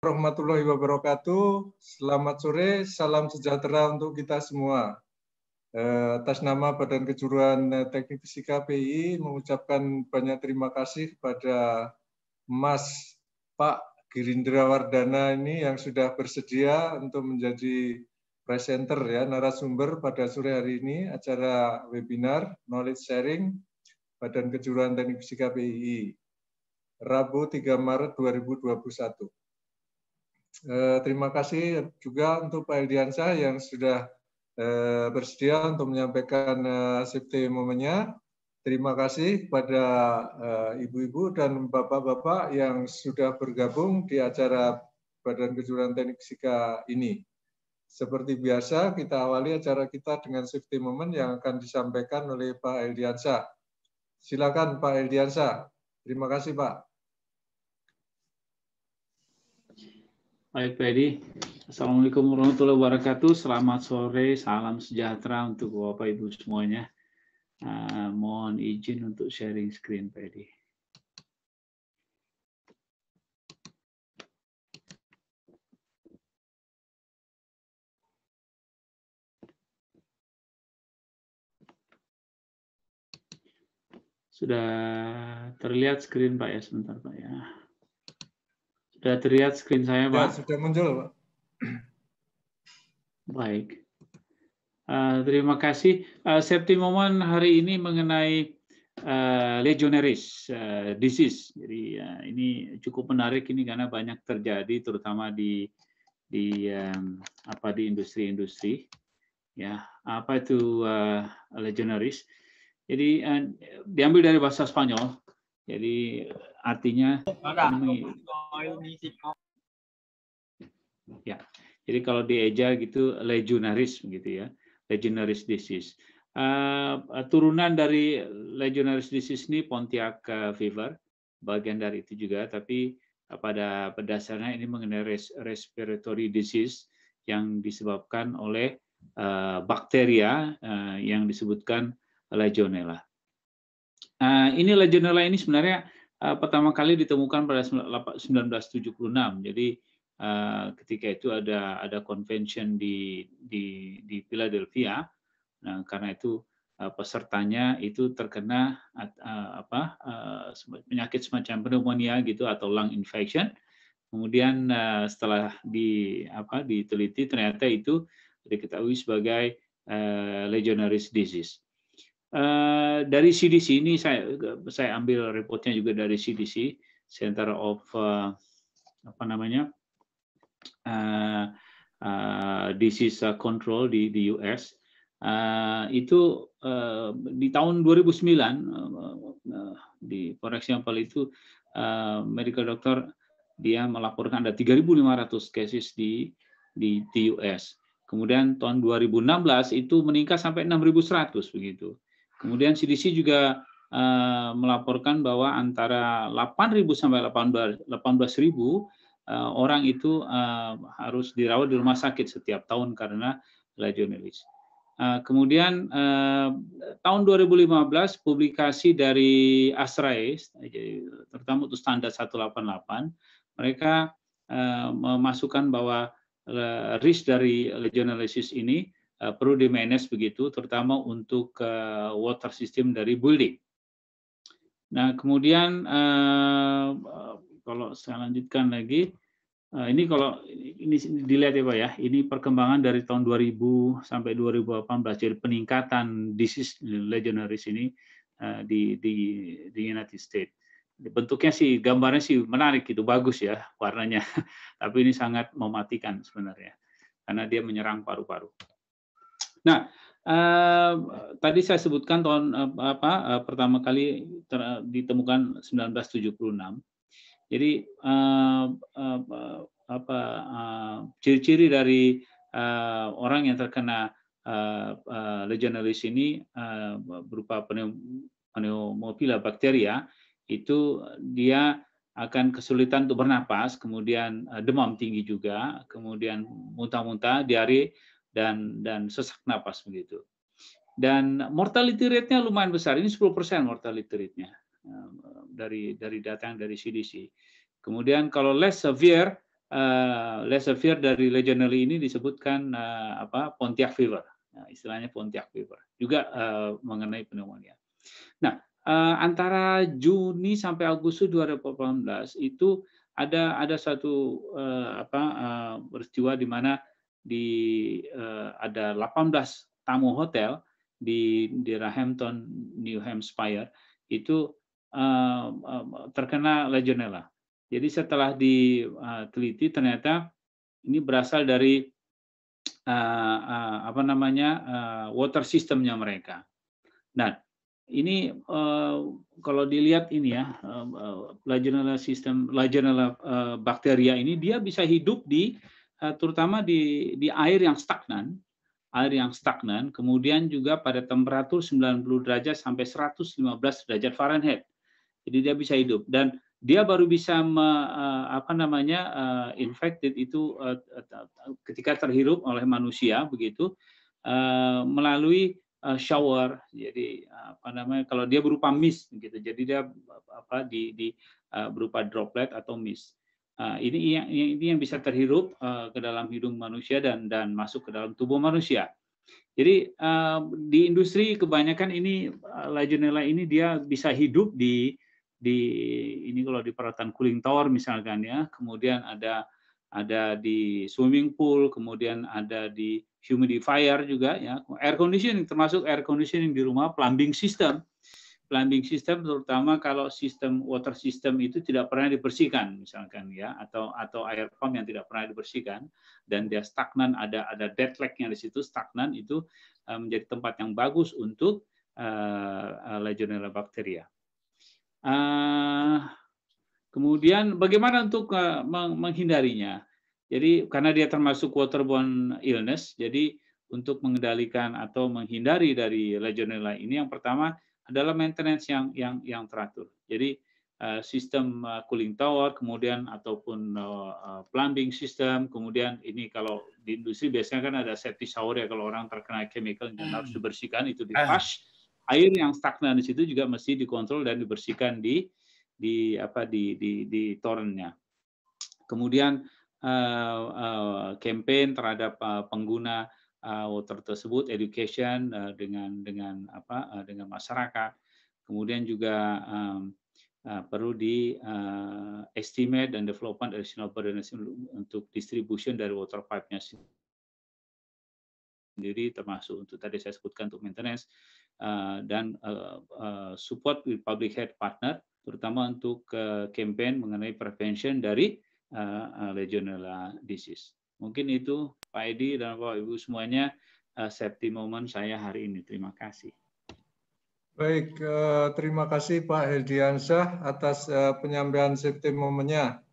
warahmatullahi wabarakatuh. Selamat sore, salam sejahtera untuk kita semua. Eh, atas nama Badan Kejuruan eh, Teknik Fisika PI mengucapkan banyak terima kasih kepada Mas Pak Girindra Wardana ini yang sudah bersedia untuk menjadi presenter ya narasumber pada sore hari ini acara webinar knowledge sharing Badan Kejuruan Teknik Fisika PII Rabu 3 Maret 2021. Eh, terima kasih juga untuk Pak Eldiansyah yang sudah eh, bersedia untuk menyampaikan eh, safety momennya. Terima kasih kepada ibu-ibu dan bapak-bapak yang sudah bergabung di acara Badan Kejuruan Teknik Sika ini. Seperti biasa, kita awali acara kita dengan safety moment yang akan disampaikan oleh Pak Eldiansyah. Silakan Pak Eldiansyah. Terima kasih Pak. Baik, Pak Edi. Assalamualaikum warahmatullahi wabarakatuh. Selamat sore, salam sejahtera untuk Bapak Ibu semuanya. Uh, mohon izin untuk sharing screen, Pak Edi. Sudah terlihat screen Pak ya sebentar Pak ya. Sudah terlihat screen saya, ya, Pak? Sudah muncul, Pak. Baik. Uh, terima kasih. Uh, safety moment hari ini mengenai uh, eh, Legionnaires uh, disease. Jadi uh, ini cukup menarik ini karena banyak terjadi terutama di di um, apa di industri-industri. Ya, apa itu uh, Legionnaires? Jadi uh, diambil dari bahasa Spanyol. Jadi artinya ya jadi kalau di EJA gitu legionaris gitu ya legionaris disease uh, turunan dari legionaris disease ini Pontiac eh, fever bagian dari itu juga tapi pada dasarnya ini mengenai res respiratory disease yang disebabkan oleh uh, bakteria uh, yang disebutkan legionella. Uh, ini legionella ini sebenarnya uh, pertama kali ditemukan pada 1976. Jadi uh, ketika itu ada ada convention di di di Philadelphia. Nah, karena itu uh, pesertanya itu terkena uh, apa uh, penyakit semacam pneumonia gitu atau lung infection. Kemudian uh, setelah di apa diteliti ternyata itu diketahui sebagai uh, Legionnaires disease. Eh, dari CDC ini saya saya ambil reportnya juga dari CDC Center of uh, apa namanya uh, uh, Disease Control di di US uh, itu uh, di tahun 2009 uh, uh, di koreksi yang itu uh, medical doctor dia melaporkan ada 3.500 cases di di, di US. Kemudian tahun 2016 itu meningkat sampai 6.100 begitu. Kemudian CDC juga uh, melaporkan bahwa antara 8.000 sampai 18.000 uh, eh, orang itu uh, harus dirawat di rumah sakit setiap tahun karena legionelis. Uh, kemudian uh, tahun 2015 publikasi dari ASRAE, terutama untuk standar 188, mereka uh, memasukkan bahwa risk dari legionelisis ini Eh, perlu di manage begitu, terutama untuk uh, water system dari building. Nah, kemudian uh, kalau saya lanjutkan lagi, uh, ini kalau ini, ini dilihat ya Pak ya, ini perkembangan dari tahun 2000 sampai 2018, jadi peningkatan disease legionaries ini uh, di, di, di United States. Bentuknya sih, gambarnya sih menarik gitu, bagus ya warnanya. Tapi ini sangat mematikan sebenarnya, karena dia menyerang paru-paru. Nah, eh, tadi saya sebutkan tahun eh, apa eh, pertama kali ter, ditemukan 1976. Jadi eh, eh apa ciri-ciri dari orang yang terkena Legionellus ini berupa pneumonia bakteria itu dia akan kesulitan untuk bernapas, kemudian demam tinggi juga, kemudian muntah-muntah, diare, dan dan sesak napas begitu. Dan mortality rate-nya lumayan besar, ini 10% mortality rate-nya eh, dari dari data yang dari CDC. Kemudian kalau less severe, uh, less severe dari legionella ini disebutkan uh, apa Pontiac fever, nah, istilahnya Pontiac fever, juga uh, mengenai pneumonia. Nah uh, antara Juni sampai Agustus 2018 itu ada ada satu uh, apa uh, peristiwa di mana di uh, ada 18 tamu hotel di di Rahampton, New Hampshire itu uh, uh, terkena legionella. Jadi setelah diteliti ternyata ini berasal dari uh, uh, apa namanya uh, water systemnya mereka. Nah ini uh, kalau dilihat ini ya uh, legionella sistem legionella uh, bakteria ini dia bisa hidup di Eh, terutama di di air yang stagnan, air yang stagnan, kemudian juga pada temperatur 90 derajat sampai 115 derajat Fahrenheit. Jadi dia bisa hidup dan dia baru bisa me, eh, apa namanya eh, infected itu ketika terhirup oleh manusia begitu melalui shower jadi apa namanya kalau dia berupa mist gitu jadi dia apa di, di berupa droplet atau mist Ah, ini yang ini yang bisa terhirup uh, ke dalam hidung manusia dan dan masuk ke dalam tubuh manusia. Jadi uh, di industri kebanyakan ini eh, Legionella ini dia bisa hidup di di ini kalau di peralatan cooling tower misalkan ya, kemudian ada ada di swimming pool, kemudian ada di humidifier juga ya, air conditioning termasuk air conditioning di rumah, plumbing system plumbing system terutama kalau sistem water system itu tidak pernah dibersihkan misalkan ya atau atau air pump yang tidak pernah dibersihkan dan dia stagnan ada ada dead deadlocknya di situ stagnan itu eh, menjadi tempat yang bagus untuk uh, legionella bakteria. Uh, kemudian bagaimana untuk uh, menghindarinya? Jadi karena dia termasuk waterborne illness, jadi untuk mengendalikan atau menghindari dari legionella ini yang pertama adalah maintenance yang yang yang teratur. Jadi eh, sistem eh, cooling tower, kemudian ataupun eh, plumbing system, kemudian ini kalau di industri biasanya kan ada safety shower ya kalau orang terkena chemical yang hmm. harus dibersihkan itu di ah. flush. Air yang stagnan di situ juga mesti dikontrol dan dibersihkan di di apa di di di torrentnya. Kemudian uh, uh, campaign terhadap uh, pengguna uh, water tersebut education uh, dengan dengan apa uh, dengan masyarakat kemudian juga um, uh, perlu di uh, estimate dan development additional burden untuk distribution dari water pipe-nya sendiri termasuk untuk tadi saya sebutkan untuk maintenance uh, dan uh, uh, support with public health partner terutama untuk uh, campaign mengenai prevention dari uh, uh, legionella disease. Mungkin itu Pak Edi dan Pak Ibu semuanya uh, safety moment saya hari ini. Terima kasih. Baik, uh, terima kasih Pak Herdiansyah atas uh, penyampaian safety Momentnya.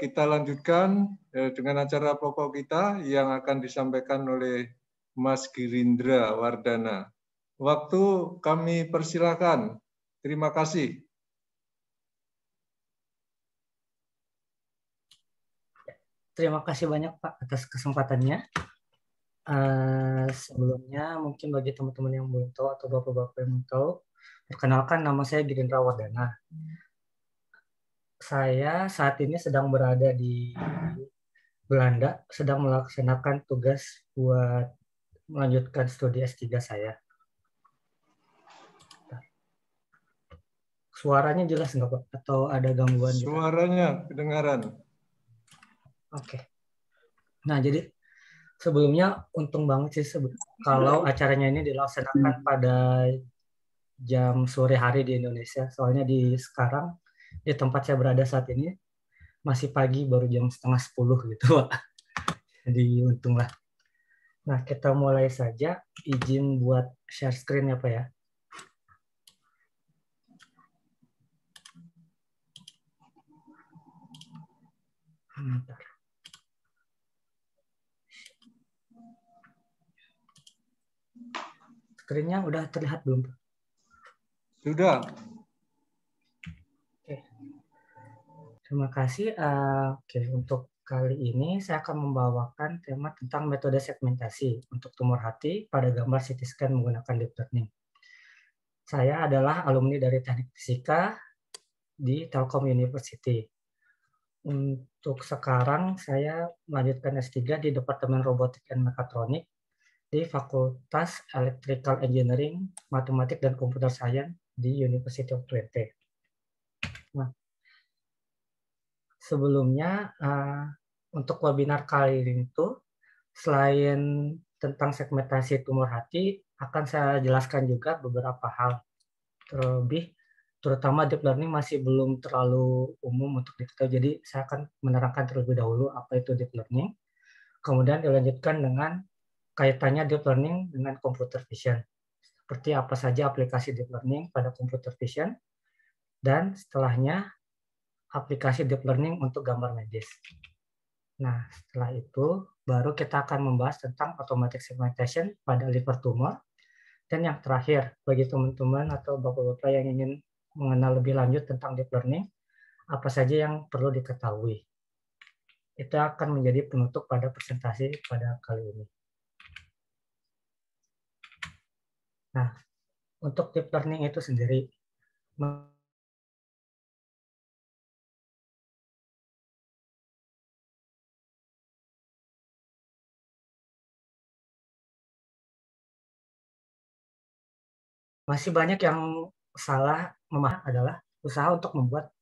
kita lanjutkan dengan acara pokok kita yang akan disampaikan oleh Mas Girindra Wardana. Waktu kami persilakan. Terima kasih. Terima kasih banyak Pak atas kesempatannya. Uh, sebelumnya mungkin bagi teman-teman yang belum tahu atau bapak-bapak yang belum tahu, perkenalkan nama saya Girendra Wardana. Saya saat ini sedang berada di Belanda, sedang melaksanakan tugas buat melanjutkan studi S3 saya. Suaranya jelas nggak Pak? Atau ada gangguan? Suaranya kedengaran. Oke. Okay. Nah, jadi sebelumnya untung banget sih kalau iya. acaranya ini dilaksanakan hmm. pada jam sore hari di Indonesia. Soalnya di sekarang di tempat saya berada saat ini masih pagi baru jam setengah sepuluh gitu Jadi untunglah. Nah kita mulai saja. Izin buat share screen ya Pak ya. Bentar. Screennya udah terlihat belum? Sudah. Oke. Terima kasih. Eh, oke, untuk kali ini saya akan membawakan tema tentang metode segmentasi untuk tumor hati pada gambar CT scan menggunakan deep learning. Saya adalah alumni dari Teknik Fisika di Telkom University. Untuk sekarang saya melanjutkan S3 di Departemen Robotik dan Mekatronik di Fakultas Electrical Engineering, Matematik dan Komputer Science di University of Twente. Nah, sebelumnya uh, untuk webinar kali ini itu selain tentang segmentasi tumor hati akan saya jelaskan juga beberapa hal terlebih terutama deep learning masih belum terlalu umum untuk diketahui jadi saya akan menerangkan terlebih dahulu apa itu deep learning kemudian dilanjutkan dengan kaitannya deep learning dengan computer vision. Seperti apa saja aplikasi deep learning pada computer vision, dan setelahnya aplikasi deep learning untuk gambar medis. Nah, setelah itu baru kita akan membahas tentang automatic segmentation pada liver tumor. Dan yang terakhir, bagi teman-teman atau bapak-bapak yang ingin mengenal lebih lanjut tentang deep learning, apa saja yang perlu diketahui. Itu akan menjadi penutup pada presentasi pada kali ini. Nah, untuk deep learning itu sendiri masih banyak yang salah memahami adalah usaha untuk membuat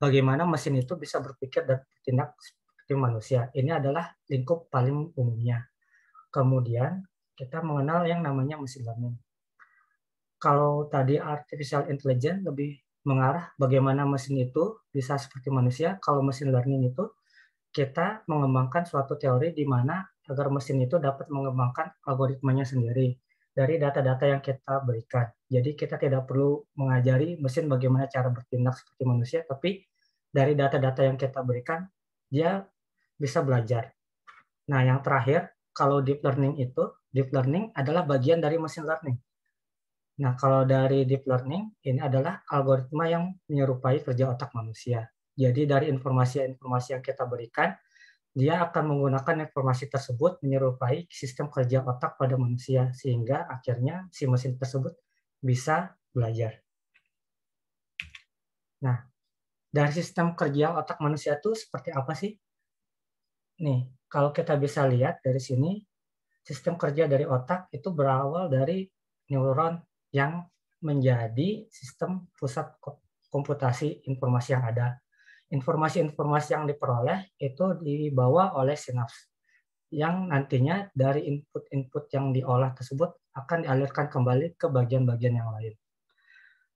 bagaimana mesin itu bisa berpikir dan bertindak seperti manusia. Ini adalah lingkup paling umumnya. Kemudian kita mengenal yang namanya mesin learning. Kalau tadi artificial intelligence lebih mengarah bagaimana mesin itu bisa seperti manusia, kalau mesin learning itu kita mengembangkan suatu teori di mana agar mesin itu dapat mengembangkan algoritmanya sendiri dari data-data yang kita berikan. Jadi kita tidak perlu mengajari mesin bagaimana cara bertindak seperti manusia, tapi dari data-data yang kita berikan, dia bisa belajar. Nah, yang terakhir, kalau deep learning itu, deep learning adalah bagian dari machine learning. Nah, kalau dari deep learning, ini adalah algoritma yang menyerupai kerja otak manusia. Jadi dari informasi-informasi yang kita berikan, dia akan menggunakan informasi tersebut menyerupai sistem kerja otak pada manusia, sehingga akhirnya si mesin tersebut bisa belajar. Nah, dari sistem kerja otak manusia itu seperti apa sih? Nih, kalau kita bisa lihat dari sini, sistem kerja dari otak itu berawal dari neuron yang menjadi sistem pusat komputasi informasi yang ada. Informasi-informasi yang diperoleh itu dibawa oleh sinaps yang nantinya dari input-input yang diolah tersebut akan dialirkan kembali ke bagian-bagian yang lain.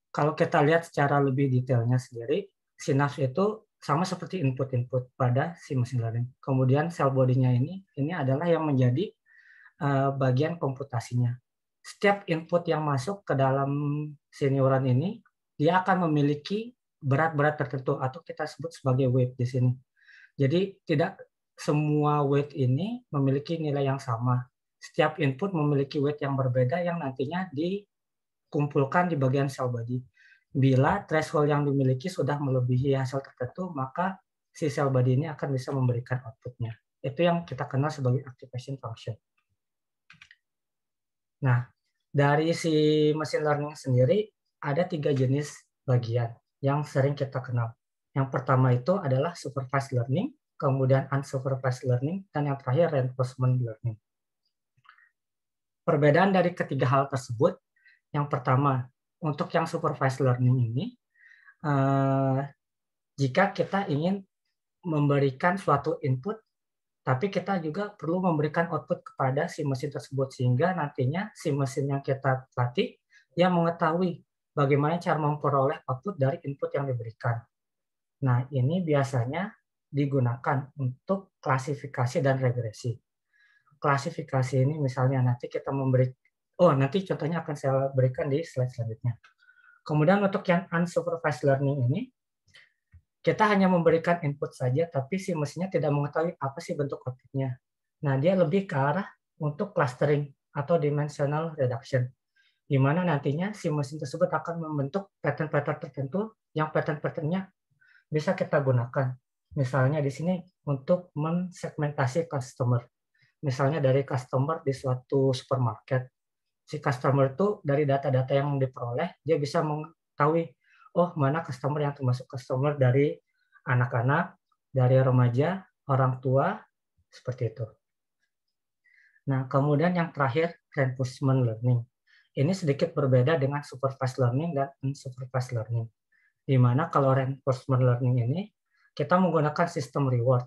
Kalau kita lihat secara lebih detailnya sendiri, sinaps itu sama seperti input-input pada si mesin learning. Kemudian sel bodinya ini ini adalah yang menjadi uh, bagian komputasinya. Setiap input yang masuk ke dalam si ini dia akan memiliki berat-berat tertentu atau kita sebut sebagai weight di sini. Jadi tidak semua weight ini memiliki nilai yang sama. Setiap input memiliki weight yang berbeda yang nantinya dikumpulkan di bagian sel body. Bila threshold yang dimiliki sudah melebihi hasil tertentu, maka si sel body ini akan bisa memberikan outputnya. Itu yang kita kenal sebagai activation function. Nah, dari si machine learning sendiri, ada tiga jenis bagian yang sering kita kenal. Yang pertama itu adalah supervised learning, kemudian unsupervised learning, dan yang terakhir reinforcement learning. Perbedaan dari ketiga hal tersebut, yang pertama, untuk yang supervised learning ini, eh, jika kita ingin memberikan suatu input, tapi kita juga perlu memberikan output kepada si mesin tersebut sehingga nantinya si mesin yang kita latih dia mengetahui bagaimana cara memperoleh output dari input yang diberikan. Nah, ini biasanya digunakan untuk klasifikasi dan regresi. Klasifikasi ini misalnya nanti kita memberi Oh, nanti contohnya akan saya berikan di slide selanjutnya. Kemudian untuk yang unsupervised learning ini, kita hanya memberikan input saja, tapi si mesinnya tidak mengetahui apa sih bentuk outputnya. Nah, dia lebih ke arah untuk clustering atau dimensional reduction, di mana nantinya si mesin tersebut akan membentuk pattern-pattern tertentu yang pattern-patternnya bisa kita gunakan. Misalnya di sini untuk mensegmentasi customer. Misalnya dari customer di suatu supermarket, si customer tuh dari data-data yang diperoleh dia bisa mengetahui oh mana customer yang termasuk customer dari anak-anak, dari remaja, orang tua, seperti itu. Nah, kemudian yang terakhir reinforcement learning. Ini sedikit berbeda dengan supervised learning dan unsupervised learning. Di mana kalau reinforcement learning ini kita menggunakan sistem reward.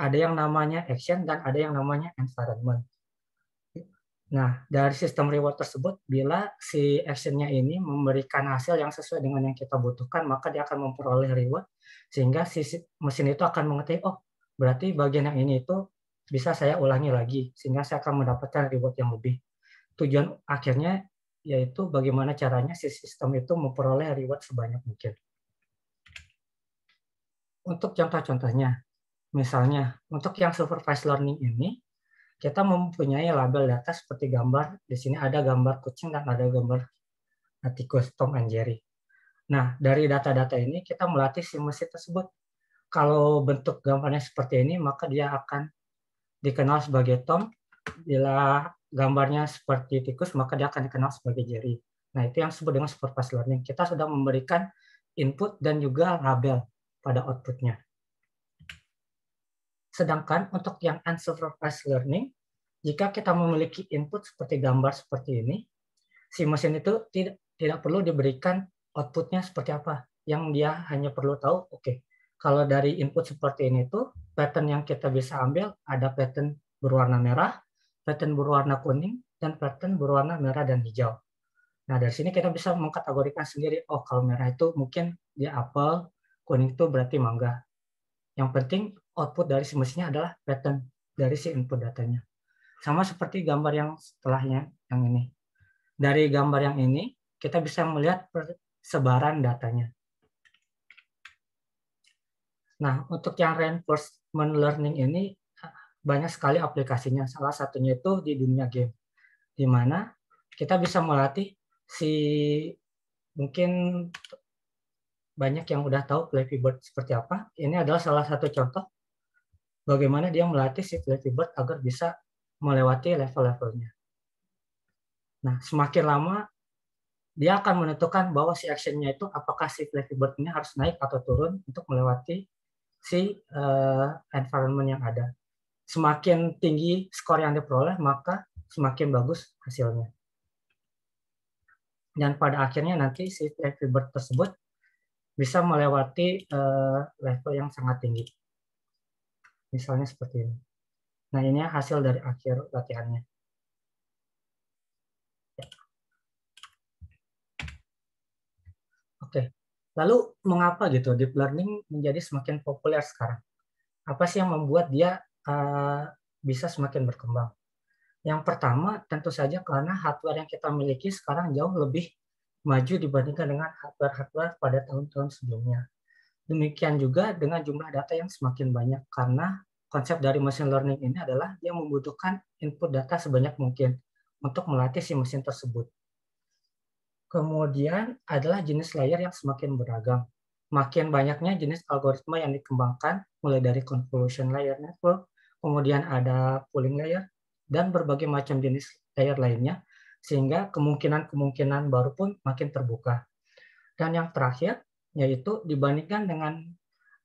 Ada yang namanya action dan ada yang namanya environment Nah, dari sistem reward tersebut, bila si actionnya ini memberikan hasil yang sesuai dengan yang kita butuhkan, maka dia akan memperoleh reward, sehingga si mesin itu akan mengetahui, oh, berarti bagian yang ini itu bisa saya ulangi lagi, sehingga saya akan mendapatkan reward yang lebih. Tujuan akhirnya yaitu bagaimana caranya si sistem itu memperoleh reward sebanyak mungkin. Untuk contoh-contohnya, misalnya untuk yang supervised learning ini, kita mempunyai label data seperti gambar. Di sini ada gambar kucing dan ada gambar eh, tikus Tom and Jerry. Nah, dari data-data ini kita melatih mesin tersebut. Kalau bentuk gambarnya seperti ini, maka dia akan dikenal sebagai Tom. Bila gambarnya seperti tikus, maka dia akan dikenal sebagai Jerry. Nah, itu yang disebut dengan supervised learning. Kita sudah memberikan input dan juga label pada outputnya. Sedangkan untuk yang unsupervised learning, jika kita memiliki input seperti gambar seperti ini, si mesin itu tidak, tidak perlu diberikan outputnya seperti apa. Yang dia hanya perlu tahu, oke, okay, kalau dari input seperti ini tuh, pattern yang kita bisa ambil ada pattern berwarna merah, pattern berwarna kuning, dan pattern berwarna merah dan hijau. Nah, dari sini kita bisa mengkategorikan sendiri, oh kalau merah itu mungkin dia apel, kuning itu berarti mangga. Yang penting output dari si mesinnya adalah pattern dari si input datanya. Sama seperti gambar yang setelahnya, yang ini. Dari gambar yang ini, kita bisa melihat persebaran datanya. Nah, untuk yang reinforcement learning ini banyak sekali aplikasinya. Salah satunya itu di dunia game, di mana kita bisa melatih si mungkin banyak yang udah tahu Flappy Bird seperti apa. Ini adalah salah satu contoh bagaimana dia melatih si bird agar bisa melewati level-levelnya. Nah, semakin lama dia akan menentukan bahwa si actionnya itu apakah si bird ini harus naik atau turun untuk melewati si uh, environment yang ada. Semakin tinggi skor yang diperoleh, maka semakin bagus hasilnya. Dan pada akhirnya nanti si bird tersebut bisa melewati uh, level yang sangat tinggi. Misalnya seperti ini. Nah, ini hasil dari akhir latihannya. Ya. Oke, lalu mengapa gitu deep learning menjadi semakin populer sekarang? Apa sih yang membuat dia uh, bisa semakin berkembang? Yang pertama tentu saja karena hardware yang kita miliki sekarang jauh lebih maju dibandingkan dengan hardware-hardware pada tahun-tahun sebelumnya. Demikian juga dengan jumlah data yang semakin banyak karena konsep dari machine learning ini adalah dia membutuhkan input data sebanyak mungkin untuk melatih si mesin tersebut. Kemudian adalah jenis layer yang semakin beragam. Makin banyaknya jenis algoritma yang dikembangkan, mulai dari convolution layer network, kemudian ada pooling layer, dan berbagai macam jenis layer lainnya, sehingga kemungkinan-kemungkinan baru pun makin terbuka. Dan yang terakhir yaitu dibandingkan dengan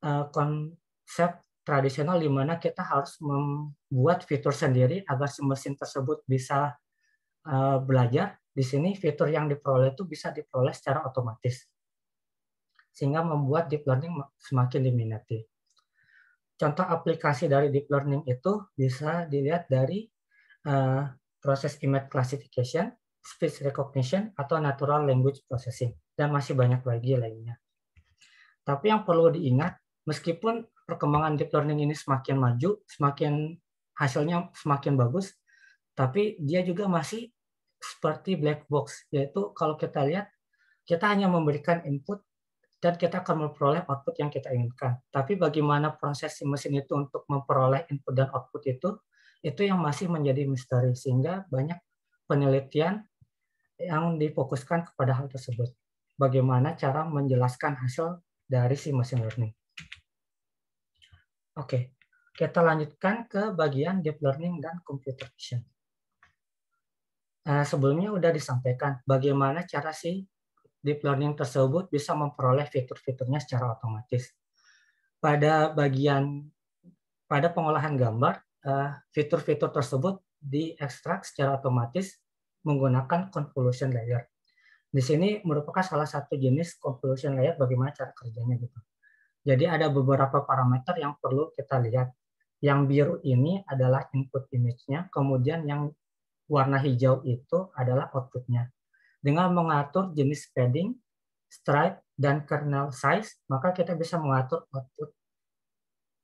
uh, konsep tradisional di mana kita harus membuat fitur sendiri agar si mesin tersebut bisa uh, belajar. Di sini fitur yang diperoleh itu bisa diperoleh secara otomatis. Sehingga membuat deep learning semakin diminati. Contoh aplikasi dari deep learning itu bisa dilihat dari uh, proses image classification, speech recognition, atau natural language processing. Dan masih banyak lagi lainnya. Tapi yang perlu diingat, meskipun perkembangan deep learning ini semakin maju, semakin hasilnya semakin bagus, tapi dia juga masih seperti black box, yaitu kalau kita lihat, kita hanya memberikan input dan kita akan memperoleh output yang kita inginkan. Tapi bagaimana proses mesin itu untuk memperoleh input dan output itu, itu yang masih menjadi misteri, sehingga banyak penelitian yang difokuskan kepada hal tersebut. Bagaimana cara menjelaskan hasil dari si machine learning. Oke, kita lanjutkan ke bagian deep learning dan computer vision. Nah, sebelumnya udah disampaikan bagaimana cara si deep learning tersebut bisa memperoleh fitur-fiturnya secara otomatis. Pada bagian pada pengolahan gambar, eh, fitur-fitur tersebut diekstrak secara otomatis menggunakan convolution layer di sini merupakan salah satu jenis convolution layer bagaimana cara kerjanya gitu. Jadi ada beberapa parameter yang perlu kita lihat. Yang biru ini adalah input image-nya, kemudian yang warna hijau itu adalah output-nya. Dengan mengatur jenis padding, stripe, dan kernel size, maka kita bisa mengatur output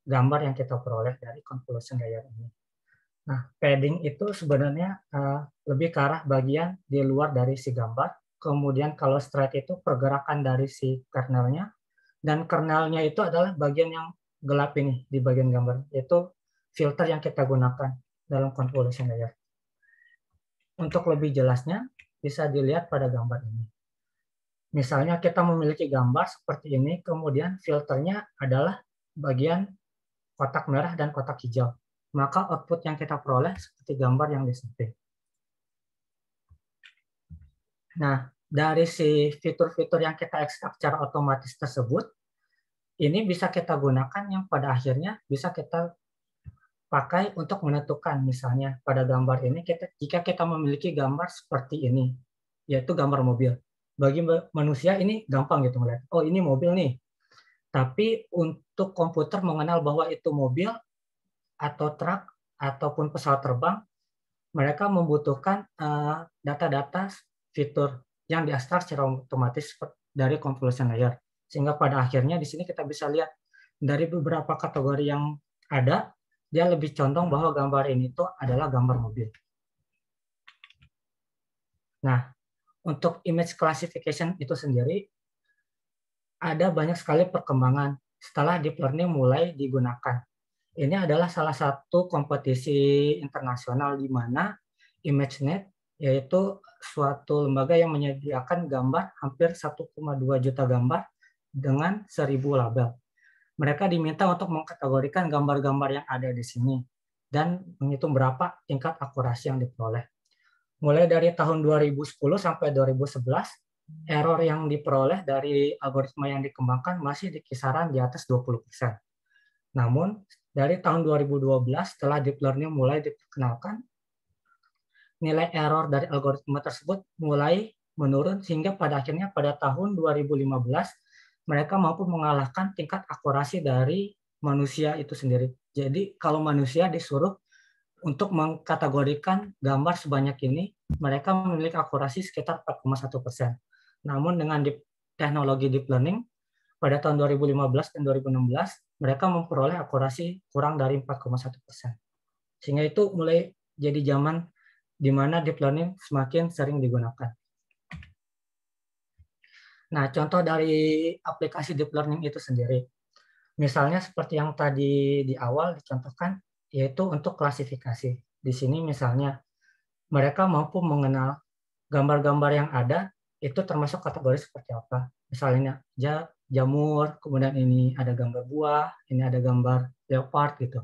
gambar yang kita peroleh dari convolution layer ini. Nah, padding itu sebenarnya eh, lebih ke arah bagian di luar dari si gambar, kemudian kalau straight itu pergerakan dari si kernelnya, dan kernelnya itu adalah bagian yang gelap ini di bagian gambar, yaitu filter yang kita gunakan dalam convolution layer. Untuk lebih jelasnya, bisa dilihat pada gambar ini. Misalnya kita memiliki gambar seperti ini, kemudian filternya adalah bagian kotak merah dan kotak hijau. Maka output yang kita peroleh seperti gambar yang di samping. Nah, dari si fitur-fitur yang kita ekstrak secara otomatis tersebut, ini bisa kita gunakan yang pada akhirnya bisa kita pakai untuk menentukan misalnya pada gambar ini kita jika kita memiliki gambar seperti ini yaitu gambar mobil bagi manusia ini gampang gitu melihat oh ini mobil nih tapi untuk komputer mengenal bahwa itu mobil atau truk ataupun pesawat terbang mereka membutuhkan eh, data-data uh, data -data fitur yang diabstrak secara otomatis dari convolution layer. Sehingga pada akhirnya di sini kita bisa lihat dari beberapa kategori yang ada, dia lebih condong bahwa gambar ini itu adalah gambar mobil. Nah, untuk image classification itu sendiri, ada banyak sekali perkembangan setelah deep learning mulai digunakan. Ini adalah salah satu kompetisi internasional di mana ImageNet, yaitu suatu lembaga yang menyediakan gambar hampir 1,2 juta gambar dengan 1000 label. Mereka diminta untuk mengkategorikan gambar-gambar yang ada di sini dan menghitung berapa tingkat akurasi yang diperoleh. Mulai dari tahun 2010 sampai 2011, error yang diperoleh dari algoritma yang dikembangkan masih di kisaran di atas 20%. Namun, dari tahun 2012 setelah deep learning mulai diperkenalkan, nilai error dari algoritma tersebut mulai menurun sehingga pada akhirnya pada tahun 2015 mereka mampu mengalahkan tingkat akurasi dari manusia itu sendiri. Jadi kalau manusia disuruh untuk mengkategorikan gambar sebanyak ini, mereka memiliki akurasi sekitar 4,1 persen. Namun dengan deep, teknologi deep learning, pada tahun 2015 dan 2016, mereka memperoleh akurasi kurang dari 4,1 persen. Sehingga itu mulai jadi zaman di mana deep learning semakin sering digunakan. Nah, contoh dari aplikasi deep learning itu sendiri. Misalnya seperti yang tadi di awal dicontohkan, yaitu untuk klasifikasi. Di sini misalnya, mereka mampu mengenal gambar-gambar yang ada, itu termasuk kategori seperti apa. Misalnya jamur, kemudian ini ada gambar buah, ini ada gambar leopard gitu.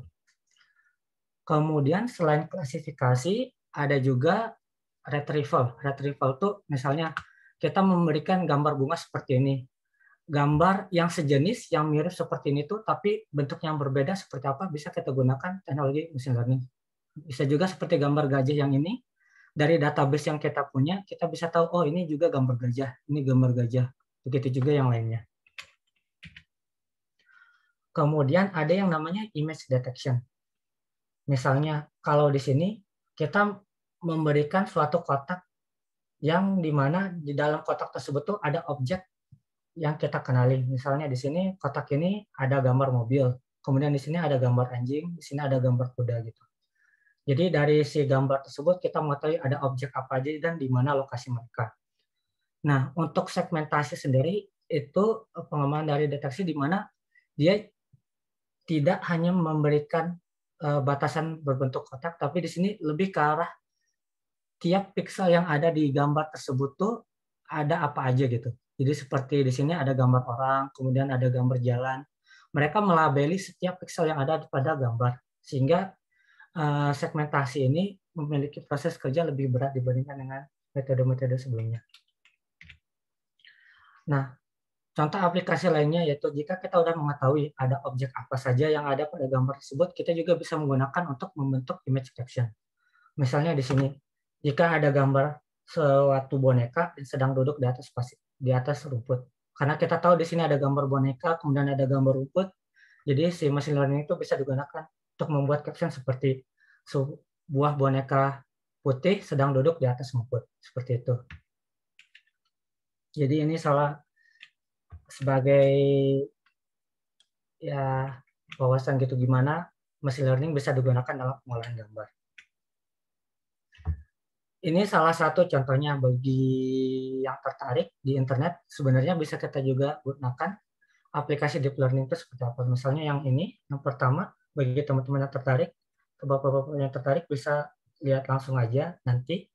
Kemudian selain klasifikasi, ada juga retrieval. Retrieval itu misalnya kita memberikan gambar bunga seperti ini. Gambar yang sejenis, yang mirip seperti ini tuh, tapi bentuk yang berbeda seperti apa bisa kita gunakan teknologi machine learning. Bisa juga seperti gambar gajah yang ini, dari database yang kita punya, kita bisa tahu, oh ini juga gambar gajah, ini gambar gajah, begitu juga yang lainnya. Kemudian ada yang namanya image detection. Misalnya, kalau di sini kita memberikan suatu kotak yang di mana di dalam kotak tersebut tuh ada objek yang kita kenali. Misalnya di sini kotak ini ada gambar mobil, kemudian di sini ada gambar anjing, di sini ada gambar kuda gitu. Jadi dari si gambar tersebut kita mengetahui ada objek apa aja dan di mana lokasi mereka. Nah, untuk segmentasi sendiri itu eh, pengembangan dari deteksi di mana dia tidak hanya memberikan Eh, batasan berbentuk kotak, tapi di sini lebih ke arah tiap pixel yang ada di gambar tersebut tuh ada apa aja gitu. Jadi seperti di sini ada gambar orang, kemudian ada gambar jalan. Mereka melabeli setiap pixel yang ada pada gambar, sehingga eh, segmentasi ini memiliki proses kerja lebih berat dibandingkan dengan metode-metode sebelumnya. Nah, Contoh aplikasi lainnya yaitu jika kita sudah mengetahui ada objek apa saja yang ada pada gambar tersebut, kita juga bisa menggunakan untuk membentuk image caption. Misalnya di sini, jika ada gambar suatu boneka yang sedang duduk di atas pasir, di atas rumput. Karena kita tahu di sini ada gambar boneka, kemudian ada gambar rumput, jadi si machine learning itu bisa digunakan untuk membuat caption seperti sebuah boneka putih sedang duduk di atas rumput, seperti itu. Jadi ini salah sebagai ya wawasan gitu gimana machine learning bisa digunakan dalam pengolahan gambar. Ini salah satu contohnya bagi yang tertarik di internet sebenarnya bisa kita juga gunakan aplikasi deep learning itu seperti apa. Misalnya yang ini, yang pertama bagi teman-teman yang tertarik, bapak-bapak yang tertarik bisa lihat langsung aja nanti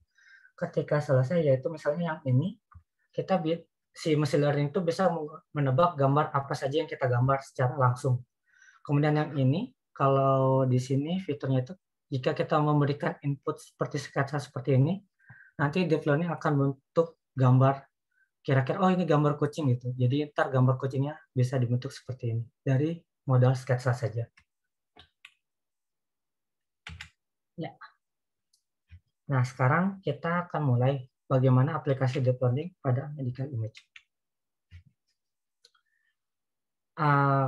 ketika selesai yaitu misalnya yang ini kita si machine learning itu bisa menebak gambar apa saja yang kita gambar secara langsung. Kemudian yang ini, kalau di sini fiturnya itu jika kita memberikan input seperti sketsa seperti ini, nanti deep learning akan membentuk gambar kira-kira oh ini gambar kucing gitu. Jadi ntar gambar kucingnya bisa dibentuk seperti ini dari modal sketsa saja. Ya. Nah, sekarang kita akan mulai bagaimana aplikasi deep learning pada medical image.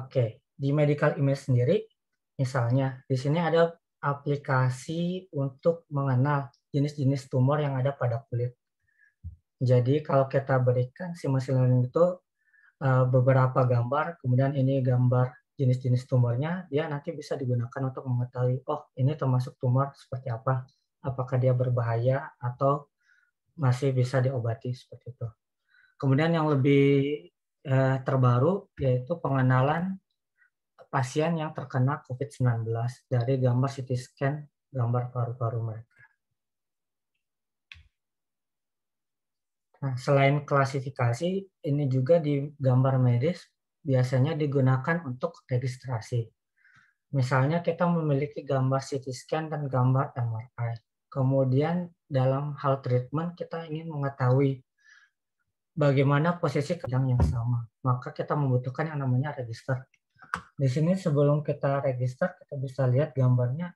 Oke, di medical image sendiri, misalnya di sini ada aplikasi untuk mengenal jenis-jenis tumor yang ada pada kulit. Jadi kalau kita berikan si machine learning itu eh, beberapa gambar, kemudian ini gambar jenis-jenis tumornya, dia nanti bisa digunakan untuk mengetahui, oh ini termasuk tumor seperti apa, apakah dia berbahaya atau masih bisa diobati seperti itu. Kemudian yang lebih eh, terbaru yaitu pengenalan pasien yang terkena COVID-19 dari gambar CT scan gambar paru-paru mereka. Nah, selain klasifikasi, ini juga di gambar medis biasanya digunakan untuk registrasi. Misalnya kita memiliki gambar CT scan dan gambar MRI. Kemudian dalam hal treatment kita ingin mengetahui bagaimana posisi kejang yang sama. Maka kita membutuhkan yang namanya register. Di sini sebelum kita register, kita bisa lihat gambarnya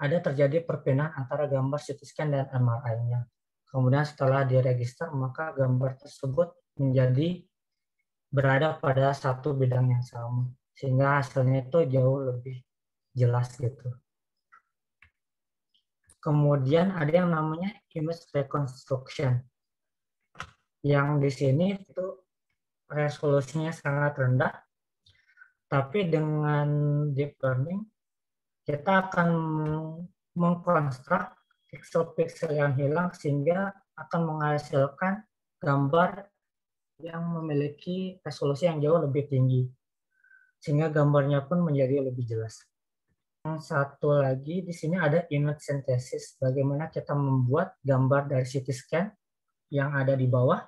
ada terjadi perpindahan antara gambar CT scan dan MRI-nya. Kemudian setelah diregister, maka gambar tersebut menjadi berada pada satu bidang yang sama. Sehingga hasilnya itu jauh lebih jelas gitu. Kemudian ada yang namanya image reconstruction. Yang di sini itu resolusinya sangat rendah, tapi dengan deep learning kita akan mengkonstruk pixel-pixel yang hilang sehingga akan menghasilkan gambar yang memiliki resolusi yang jauh lebih tinggi sehingga gambarnya pun menjadi lebih jelas. Yang satu lagi di sini ada image synthesis. Bagaimana kita membuat gambar dari CT scan yang ada di bawah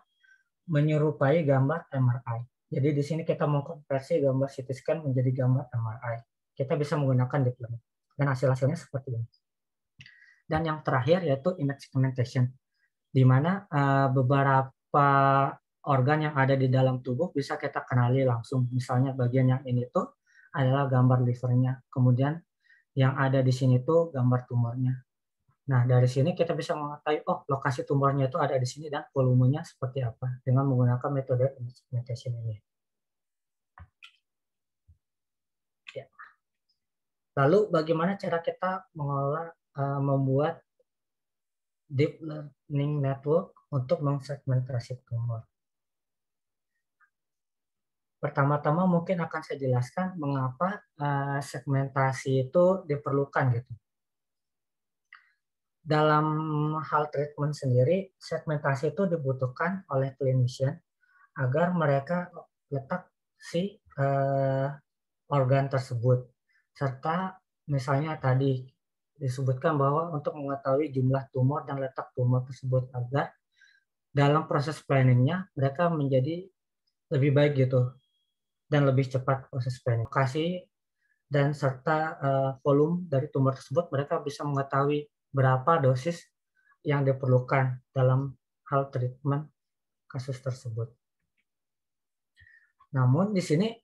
menyerupai gambar MRI. Jadi di sini kita mengkonversi gambar CT scan menjadi gambar MRI. Kita bisa menggunakan deep learning dan hasil-hasilnya seperti ini. Dan yang terakhir yaitu image segmentation, di mana eh, beberapa organ yang ada di dalam tubuh bisa kita kenali langsung. Misalnya bagian yang ini tuh adalah gambar livernya, kemudian yang ada di sini tuh gambar tumornya. Nah, dari sini kita bisa mengetahui, oh, lokasi tumornya itu ada di sini dan volumenya seperti apa dengan menggunakan metode segmentation ini. Ya. Lalu, bagaimana cara kita mengelola, uh, membuat deep learning network untuk mengsegmentasi tumor? Pertama-tama mungkin akan saya jelaskan mengapa eh, segmentasi itu diperlukan gitu. Dalam hal treatment sendiri, segmentasi itu dibutuhkan oleh clinician agar mereka letak si uh, organ tersebut serta misalnya tadi disebutkan bahwa untuk mengetahui jumlah tumor dan letak tumor tersebut agar dalam proses planningnya mereka menjadi lebih baik gitu dan lebih cepat proses planning. dan serta uh, volume dari tumor tersebut, mereka bisa mengetahui berapa dosis yang diperlukan dalam hal treatment kasus tersebut. Namun di sini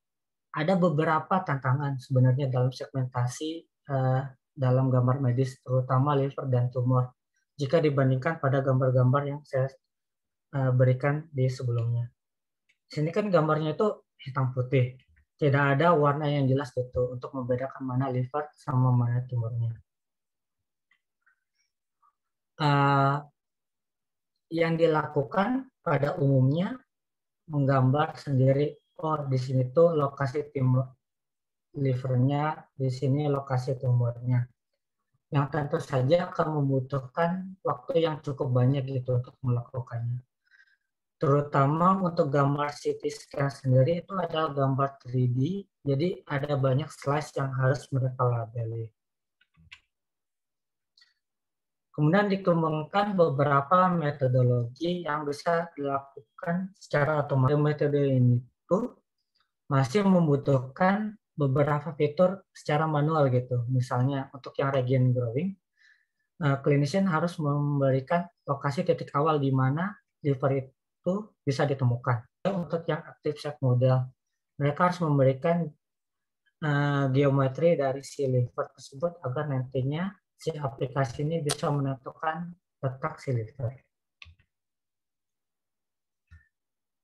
ada beberapa tantangan sebenarnya dalam segmentasi uh, dalam gambar medis, terutama liver dan tumor, jika dibandingkan pada gambar-gambar yang saya uh, berikan di sebelumnya. Di sini kan gambarnya itu hitam putih. Tidak ada warna yang jelas gitu untuk membedakan mana liver sama mana tumornya. Uh, yang dilakukan pada umumnya menggambar sendiri oh di sini tuh lokasi tumor livernya di sini lokasi tumornya yang tentu saja akan membutuhkan waktu yang cukup banyak gitu untuk melakukannya terutama untuk gambar CT scan sendiri itu adalah gambar 3D, jadi ada banyak slice yang harus mereka labeli. Kemudian dikembangkan beberapa metodologi yang bisa dilakukan secara otomatis. Metode ini itu masih membutuhkan beberapa fitur secara manual gitu. Misalnya untuk yang region growing, eh, clinician harus memberikan lokasi titik awal di mana liver itu bisa ditemukan. Ya, untuk yang aktif set model, mereka harus memberikan uh, geometri dari si liver tersebut agar nantinya si aplikasi ini bisa menentukan letak si liver.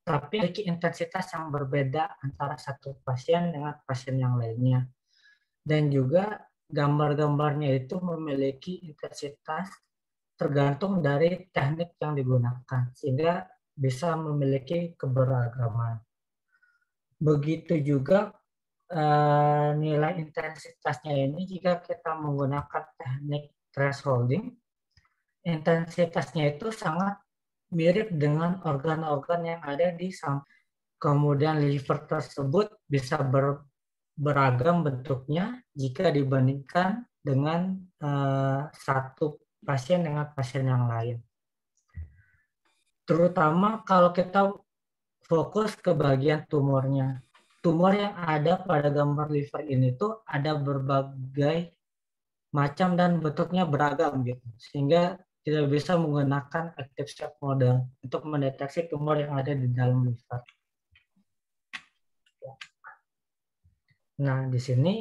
Tapi memiliki intensitas yang berbeda antara satu pasien dengan pasien yang lainnya. Dan juga gambar-gambarnya itu memiliki intensitas tergantung dari teknik yang digunakan. Sehingga bisa memiliki keberagaman. Begitu juga eh, nilai intensitasnya ini jika kita menggunakan teknik thresholding, intensitasnya itu sangat mirip dengan organ-organ yang ada di samping. Kemudian liver tersebut bisa ber, beragam bentuknya jika dibandingkan dengan uh, satu pasien dengan pasien yang lain terutama kalau kita fokus ke bagian tumornya. Tumor yang ada pada gambar liver ini tuh ada berbagai macam dan bentuknya beragam gitu, sehingga tidak bisa menggunakan active step model untuk mendeteksi tumor yang ada di dalam liver. Nah, di sini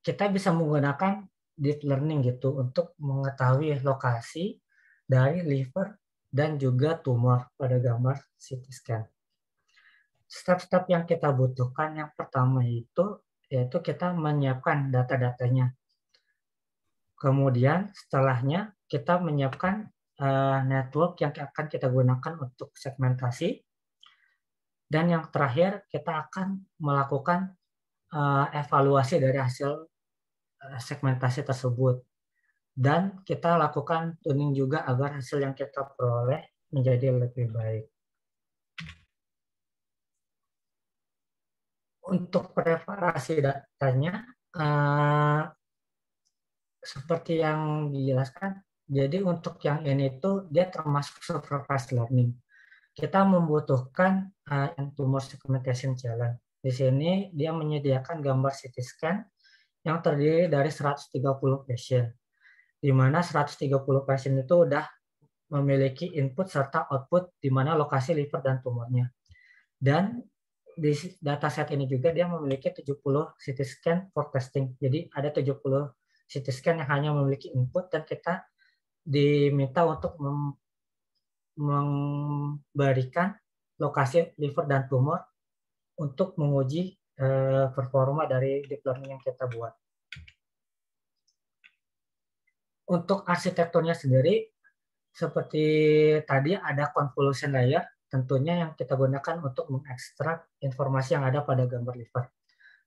kita bisa menggunakan deep learning gitu untuk mengetahui lokasi dari liver dan juga tumor pada gambar CT scan. Step-step yang kita butuhkan yang pertama itu yaitu kita menyiapkan data-datanya. Kemudian setelahnya kita menyiapkan uh, network yang akan kita gunakan untuk segmentasi. Dan yang terakhir kita akan melakukan uh, evaluasi dari hasil eh, segmentasi tersebut dan kita lakukan tuning juga agar hasil yang kita peroleh menjadi lebih baik. Untuk preparasi datanya, eh, seperti yang dijelaskan, jadi untuk yang ini itu dia termasuk supervised learning. Kita membutuhkan eh, yang tumor segmentation challenge. Di sini dia menyediakan gambar CT scan yang terdiri dari 130 pasien di mana 130 pasien itu udah memiliki input serta output di mana lokasi liver dan tumornya. Dan di data set ini juga dia memiliki 70 CT scan for testing. Jadi ada 70 CT scan yang hanya memiliki input dan kita diminta untuk memberikan lokasi liver dan tumor untuk menguji eh, performa dari deep learning yang kita buat. untuk arsitekturnya sendiri seperti tadi ada convolution layer tentunya yang kita gunakan untuk mengekstrak informasi yang ada pada gambar liver.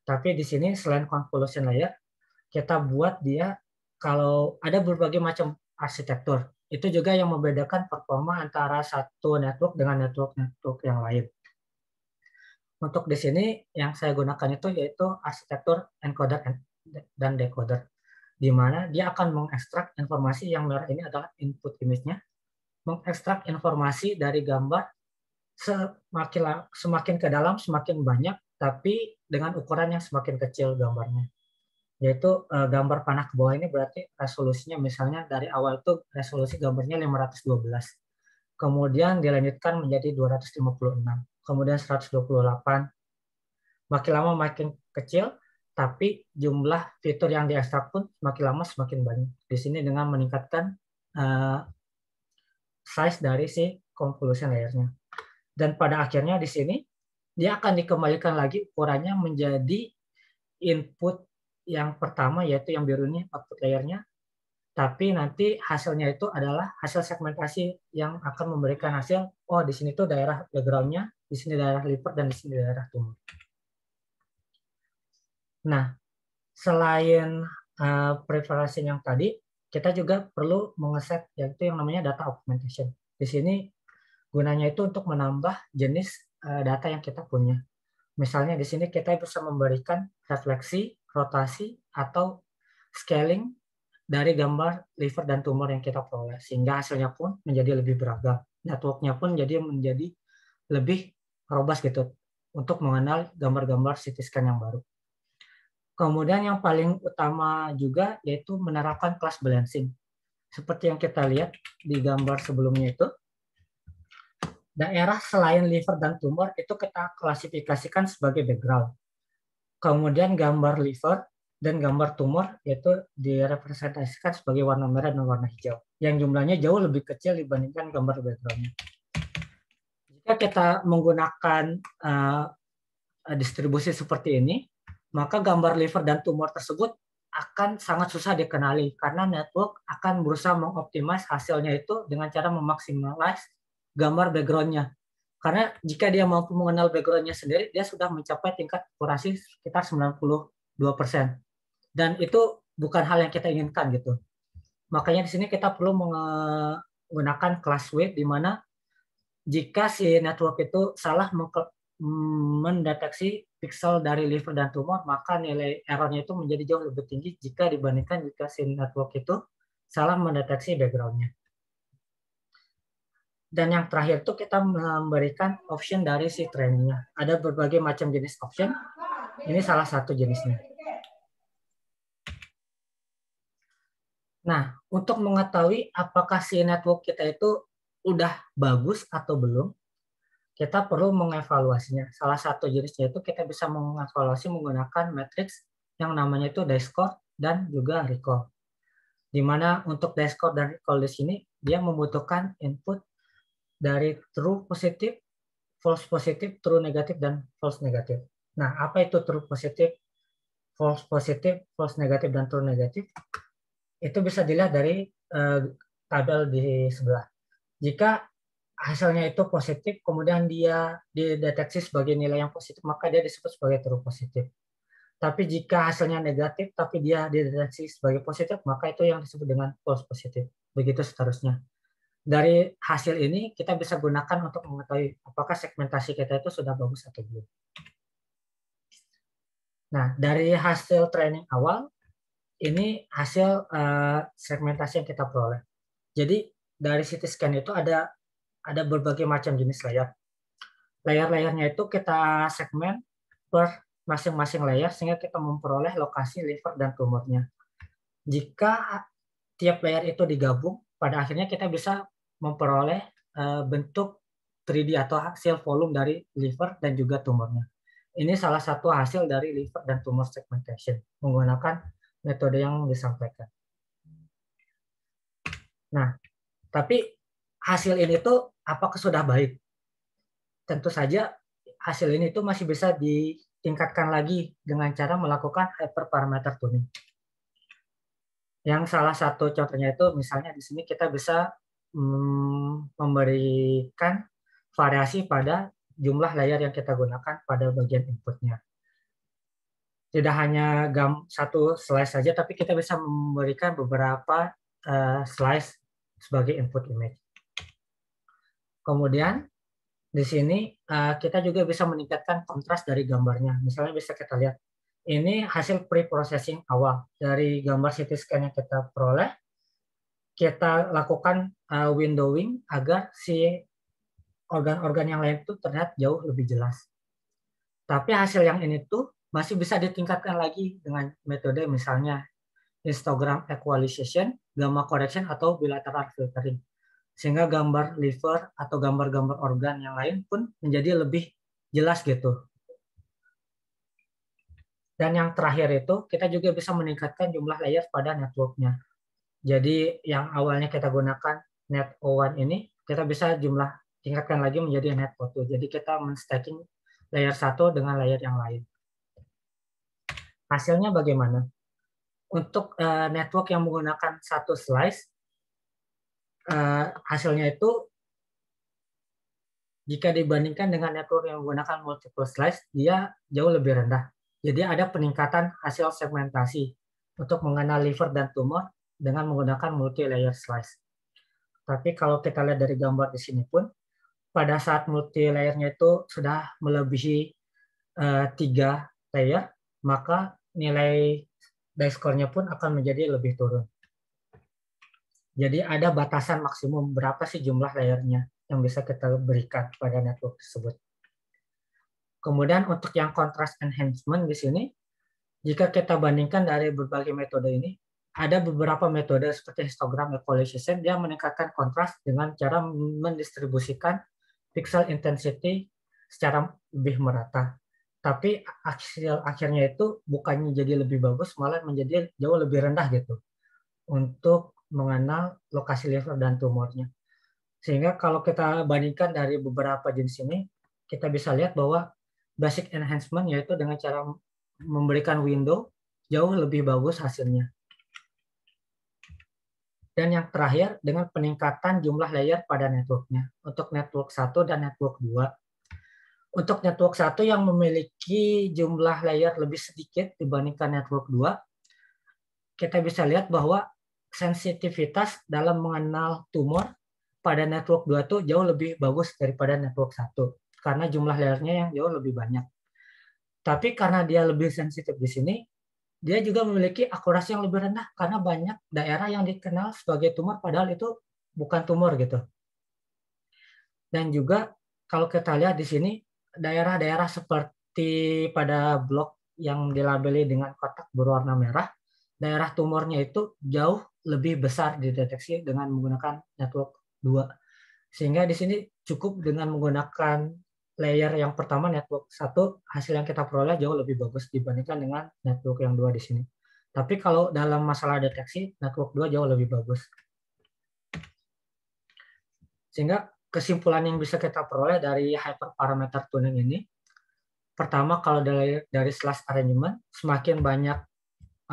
Tapi di sini selain convolution layer, kita buat dia kalau ada berbagai macam arsitektur. Itu juga yang membedakan performa antara satu network dengan network-network yang lain. Untuk di sini yang saya gunakan itu yaitu arsitektur encoder dan decoder di mana dia akan mengekstrak informasi yang merah ini adalah input image-nya, mengekstrak informasi dari gambar semakin semakin ke dalam semakin banyak, tapi dengan ukuran yang semakin kecil gambarnya. Yaitu eh, gambar panah ke bawah ini berarti resolusinya misalnya dari awal itu resolusi gambarnya 512. Kemudian dilanjutkan menjadi 256, kemudian 128. Makin lama makin kecil, tapi jumlah fitur yang diekstrak pun semakin lama semakin banyak. Di sini dengan meningkatkan uh, size dari si convolution layer-nya. Dan pada akhirnya di sini dia akan dikembalikan lagi ukurannya menjadi input yang pertama yaitu yang biru ini output layernya tapi nanti hasilnya itu adalah hasil segmentasi yang akan memberikan hasil oh di sini tuh daerah background-nya, di sini daerah liver dan di sini daerah tumbuh Nah, selain uh, eh, preferensi yang tadi, kita juga perlu mengeset yaitu yang namanya data augmentation. Di sini gunanya itu untuk menambah jenis uh, data yang kita punya. Misalnya di sini kita bisa memberikan refleksi, rotasi, atau scaling dari gambar liver dan tumor yang kita peroleh sehingga hasilnya pun menjadi lebih beragam networknya pun jadi menjadi lebih robust gitu untuk mengenal gambar-gambar CT scan yang baru Kemudian yang paling utama juga yaitu menerapkan kelas balancing. Seperti yang kita lihat di gambar sebelumnya itu, daerah selain liver dan tumor itu kita klasifikasikan sebagai background. Kemudian gambar liver dan gambar tumor yaitu direpresentasikan sebagai warna merah dan warna hijau. Yang jumlahnya jauh lebih kecil dibandingkan gambar backgroundnya. Jika kita menggunakan uh, distribusi seperti ini, maka gambar liver dan tumor tersebut akan sangat susah dikenali karena network akan berusaha mengoptimasi hasilnya itu dengan cara memaksimalkan gambar backgroundnya. Karena jika dia mampu mengenal backgroundnya sendiri, dia sudah mencapai tingkat akurasi sekitar 92%. Dan itu bukan hal yang kita inginkan gitu. Makanya di sini kita perlu menggunakan class weight di mana jika si network itu salah Hmm, mendeteksi pixel dari liver dan tumor, maka nilai errornya itu menjadi jauh lebih tinggi jika dibandingkan jika si network itu salah mendeteksi backgroundnya. Dan yang terakhir itu kita memberikan option dari si trainingnya. Ada berbagai macam jenis option. Ini salah satu jenisnya. Nah, untuk mengetahui apakah si network kita itu udah bagus atau belum, kita perlu mengevaluasinya. Salah satu jenisnya itu kita bisa mengevaluasi menggunakan matriks yang namanya itu dashcore dan juga recall. Di mana untuk dashcore dan recall di sini dia membutuhkan input dari true positif, false positif, true negatif dan false negatif. Nah, apa itu true positif, false positif, false negatif dan true negatif? Itu bisa dilihat dari uh, tabel di sebelah. Jika hasilnya itu positif, kemudian dia dideteksi sebagai nilai yang positif, maka dia disebut sebagai true positif. Tapi jika hasilnya negatif, tapi dia dideteksi sebagai positif, maka itu yang disebut dengan false positif. Begitu seterusnya. Dari hasil ini, kita bisa gunakan untuk mengetahui apakah segmentasi kita itu sudah bagus atau belum. Nah, dari hasil training awal, ini hasil eh, segmentasi yang kita peroleh. Jadi, dari CT scan itu ada ada berbagai macam jenis layar. Layar-layarnya itu kita segmen per masing-masing layar sehingga kita memperoleh lokasi liver dan tumornya. Jika tiap layar itu digabung, pada akhirnya kita bisa memperoleh eh, bentuk 3D atau hasil volume dari liver dan juga tumornya. Ini salah satu hasil dari liver dan tumor segmentation menggunakan metode yang disampaikan. Nah, tapi hasil ini tuh apakah sudah baik? Tentu saja hasil ini itu masih bisa ditingkatkan lagi dengan cara melakukan hyperparameter tuning. Yang salah satu contohnya itu misalnya di sini kita bisa hmm, memberikan variasi pada jumlah layar yang kita gunakan pada bagian inputnya. Tidak hanya gam satu slice saja, tapi kita bisa memberikan beberapa eh, slice sebagai input image. Kemudian di sini eh, kita juga bisa meningkatkan kontras dari gambarnya. Misalnya bisa kita lihat ini hasil pre-processing awal dari gambar CT scan yang kita peroleh. Kita lakukan eh, windowing agar si organ-organ yang lain itu terlihat jauh lebih jelas. Tapi hasil yang ini tuh masih bisa ditingkatkan lagi dengan metode misalnya histogram equalization, gamma correction, atau bilateral filtering sehingga gambar liver atau gambar-gambar organ yang lain pun menjadi lebih jelas gitu. Dan yang terakhir itu kita juga bisa meningkatkan jumlah layer pada networknya. Jadi yang awalnya kita gunakan net O1 ini kita bisa jumlah tingkatkan lagi menjadi net O2. Jadi kita men-stacking layer satu dengan layer yang lain. Hasilnya bagaimana? Untuk eh, network yang menggunakan satu slice uh, hasilnya itu jika dibandingkan dengan network yang menggunakan multiple slice, dia jauh lebih rendah. Jadi ada peningkatan hasil segmentasi untuk mengenal liver dan tumor dengan menggunakan multi-layer slice. Tapi kalau kita lihat dari gambar di sini pun, pada saat multi-layernya itu sudah melebihi eh, tiga layer, maka nilai dice pun akan menjadi lebih turun. Jadi ada batasan maksimum berapa sih jumlah layernya yang bisa kita berikan kepada network tersebut. Kemudian untuk yang contrast enhancement di sini, jika kita bandingkan dari berbagai metode ini, ada beberapa metode seperti histogram equalization yang meningkatkan kontras dengan cara mendistribusikan pixel intensity secara lebih merata. Tapi hasil akhirnya itu bukannya jadi lebih bagus, malah menjadi jauh lebih rendah gitu untuk mengenal lokasi liver dan tumornya. Sehingga kalau kita bandingkan dari beberapa jenis ini, kita bisa lihat bahwa basic enhancement yaitu dengan cara memberikan window jauh lebih bagus hasilnya. Dan yang terakhir dengan peningkatan jumlah layer pada networknya untuk network 1 dan network 2. Untuk network 1 yang memiliki jumlah layer lebih sedikit dibandingkan network 2, kita bisa lihat bahwa sensitivitas dalam mengenal tumor pada network 2 tuh jauh lebih bagus daripada network 1 karena jumlah layernya yang jauh lebih banyak. Tapi karena dia lebih sensitif di sini, dia juga memiliki akurasi yang lebih rendah karena banyak daerah yang dikenal sebagai tumor padahal itu bukan tumor gitu. Dan juga kalau kita lihat di sini daerah-daerah seperti pada blok yang dilabeli dengan kotak berwarna merah, daerah tumornya itu jauh lebih besar dideteksi dengan menggunakan network 2. Sehingga di sini cukup dengan menggunakan layer yang pertama network satu hasil yang kita peroleh jauh lebih bagus dibandingkan dengan network yang dua di sini. Tapi kalau dalam masalah deteksi network 2 jauh lebih bagus. Sehingga kesimpulan yang bisa kita peroleh dari hyperparameter tuning ini pertama kalau dari dari slash arrangement semakin banyak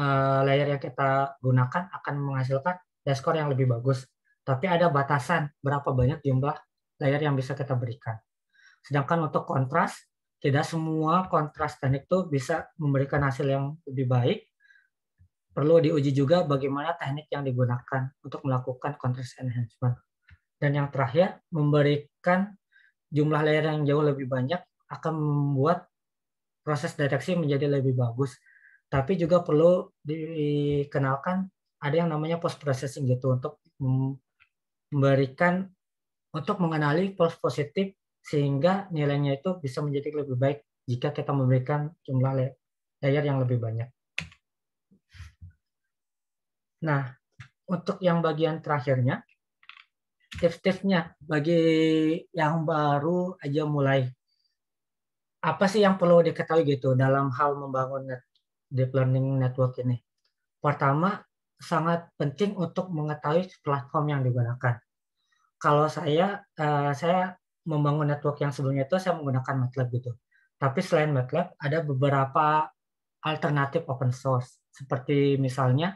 uh, layer yang kita gunakan akan menghasilkan dashboard yang lebih bagus. Tapi ada batasan berapa banyak jumlah layer yang bisa kita berikan. Sedangkan untuk kontras, tidak semua kontras teknik itu bisa memberikan hasil yang lebih baik. Perlu diuji juga bagaimana teknik yang digunakan untuk melakukan kontras enhancement. Dan yang terakhir, memberikan jumlah layer yang jauh lebih banyak akan membuat proses deteksi menjadi lebih bagus tapi juga perlu dikenalkan ada yang namanya post processing gitu untuk memberikan untuk mengenali false positif sehingga nilainya itu bisa menjadi lebih baik jika kita memberikan jumlah layer yang lebih banyak. Nah, untuk yang bagian terakhirnya, tips-tipsnya bagi yang baru aja mulai. Apa sih yang perlu diketahui gitu dalam hal membangun net deep learning network ini? Pertama, sangat penting untuk mengetahui platform yang digunakan. Kalau saya, eh, saya membangun network yang sebelumnya itu saya menggunakan MATLAB gitu. Tapi selain MATLAB, ada beberapa alternatif open source seperti misalnya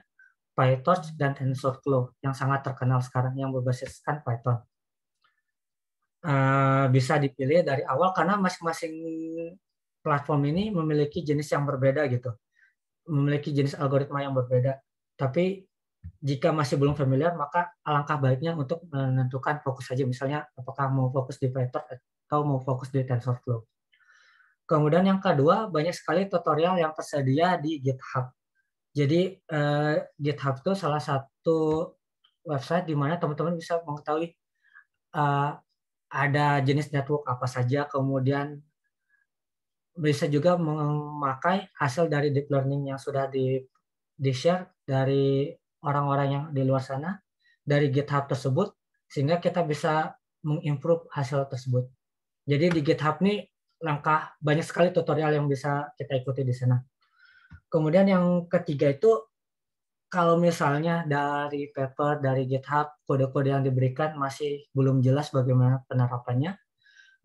PyTorch dan TensorFlow yang sangat terkenal sekarang yang berbasiskan Python. Uh, bisa dipilih dari awal karena masing-masing platform ini memiliki jenis yang berbeda gitu memiliki jenis algoritma yang berbeda. Tapi jika masih belum familiar, maka alangkah baiknya untuk menentukan fokus saja, misalnya apakah mau fokus di Python atau mau fokus di TensorFlow. Kemudian yang kedua, banyak sekali tutorial yang tersedia di GitHub. Jadi eh, GitHub itu salah satu website di mana teman-teman bisa mengetahui eh, ada jenis network apa saja, kemudian bisa juga memakai hasil dari deep learning yang sudah di di share dari orang-orang yang di luar sana dari GitHub tersebut sehingga kita bisa mengimprove hasil tersebut. Jadi di GitHub nih langkah banyak sekali tutorial yang bisa kita ikuti di sana. Kemudian yang ketiga itu kalau misalnya dari paper dari GitHub kode-kode yang diberikan masih belum jelas bagaimana penerapannya,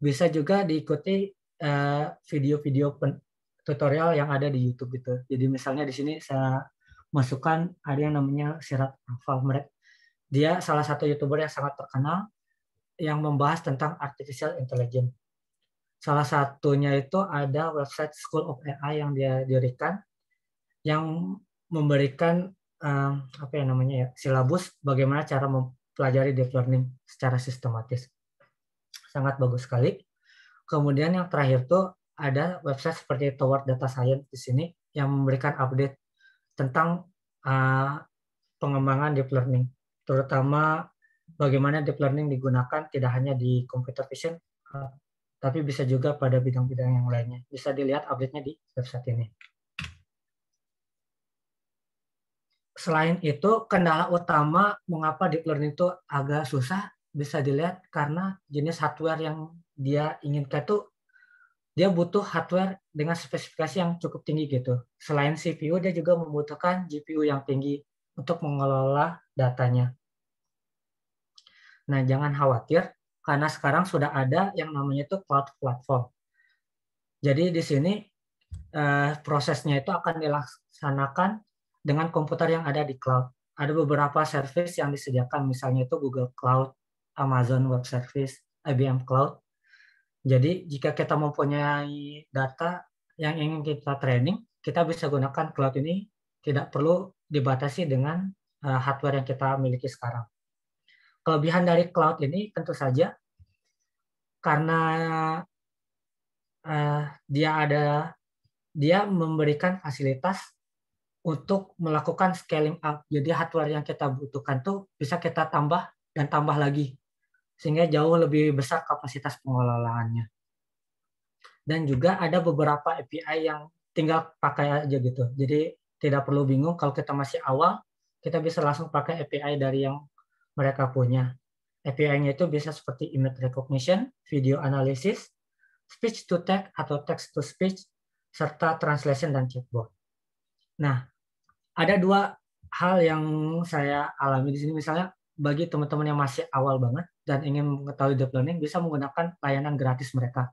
bisa juga diikuti Eh, video-video uh, tutorial yang ada di YouTube gitu. Jadi misalnya di sini saya masukkan ada yang namanya Sirat Hafal. Dia salah satu YouTuber yang sangat terkenal yang membahas tentang artificial intelligence. Salah satunya itu ada website School of AI yang dia dirikan yang memberikan um, apa ya namanya ya silabus bagaimana cara mempelajari deep learning secara sistematis. Sangat bagus sekali. Kemudian yang terakhir tuh ada website seperti Toward Data Science di sini yang memberikan update tentang uh, pengembangan deep learning, terutama bagaimana deep learning digunakan tidak hanya di computer vision, uh, tapi bisa juga pada bidang-bidang yang lainnya. Bisa dilihat update-nya di website ini. Selain itu, kendala utama mengapa deep learning itu agak susah bisa dilihat karena jenis hardware yang dia ingin tuh dia butuh hardware dengan spesifikasi yang cukup tinggi gitu. Selain CPU, dia juga membutuhkan GPU yang tinggi untuk mengelola datanya. Nah, jangan khawatir karena sekarang sudah ada yang namanya itu cloud platform. Jadi di sini eh, prosesnya itu akan dilaksanakan dengan komputer yang ada di cloud. Ada beberapa service yang disediakan, misalnya itu Google Cloud, Amazon Web Service, IBM Cloud, jadi jika kita mempunyai data yang ingin kita training, kita bisa gunakan cloud ini tidak perlu dibatasi dengan eh, hardware yang kita miliki sekarang. Kelebihan dari cloud ini tentu saja karena uh, dia ada dia memberikan fasilitas untuk melakukan scaling up. Jadi hardware yang kita butuhkan tuh bisa kita tambah dan tambah lagi sehingga jauh lebih besar kapasitas pengelolaannya. Dan juga ada beberapa API yang tinggal pakai aja gitu. Jadi tidak perlu bingung kalau kita masih awal, kita bisa langsung pakai API dari yang mereka punya. API-nya itu bisa seperti image recognition, video analysis, speech to text atau text to speech, serta translation dan chatbot. Nah, ada dua hal yang saya alami di sini misalnya bagi teman-teman yang masih awal banget, dan ingin mengetahui deep learning bisa menggunakan layanan gratis mereka,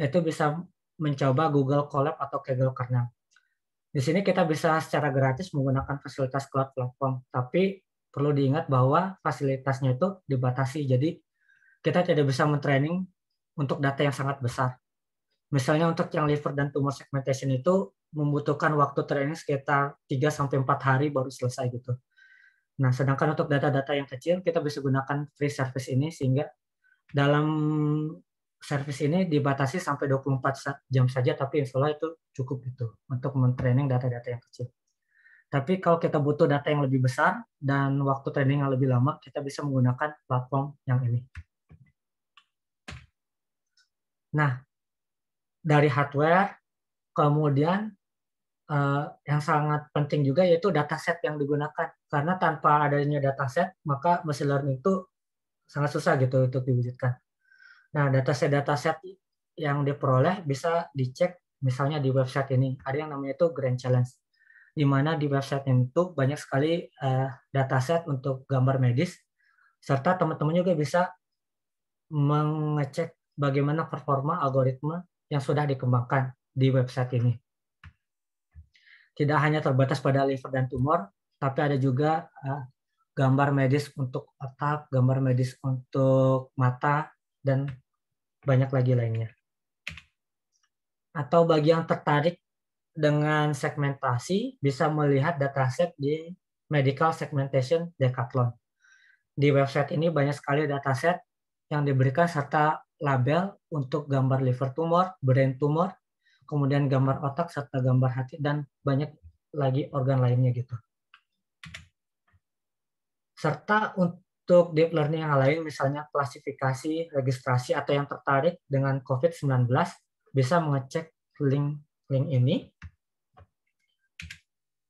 yaitu bisa mencoba Google Colab atau Kaggle Karena Di sini kita bisa secara gratis menggunakan fasilitas cloud platform, tapi perlu diingat bahwa fasilitasnya itu dibatasi, jadi kita tidak bisa mentraining untuk data yang sangat besar. Misalnya untuk yang liver dan tumor segmentation itu membutuhkan waktu training sekitar 3 sampai 4 hari baru selesai gitu. Nah, sedangkan untuk data-data yang kecil, kita bisa gunakan free service ini sehingga dalam service ini dibatasi sampai 24 jam saja, tapi insya Allah itu cukup itu untuk mentraining data-data yang kecil. Tapi kalau kita butuh data yang lebih besar dan waktu training yang lebih lama, kita bisa menggunakan platform yang ini. Nah, dari hardware, kemudian Eh, yang sangat penting juga yaitu dataset yang digunakan karena tanpa adanya dataset maka machine learning itu sangat susah gitu untuk diwujudkan. Nah dataset dataset yang diperoleh bisa dicek misalnya di website ini ada yang namanya itu Grand Challenge di mana di website itu banyak sekali uh, dataset untuk gambar medis serta teman-teman juga bisa mengecek bagaimana performa algoritma yang sudah dikembangkan di website ini tidak hanya terbatas pada liver dan tumor, tapi ada juga uh, gambar medis untuk otak, gambar medis untuk mata, dan banyak lagi lainnya. Atau bagi yang tertarik dengan segmentasi, bisa melihat dataset di Medical Segmentation Decathlon. Di website ini banyak sekali dataset yang diberikan serta label untuk gambar liver tumor, brain tumor, kemudian gambar otak serta gambar hati dan banyak lagi organ lainnya gitu. Serta untuk deep learning yang lain misalnya klasifikasi, registrasi atau yang tertarik dengan COVID-19 bisa mengecek link link ini.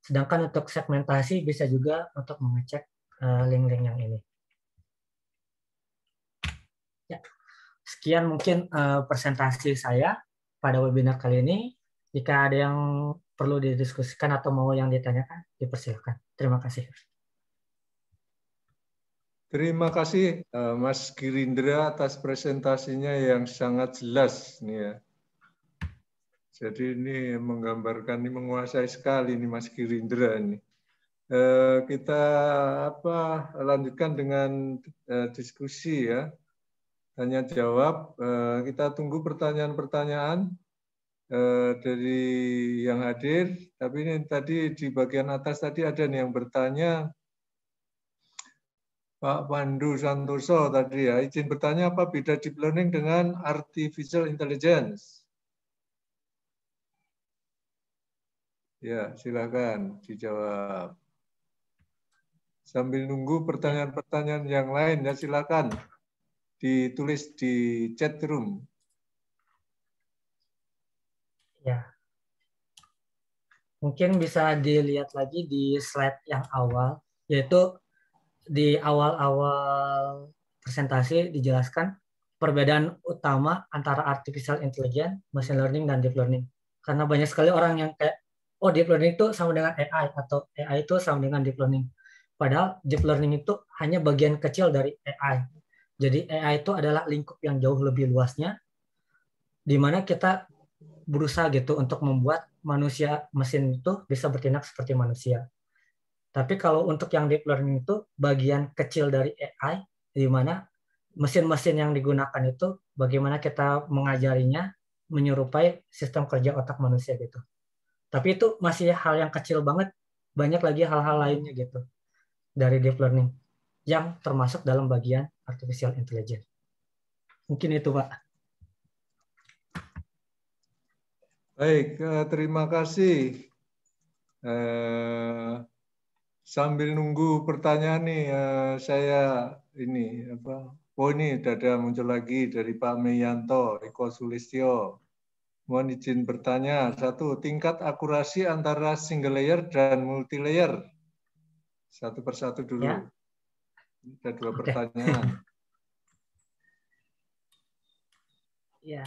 Sedangkan untuk segmentasi bisa juga untuk mengecek eh, link-link yang ini. Ya, sekian mungkin eh, presentasi saya pada webinar kali ini. Jika ada yang perlu didiskusikan atau mau yang ditanyakan, dipersilakan. Terima kasih. Terima kasih eh, Mas Girindra atas presentasinya yang sangat jelas nih ya. Jadi ini menggambarkan ini menguasai sekali ini Mas Girindra ini. Eh, kita apa lanjutkan dengan eh, diskusi ya tanya jawab. Eh, kita tunggu pertanyaan-pertanyaan eh, dari yang hadir. Tapi ini tadi di bagian atas tadi ada nih yang bertanya. Pak Pandu Santoso tadi ya, izin bertanya apa beda deep learning dengan artificial intelligence? Ya, silakan dijawab. Sambil nunggu pertanyaan-pertanyaan yang lain ya silakan ditulis di chat room. Ya. Mungkin bisa dilihat lagi di slide yang awal, yaitu di awal-awal presentasi dijelaskan perbedaan utama antara artificial intelligence, machine learning, dan deep learning. Karena banyak sekali orang yang kayak, oh deep learning itu sama dengan AI, atau AI itu sama dengan deep learning. Padahal deep learning itu hanya bagian kecil dari AI. Jadi AI itu adalah lingkup yang jauh lebih luasnya, di mana kita berusaha gitu untuk membuat manusia mesin itu bisa bertindak seperti manusia. Tapi kalau untuk yang deep learning itu bagian kecil dari AI, di mana mesin-mesin yang digunakan itu bagaimana kita mengajarinya menyerupai sistem kerja otak manusia gitu. Tapi itu masih hal yang kecil banget, banyak lagi hal-hal lainnya gitu dari deep learning yang termasuk dalam bagian artificial intelligence. Mungkin itu, Pak. Baik, eh, terima kasih. Eh, sambil nunggu pertanyaan nih, eh, saya ini apa? Oh ini ada muncul lagi dari Pak Meyanto, Eko Sulistyo. Mohon izin bertanya, satu, tingkat akurasi antara single layer dan multi layer. Satu persatu dulu. Ya. Ada dua okay. pertanyaan. ya.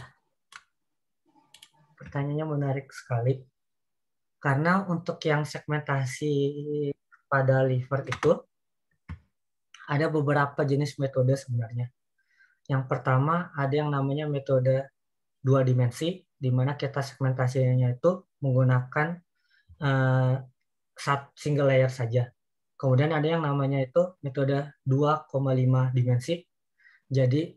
Pertanyaannya menarik sekali. Karena untuk yang segmentasi pada liver itu ada beberapa jenis metode sebenarnya. Yang pertama ada yang namanya metode dua dimensi, di mana kita segmentasinya itu menggunakan uh, single layer saja Kemudian ada yang namanya itu metode 2,5 dimensi. Jadi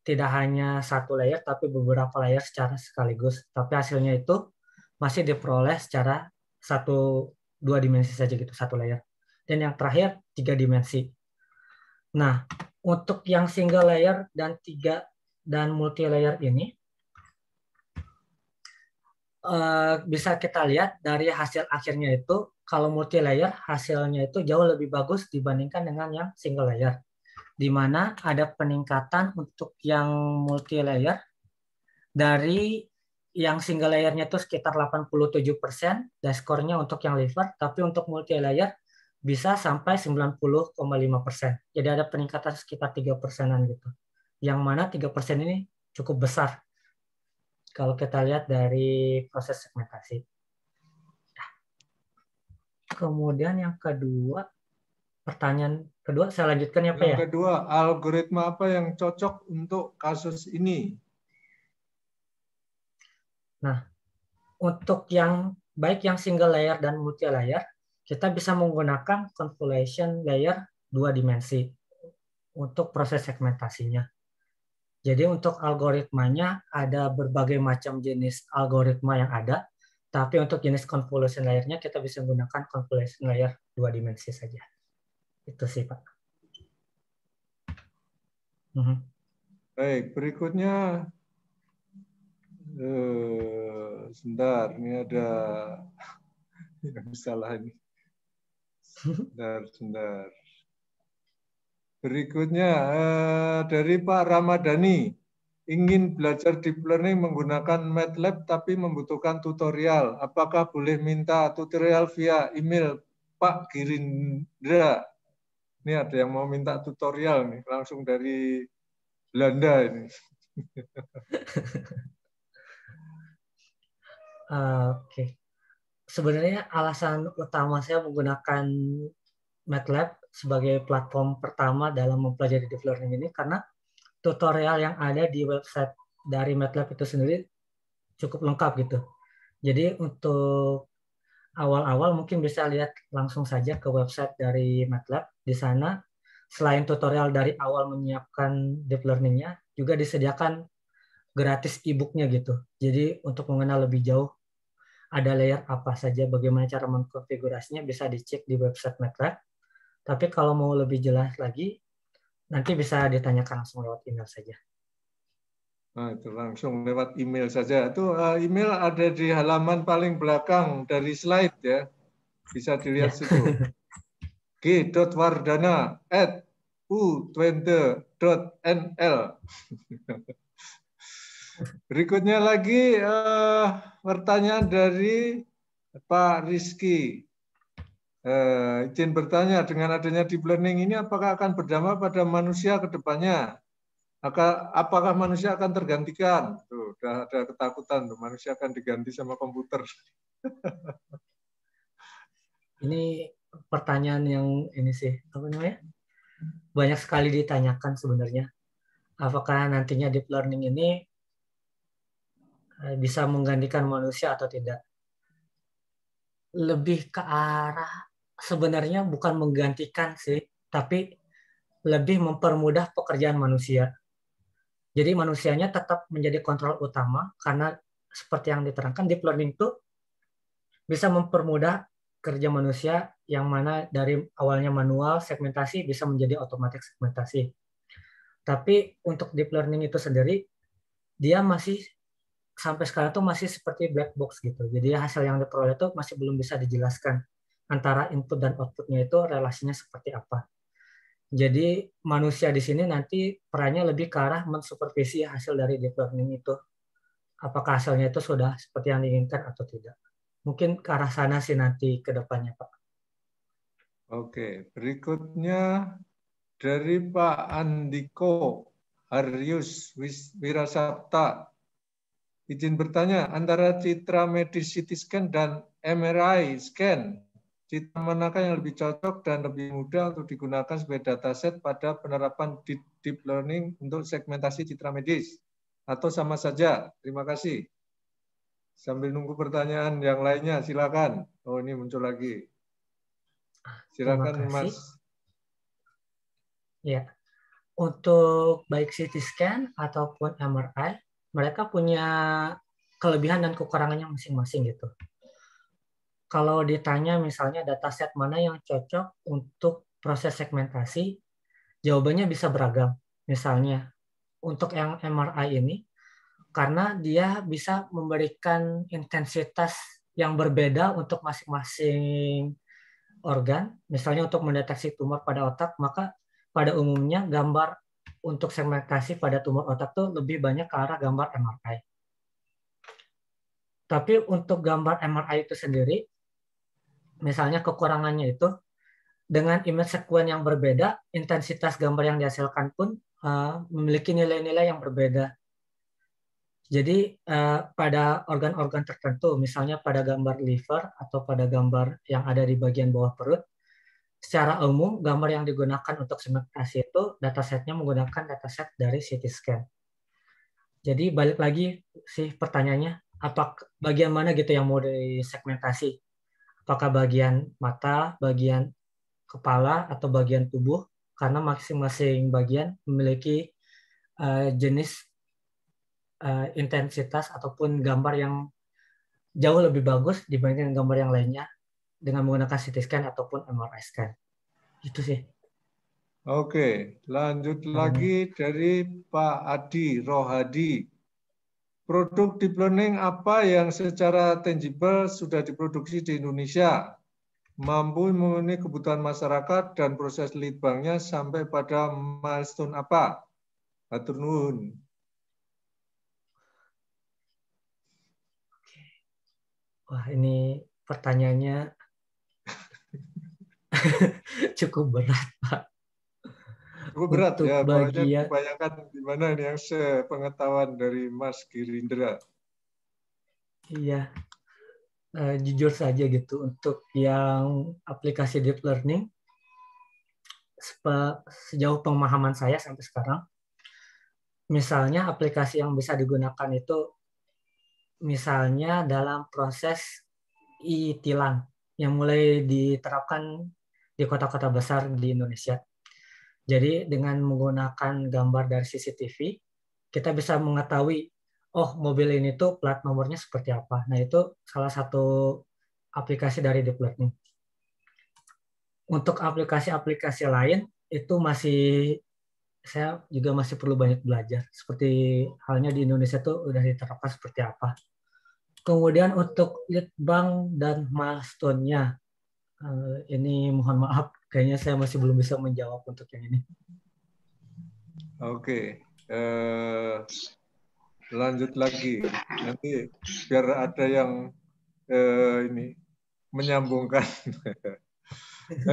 tidak hanya satu layer tapi beberapa layer secara sekaligus. Tapi hasilnya itu masih diperoleh secara satu dua dimensi saja gitu satu layer. Dan yang terakhir tiga dimensi. Nah untuk yang single layer dan tiga dan multi layer ini eh, bisa kita lihat dari hasil akhirnya itu kalau multi layer hasilnya itu jauh lebih bagus dibandingkan dengan yang single layer. Di mana ada peningkatan untuk yang multi layer dari yang single layernya itu sekitar 87% persen, skornya untuk yang liver, tapi untuk multi layer bisa sampai 90,5%. persen. Jadi ada peningkatan sekitar 3 persenan gitu. Yang mana 3 persen ini cukup besar kalau kita lihat dari proses segmentasi. Kemudian yang kedua, pertanyaan kedua saya lanjutkan ya Pak yang ya. kedua, algoritma apa yang cocok untuk kasus ini? Nah, untuk yang baik yang single layer dan multi layer, kita bisa menggunakan convolution layer dua dimensi untuk proses segmentasinya. Jadi untuk algoritmanya ada berbagai macam jenis algoritma yang ada. Tapi untuk jenis convolution layer-nya kita bisa menggunakan convolution layer dua dimensi saja. Itu sih Pak. Mhm. Baik, berikutnya eh, sebentar, ini ada yang salah ini. Sebentar, sebentar. Berikutnya eh, dari Pak Ramadhani ingin belajar deep learning menggunakan MATLAB tapi membutuhkan tutorial. Apakah boleh minta tutorial via email Pak Girindra? Ini ada yang mau minta tutorial nih, langsung dari Belanda ini. Oke. Okay. Sebenarnya alasan utama saya menggunakan MATLAB sebagai platform pertama dalam mempelajari deep learning ini karena tutorial yang ada di website dari MATLAB itu sendiri cukup lengkap gitu. Jadi untuk awal-awal mungkin bisa lihat langsung saja ke website dari MATLAB. Di sana selain tutorial dari awal menyiapkan deep learning-nya, juga disediakan gratis e-booknya gitu. Jadi untuk mengenal lebih jauh ada layer apa saja, bagaimana cara mengkonfigurasinya bisa dicek di website MATLAB. Tapi kalau mau lebih jelas lagi, Nanti bisa ditanyakan langsung lewat email saja. Nah, itu langsung lewat email saja. Itu eh, email ada di halaman paling belakang dari slide ya. Bisa dilihat ya. situ. g.wardana at u20.nl Berikutnya lagi uh, pertanyaan dari Pak Rizky. Uh, eh, izin bertanya, dengan adanya deep learning ini apakah akan berdampak pada manusia ke depannya? Apakah manusia akan tergantikan? Tuh, udah ada ketakutan tuh, manusia akan diganti sama komputer. ini pertanyaan yang ini sih, apa namanya? Banyak sekali ditanyakan sebenarnya. Apakah nantinya deep learning ini eh, bisa menggantikan manusia atau tidak? lebih ke arah sebenarnya bukan menggantikan sih, tapi lebih mempermudah pekerjaan manusia. Jadi manusianya tetap menjadi kontrol utama karena seperti yang diterangkan deep learning itu bisa mempermudah kerja manusia yang mana dari awalnya manual segmentasi bisa menjadi otomatis segmentasi. Tapi untuk deep learning itu sendiri dia masih sampai sekarang tuh masih seperti black box gitu. Jadi hasil yang diperoleh itu masih belum bisa dijelaskan antara input dan outputnya itu relasinya seperti apa. Jadi manusia di sini nanti perannya lebih ke arah mensupervisi hasil dari deep learning itu. Apakah hasilnya itu sudah seperti yang diinginkan atau tidak. Mungkin ke arah sana sih nanti ke depannya Pak. Oke, berikutnya dari Pak Andiko Arius Wirasapta. Izin bertanya, antara citra medis CT scan dan MRI scan, Data manakah yang lebih cocok dan lebih mudah untuk digunakan sebagai dataset pada penerapan deep, learning untuk segmentasi citra medis? Atau sama saja? Terima kasih. Sambil nunggu pertanyaan yang lainnya, silakan. Oh, ini muncul lagi. Silakan, Mas. Ya. Untuk baik CT scan ataupun MRI, mereka punya kelebihan dan kekurangannya masing-masing gitu kalau ditanya misalnya data set mana yang cocok untuk proses segmentasi, jawabannya bisa beragam. Misalnya untuk yang MRI ini, karena dia bisa memberikan intensitas yang berbeda untuk masing-masing organ, misalnya untuk mendeteksi tumor pada otak, maka pada umumnya gambar untuk segmentasi pada tumor otak tuh lebih banyak ke arah gambar MRI. Tapi untuk gambar MRI itu sendiri, misalnya kekurangannya itu dengan image sekuen yang berbeda, intensitas gambar yang dihasilkan pun uh, memiliki nilai-nilai yang berbeda. Jadi uh, pada organ-organ tertentu, misalnya pada gambar liver atau pada gambar yang ada di bagian bawah perut, secara umum gambar yang digunakan untuk segmentasi itu datasetnya menggunakan dataset dari CT scan. Jadi balik lagi sih pertanyaannya, apa bagian mana gitu yang mau disegmentasi? apakah bagian mata, bagian kepala, atau bagian tubuh, karena masing-masing bagian memiliki uh, jenis uh, intensitas ataupun gambar yang jauh lebih bagus dibandingkan gambar yang lainnya dengan menggunakan CT scan ataupun MRI scan. Itu sih. Oke, lanjut hmm. lagi dari Pak Adi Rohadi produk deep learning apa yang secara tangible sudah diproduksi di Indonesia, mampu memenuhi kebutuhan masyarakat dan proses lead banknya sampai pada milestone apa? Hatur nuhun. Wah, ini pertanyaannya cukup berat, Pak. Gue berat ya, bahagia. Bayangkan gimana ini yang sepengetahuan dari Mas Kirindra. Iya, uh, jujur saja gitu untuk yang aplikasi deep learning sepa, sejauh pemahaman saya sampai sekarang, misalnya aplikasi yang bisa digunakan itu misalnya dalam proses e-tilang yang mulai diterapkan di kota-kota besar di Indonesia. Jadi dengan menggunakan gambar dari CCTV, kita bisa mengetahui, oh mobil ini tuh plat nomornya seperti apa. Nah itu salah satu aplikasi dari deep learning. Untuk aplikasi-aplikasi lain itu masih saya juga masih perlu banyak belajar. Seperti halnya di Indonesia tuh udah diterapkan seperti apa. Kemudian untuk lead bank dan milestone-nya, eh, ini mohon maaf kayaknya saya masih belum bisa menjawab untuk yang ini. Oke, okay. uh, eh, lanjut lagi nanti biar ada yang uh, ini menyambungkan.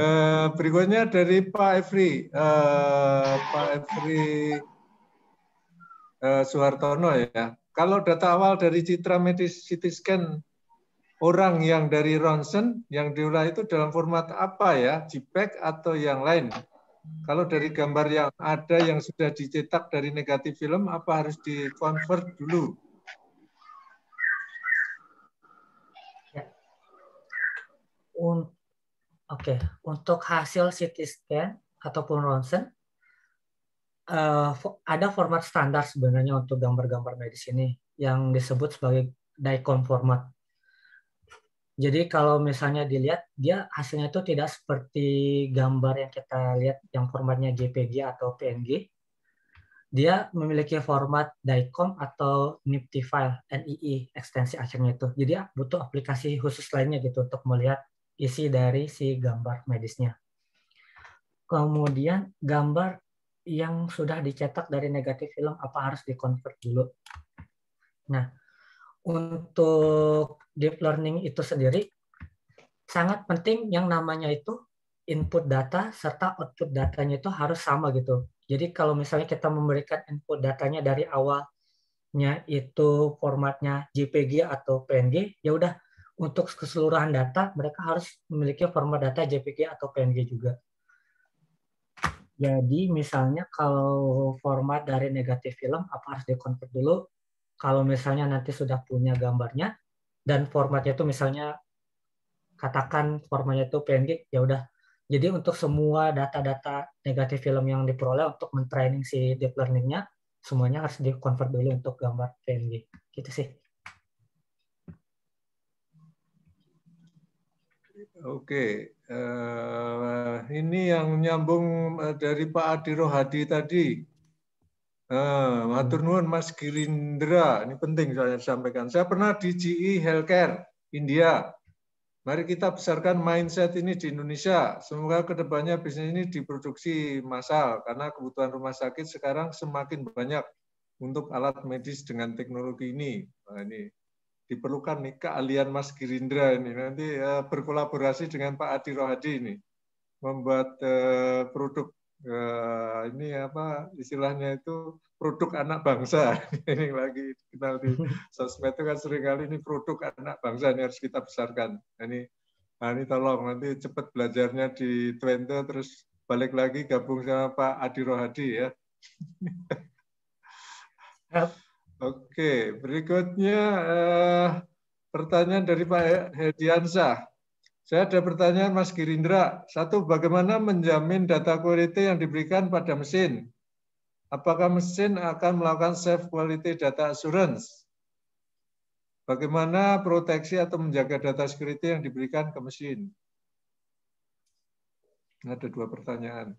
uh, berikutnya dari Pak Efri, uh, Pak Efri uh, Suhartono ya. Kalau data awal dari citra medis CT scan orang yang dari ronsen yang diolah itu dalam format apa ya, JPEG atau yang lain? Kalau dari gambar yang ada yang sudah dicetak dari negatif film, apa harus di-convert dulu? Ya. Oke, okay. untuk hasil CT scan ataupun ronsen, eh, ada format standar sebenarnya untuk gambar-gambar medis ini yang disebut sebagai DICOM format jadi kalau misalnya dilihat dia hasilnya itu tidak seperti gambar yang kita lihat yang formatnya JPG atau PNG. Dia memiliki format DICOM atau NIPT file NII ekstensi akhirnya itu. Jadi ya, butuh aplikasi khusus lainnya gitu untuk melihat isi dari si gambar medisnya. Kemudian gambar yang sudah dicetak dari negatif film apa harus dikonvert dulu. Nah, untuk deep learning itu sendiri sangat penting yang namanya itu input data serta output datanya itu harus sama gitu. Jadi kalau misalnya kita memberikan input datanya dari awalnya itu formatnya JPG atau PNG, ya udah untuk keseluruhan data mereka harus memiliki format data JPG atau PNG juga. Jadi misalnya kalau format dari negatif film apa harus dikonvert dulu kalau misalnya nanti sudah punya gambarnya dan formatnya itu misalnya katakan formatnya itu PNG ya udah jadi untuk semua data-data negatif film yang diperoleh untuk mentraining si deep learningnya semuanya harus di convert dulu untuk gambar PNG gitu sih Oke, uh, ini yang nyambung eh, dari Pak Adi Rohadi tadi. Nah, matur nuwun Mas Girindra, ini penting saya sampaikan. Saya pernah di GE Healthcare India. Mari kita besarkan mindset ini di Indonesia. Semoga kedepannya bisnis ini diproduksi massal karena kebutuhan rumah sakit sekarang semakin banyak untuk alat medis dengan teknologi ini. Nah, ini diperlukan nih keahlian Mas Girindra ini nanti eh, berkolaborasi dengan Pak Adi Rohadi ini membuat eh, produk uh, ini apa istilahnya itu produk anak bangsa ini lagi kenal di sosmed itu kan sering kali ini produk anak bangsa ini harus kita besarkan ini nah ini tolong nanti cepat belajarnya di Twente terus balik lagi gabung sama Pak Adi Rohadi ya Oke, berikutnya uh, pertanyaan dari Pak Hediansa. Saya ada pertanyaan Mas Girindra. Satu, bagaimana menjamin data quality yang diberikan pada mesin? Apakah mesin akan melakukan safe quality data assurance? Bagaimana proteksi atau menjaga data security yang diberikan ke mesin? Ada dua pertanyaan.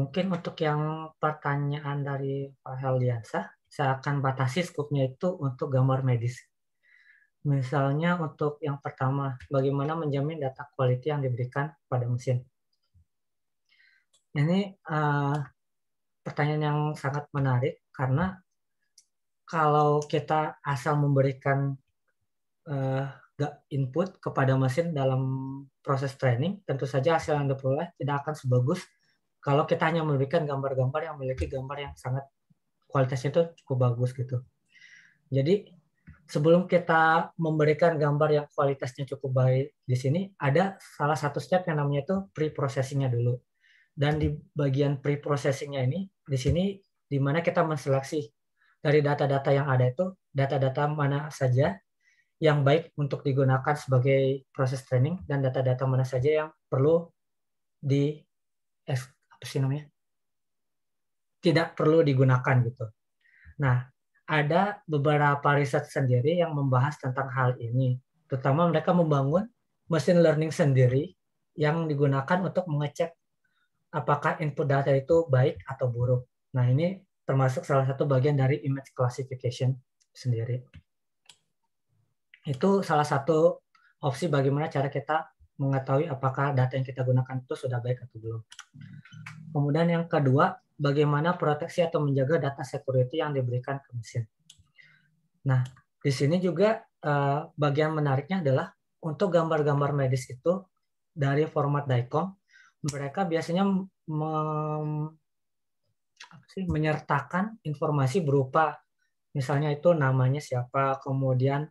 Mungkin untuk yang pertanyaan dari Pak Heliansa, saya akan batasi skupnya itu untuk gambar medis. Misalnya untuk yang pertama, bagaimana menjamin data quality yang diberikan pada mesin. Ini uh, pertanyaan yang sangat menarik karena kalau kita asal memberikan uh, input kepada mesin dalam proses training, tentu saja hasil yang diperoleh tidak akan sebagus kalau kita hanya memberikan gambar-gambar yang memiliki gambar yang sangat kualitasnya itu cukup bagus gitu. Jadi sebelum kita memberikan gambar yang kualitasnya cukup baik di sini, ada salah satu step yang namanya itu pre-processingnya dulu. Dan di bagian pre-processingnya ini, di sini di mana kita menseleksi dari data-data yang ada itu, data-data mana saja yang baik untuk digunakan sebagai proses training dan data-data mana saja yang perlu di eh, apa sih namanya tidak perlu digunakan gitu. Nah ada beberapa riset sendiri yang membahas tentang hal ini. Terutama mereka membangun machine learning sendiri yang digunakan untuk mengecek apakah input data itu baik atau buruk. Nah, ini termasuk salah satu bagian dari image classification sendiri. Itu salah satu opsi bagaimana cara kita mengetahui apakah data yang kita gunakan itu sudah baik atau belum. Kemudian yang kedua, bagaimana proteksi atau menjaga data security yang diberikan ke mesin. Nah, di sini juga eh, bagian menariknya adalah untuk gambar-gambar medis itu dari format DICOM, mereka biasanya menyertakan informasi berupa misalnya itu namanya siapa, kemudian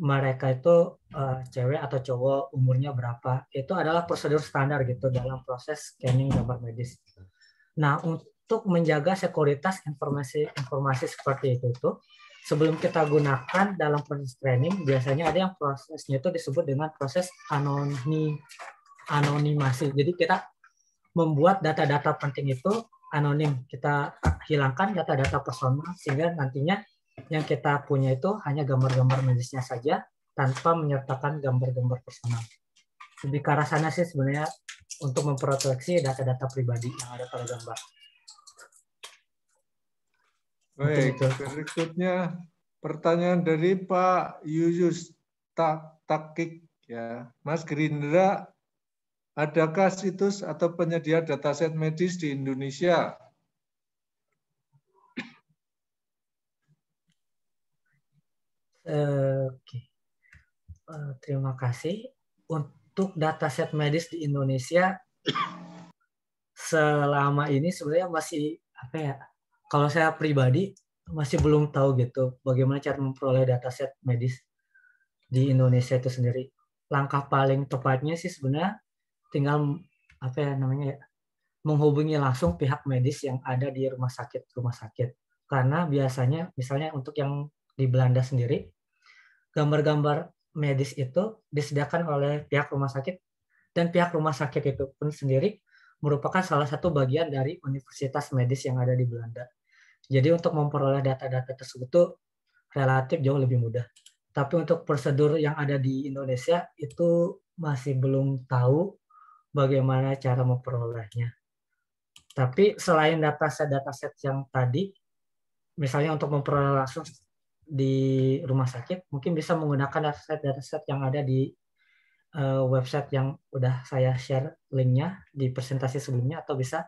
mereka itu eh, cewek atau cowok, umurnya berapa. Itu adalah prosedur standar gitu dalam proses scanning gambar medis. Nah, untuk menjaga sekuritas informasi-informasi seperti itu tuh, sebelum kita gunakan dalam proses training, biasanya ada yang prosesnya itu disebut dengan proses anoni, anonimasi. Jadi kita membuat data-data penting itu anonim. Kita hilangkan data-data personal sehingga nantinya yang kita punya itu hanya gambar-gambar medisnya saja tanpa menyertakan gambar-gambar personal. Lebih ke arah sana sih sebenarnya untuk memproteksi data-data pribadi yang ada pada gambar. Baik, berikutnya pertanyaan dari Pak Yuyus tak Takik ya. Mas Gerindra, adakah situs atau penyedia dataset medis di Indonesia? Eh, oke. Eh, terima kasih untuk dataset medis di Indonesia selama ini sebenarnya masih apa ya? Kalau saya pribadi masih belum tahu gitu bagaimana cara memperoleh dataset medis di Indonesia itu sendiri. Langkah paling tepatnya sih sebenarnya tinggal apa ya namanya ya menghubungi langsung pihak medis yang ada di rumah sakit rumah sakit karena biasanya misalnya untuk yang di Belanda sendiri gambar-gambar medis itu disediakan oleh pihak rumah sakit dan pihak rumah sakit itu pun sendiri merupakan salah satu bagian dari universitas medis yang ada di Belanda. Jadi untuk memperoleh data-data tersebut itu relatif jauh lebih mudah. Tapi untuk prosedur yang ada di Indonesia itu masih belum tahu bagaimana cara memperolehnya. Tapi selain data set-data set yang tadi, misalnya untuk memperoleh langsung di rumah sakit mungkin bisa menggunakan dataset-dataset yang ada di uh, website yang udah saya share linknya di presentasi sebelumnya atau bisa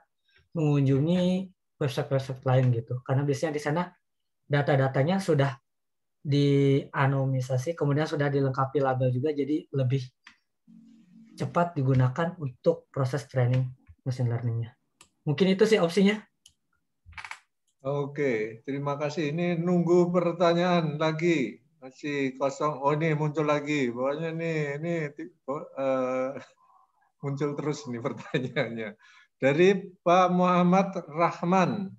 mengunjungi website-website lain gitu karena biasanya di sana data-datanya sudah dianomisasi kemudian sudah dilengkapi label juga jadi lebih cepat digunakan untuk proses training machine learningnya mungkin itu sih opsinya Oke, terima kasih. Ini nunggu pertanyaan lagi. Masih kosong. Oh, ini muncul lagi. Pokoknya nih, ini uh, muncul terus ini pertanyaannya. Dari Pak Muhammad Rahman.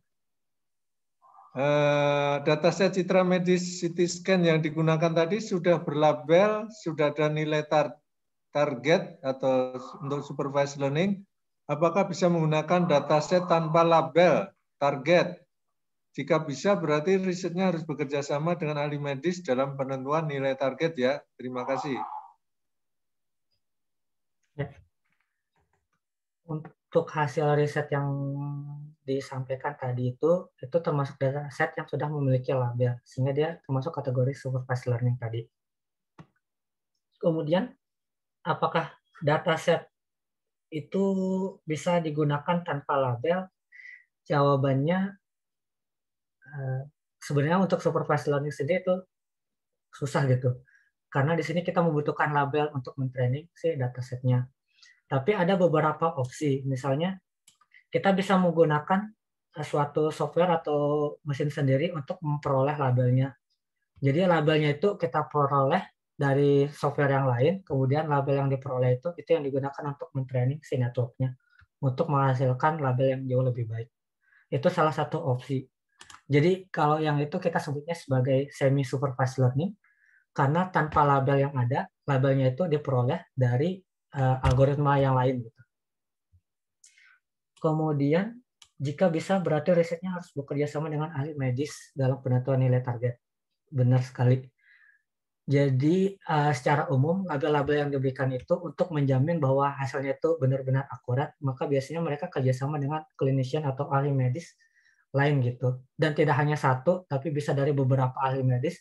Uh, data set citra medis CT scan yang digunakan tadi sudah berlabel, sudah ada nilai tar target atau untuk supervised learning. Apakah bisa menggunakan data set tanpa label target jika bisa berarti risetnya harus bekerja sama dengan ahli medis dalam penentuan nilai target ya. Terima kasih. Ya. Untuk hasil riset yang disampaikan tadi itu, itu termasuk data set yang sudah memiliki label, sehingga dia termasuk kategori supervised learning tadi. Kemudian, apakah data set itu bisa digunakan tanpa label? Jawabannya Eh, sebenarnya untuk supervised learning sendiri itu susah gitu karena di sini kita membutuhkan label untuk mentraining si datasetnya. Tapi ada beberapa opsi, misalnya kita bisa menggunakan eh, suatu software atau mesin sendiri untuk memperoleh labelnya. Jadi labelnya itu kita peroleh dari software yang lain, kemudian label yang diperoleh itu itu yang digunakan untuk mentraining si networknya untuk menghasilkan label yang jauh lebih baik. Itu salah satu opsi. Jadi kalau yang itu kita sebutnya sebagai semi supervised learning karena tanpa label yang ada, labelnya itu diperoleh dari uh, algoritma yang lain gitu. Kemudian jika bisa berarti risetnya harus bekerja sama dengan ahli medis dalam penentuan nilai target. Benar sekali. Jadi uh, secara umum label-label yang diberikan itu untuk menjamin bahwa hasilnya itu benar-benar akurat, maka biasanya mereka kerjasama dengan clinician atau ahli medis lain gitu. Dan tidak hanya satu, tapi bisa dari beberapa ahli medis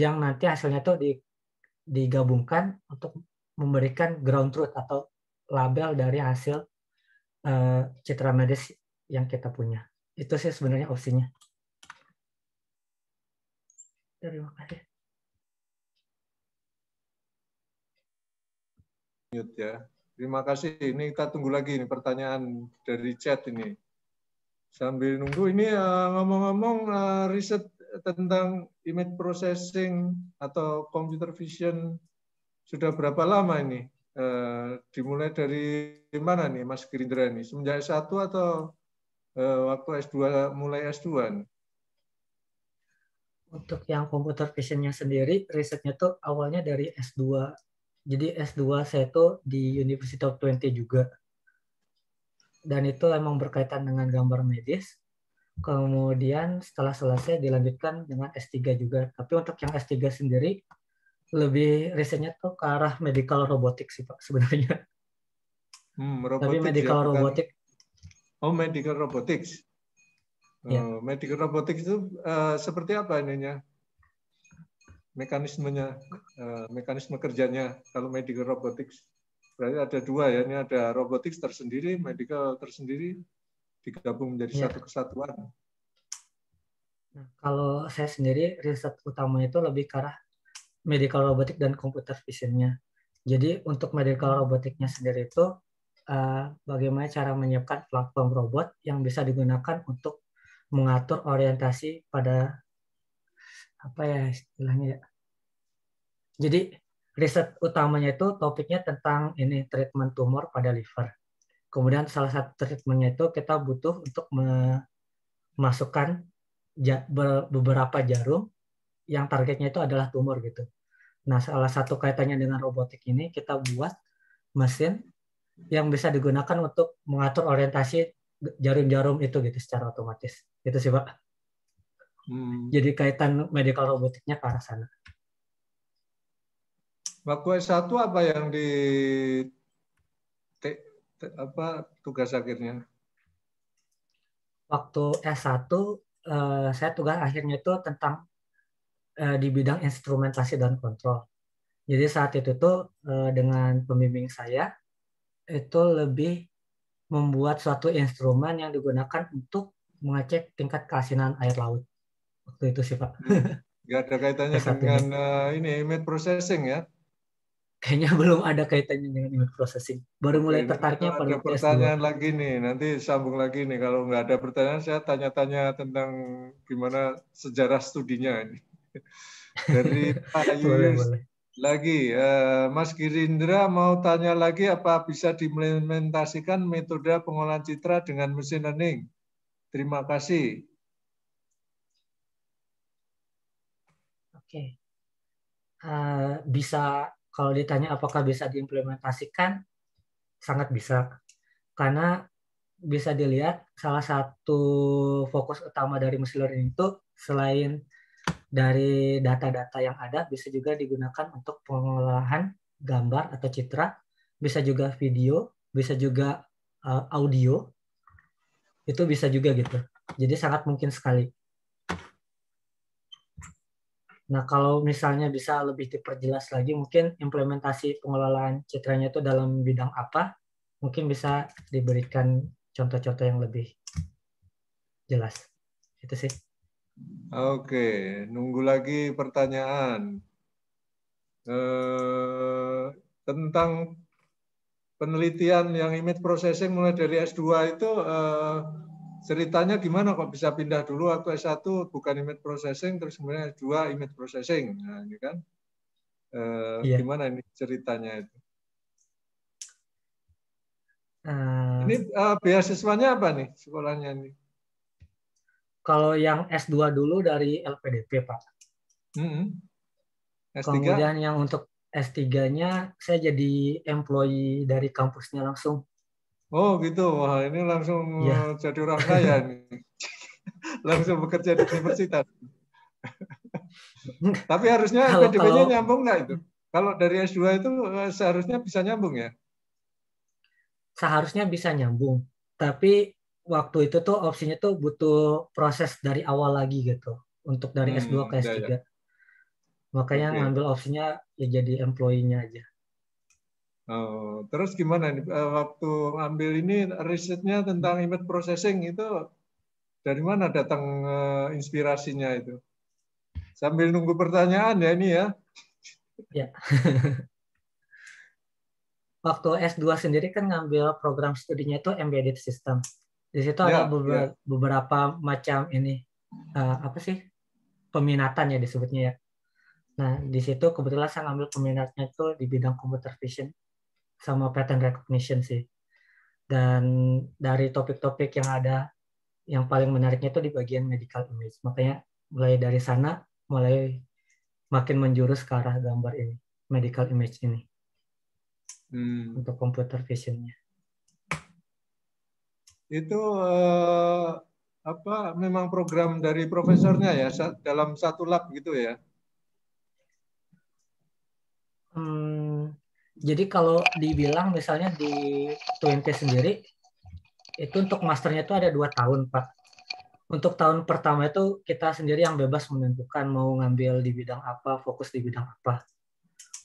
yang nanti hasilnya tuh digabungkan untuk memberikan ground truth atau label dari hasil uh, citra medis yang kita punya. Itu sih sebenarnya opsinya. Terima kasih. Mute ya. Terima kasih. Ini kita tunggu lagi ini pertanyaan dari chat ini sambil nunggu ini eh, ngomong-ngomong uh, uh, riset tentang image processing atau computer vision sudah berapa lama ini? Uh, dimulai dari mana nih Mas Gerindra ini? Semenjak S1 atau uh, waktu S2 mulai S2? Nih? Untuk yang computer visionnya sendiri, risetnya tuh awalnya dari S2. Jadi S2 saya tuh di University of 20 juga dan itu emang berkaitan dengan gambar medis. Kemudian setelah selesai dilanjutkan dengan S3 juga. Tapi untuk yang S3 sendiri lebih risetnya tuh ke arah medical robotik sih Pak sebenarnya. Hmm, robotik Tapi ya, medical ya, robotik. Oh, medical robotics. Ya. Oh, medical robotics itu uh, seperti apa ininya? Mekanismenya, eh, mekanisme kerjanya kalau medical robotics? Berarti ada dua ya, ini ada robotik tersendiri, medical tersendiri, digabung menjadi ya. satu kesatuan. Nah, kalau saya sendiri riset utama itu lebih ke arah medical robotik dan komputer visionnya. Jadi untuk medical robotiknya sendiri itu eh, bagaimana cara menyiapkan platform robot yang bisa digunakan untuk mengatur orientasi pada apa ya istilahnya ya. Jadi riset utamanya itu topiknya tentang ini treatment tumor pada liver. Kemudian salah satu treatmentnya itu kita butuh untuk memasukkan beberapa jarum yang targetnya itu adalah tumor gitu. Nah, salah satu kaitannya dengan robotik ini kita buat mesin yang bisa digunakan untuk mengatur orientasi jarum-jarum itu gitu secara otomatis. Itu sih, Pak. Hmm. Jadi kaitan medical robotiknya ke arah sana. Waktu S1 apa yang di te, te, apa tugas akhirnya? Waktu S1 eh, saya tugas akhirnya itu tentang eh, di bidang instrumentasi dan kontrol. Jadi saat itu tuh eh, dengan pembimbing saya itu lebih membuat suatu instrumen yang digunakan untuk mengecek tingkat keasinan air laut. Waktu itu sih Pak. Hmm. Gak ada kaitannya dengan ini image processing ya? kayaknya belum ada kaitannya dengan image processing. Baru mulai Oke, tertariknya pada ada pertanyaan S2. lagi nih, nanti sambung lagi nih. Kalau nggak ada pertanyaan, saya tanya-tanya tentang gimana sejarah studinya ini. Dari Pak Yuyus lagi, eh, Mas Girindra mau tanya lagi apa bisa diimplementasikan metode pengolahan citra dengan mesin learning? Terima kasih. Oke, okay. uh, eh, bisa kalau ditanya apakah bisa diimplementasikan, sangat bisa. Karena bisa dilihat salah satu fokus utama dari machine learning itu selain dari data-data yang ada bisa juga digunakan untuk pengolahan gambar atau citra, bisa juga video, bisa juga eh, audio. Itu bisa juga gitu. Jadi sangat mungkin sekali. Nah, kalau misalnya bisa lebih diperjelas lagi, mungkin implementasi pengelolaan citranya itu dalam bidang apa? Mungkin bisa diberikan contoh-contoh yang lebih jelas. Itu sih. Oke, nunggu lagi pertanyaan eh, tentang penelitian yang image processing mulai dari S2 itu eh, ceritanya gimana kok bisa pindah dulu waktu S1 bukan image processing terus kemudian S2 image processing. Nah, ini kan eh, iya. gimana ini ceritanya itu? Hmm. Ini uh, beasiswanya apa nih sekolahnya ini? Kalau yang S2 dulu dari LPDP, Pak. -hmm. S3? Kemudian yang untuk S3-nya saya jadi employee dari kampusnya langsung. Oh gitu, wah ini langsung ya. jadi orang kaya nih. langsung bekerja di universitas. Tapi harusnya pdp nya nyambung nggak itu? Kalau dari S2 itu eh, seharusnya bisa nyambung ya? Seharusnya bisa nyambung. Tapi waktu itu tuh opsinya tuh butuh proses dari awal lagi gitu. Untuk dari hmm, S2 ke S3. Ya, ya. Makanya ngambil ngambil opsinya ya jadi employee-nya aja. Oh, terus gimana nih eh, waktu ambil ini risetnya tentang image processing itu dari mana datang eh, inspirasinya itu? Sambil nunggu pertanyaan ya ini ya. Ya. waktu S2 sendiri kan ngambil program studinya itu embedded system. Di situ ya, ada beberapa, ya. beberapa macam ini uh, apa sih? peminatan ya disebutnya ya. Nah, di situ kebetulan saya ngambil peminatnya itu di bidang computer vision sama pattern recognition sih. Dan dari topik-topik yang ada, yang paling menariknya itu di bagian medical image. Makanya mulai dari sana, mulai makin menjurus ke arah gambar ini, medical image ini. Hmm. Untuk computer visionnya. Itu uh, apa memang program dari profesornya ya dalam satu lab gitu ya? jadi kalau dibilang misalnya di Twente sendiri itu untuk masternya itu ada dua tahun pak untuk tahun pertama itu kita sendiri yang bebas menentukan mau ngambil di bidang apa, fokus di bidang apa.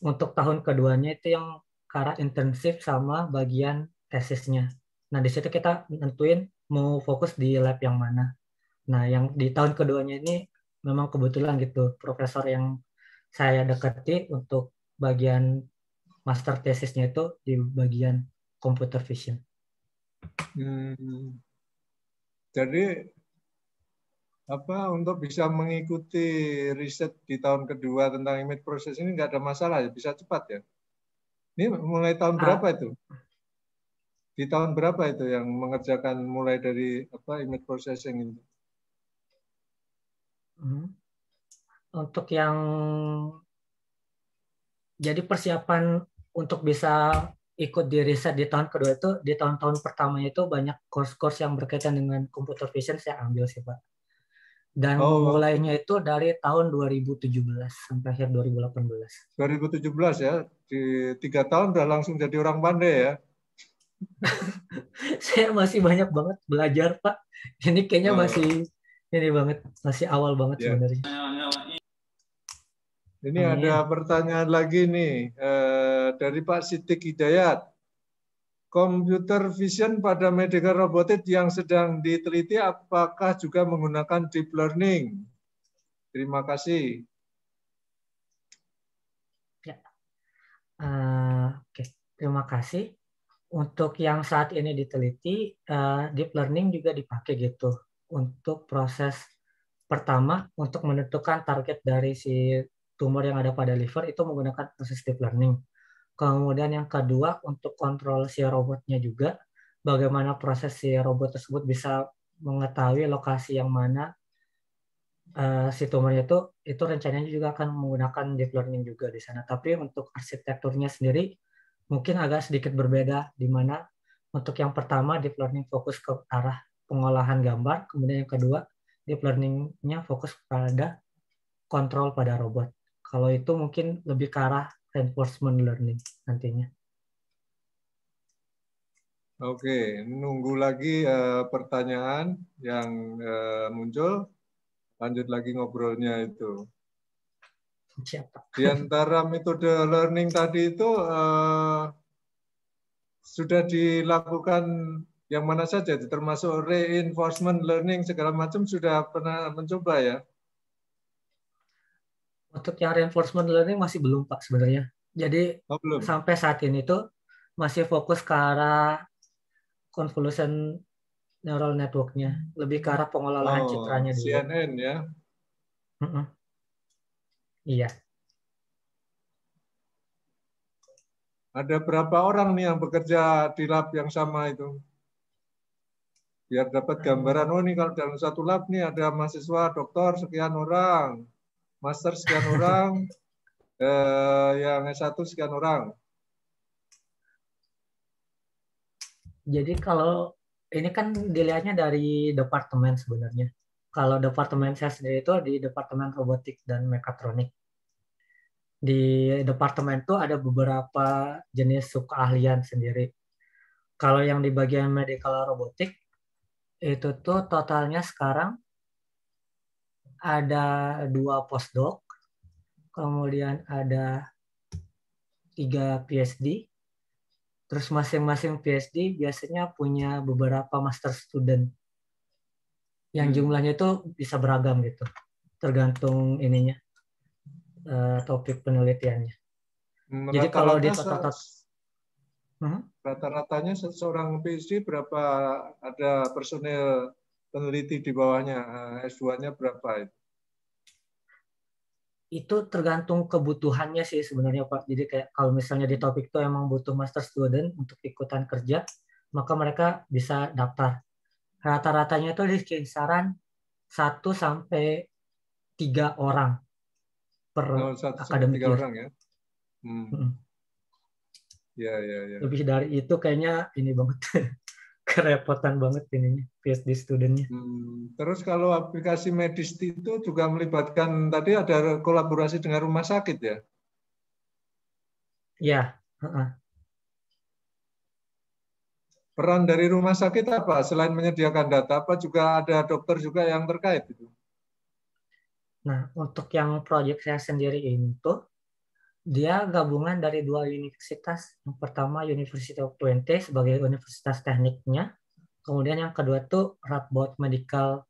Untuk tahun keduanya itu yang karena intensif sama bagian tesisnya. Nah, di situ kita nentuin mau fokus di lab yang mana. Nah, yang di tahun keduanya ini memang kebetulan gitu, profesor yang saya dekati untuk bagian master tesisnya itu di bagian computer vision. Hmm. Jadi apa untuk bisa mengikuti riset di tahun kedua tentang image processing ini nggak ada masalah ya bisa cepat ya ini mulai tahun ah. berapa ah. itu di tahun berapa itu yang mengerjakan mulai dari apa image processing itu hmm. untuk yang jadi persiapan untuk bisa ikut di riset di tahun kedua itu di tahun-tahun pertama itu banyak course-course yang berkaitan dengan computer vision saya ambil sih pak dan oh. mulainya itu dari tahun 2017 sampai akhir 2018 2017 ya di tiga tahun udah langsung jadi orang pandai ya saya masih banyak banget belajar pak ini kayaknya oh. masih ini banget masih awal banget yeah. sebenarnya ini ada pertanyaan lagi nih eh, Eh, dari Pak Sidik Hidayat. Computer vision pada medical robotik yang sedang diteliti apakah juga menggunakan deep learning? Terima kasih. Ya. Uh, Oke, okay. terima kasih. Untuk yang saat ini diteliti, uh, deep learning juga dipakai gitu untuk proses pertama untuk menentukan target dari si tumor yang ada pada liver itu menggunakan proses deep learning. Kemudian yang kedua untuk kontrol si robotnya juga, bagaimana proses si robot tersebut bisa mengetahui lokasi yang mana uh, si tumornya itu, itu rencananya juga akan menggunakan deep learning juga di sana. Tapi untuk arsitekturnya sendiri mungkin agak sedikit berbeda, di mana untuk yang pertama deep learning fokus ke arah pengolahan gambar, kemudian yang kedua deep learningnya fokus pada kontrol pada robot. Kalau itu mungkin lebih ke arah reinforcement learning nantinya. Oke, nunggu lagi uh, pertanyaan yang uh, muncul. Lanjut lagi ngobrolnya itu. Siapa? Di antara metode learning tadi itu uh, sudah dilakukan yang mana saja, termasuk reinforcement learning segala macam sudah pernah mencoba ya? Untuk yang reinforcement learning masih belum Pak sebenarnya. Jadi oh, belum. sampai saat ini tuh masih fokus ke arah convolution neural networknya, lebih ke arah pengelolaan oh, citranya dulu. CNN ya. Iya. Ada berapa orang nih yang bekerja di lab yang sama itu? Biar dapat hmm. gambaran, oh ini kalau dalam satu lab nih ada mahasiswa, dokter, sekian orang master sekian orang, eh, yang S1 sekian orang. Jadi kalau ini kan dilihatnya dari departemen sebenarnya. Kalau departemen saya sendiri itu di departemen robotik dan mekatronik. Di departemen itu ada beberapa jenis sukaahlian sendiri. Kalau yang di bagian medical robotik itu tuh totalnya sekarang ada dua postdoc, kemudian ada tiga PhD. Terus masing-masing PhD biasanya punya beberapa master student yang hmm. jumlahnya itu bisa beragam gitu, tergantung ininya eh, topik penelitiannya. Rata Jadi kalau di rata hmm? rata-ratanya seorang PhD berapa ada personil peneliti di bawahnya eh, S2-nya berapa itu? Itu tergantung kebutuhannya sih sebenarnya Pak. Jadi kayak kalau misalnya di topik itu emang butuh master student untuk ikutan kerja, maka mereka bisa daftar. Rata-ratanya itu di kisaran 1 sampai 3 orang per oh, akademik. 3 ya. orang ya. Hmm. Ya, ya, ya. Lebih dari itu kayaknya ini banget. kerepotan banget ini PhD studentnya. Hmm. Terus kalau aplikasi medis itu juga melibatkan tadi ada kolaborasi dengan rumah sakit ya? Ya. Uh -uh. Peran dari rumah sakit apa? Selain menyediakan data, apa juga ada dokter juga yang terkait Nah, untuk yang proyek saya sendiri itu dia gabungan dari dua universitas. Yang pertama University of Twente sebagai universitas tekniknya. Kemudian yang kedua tuh Radboud Medical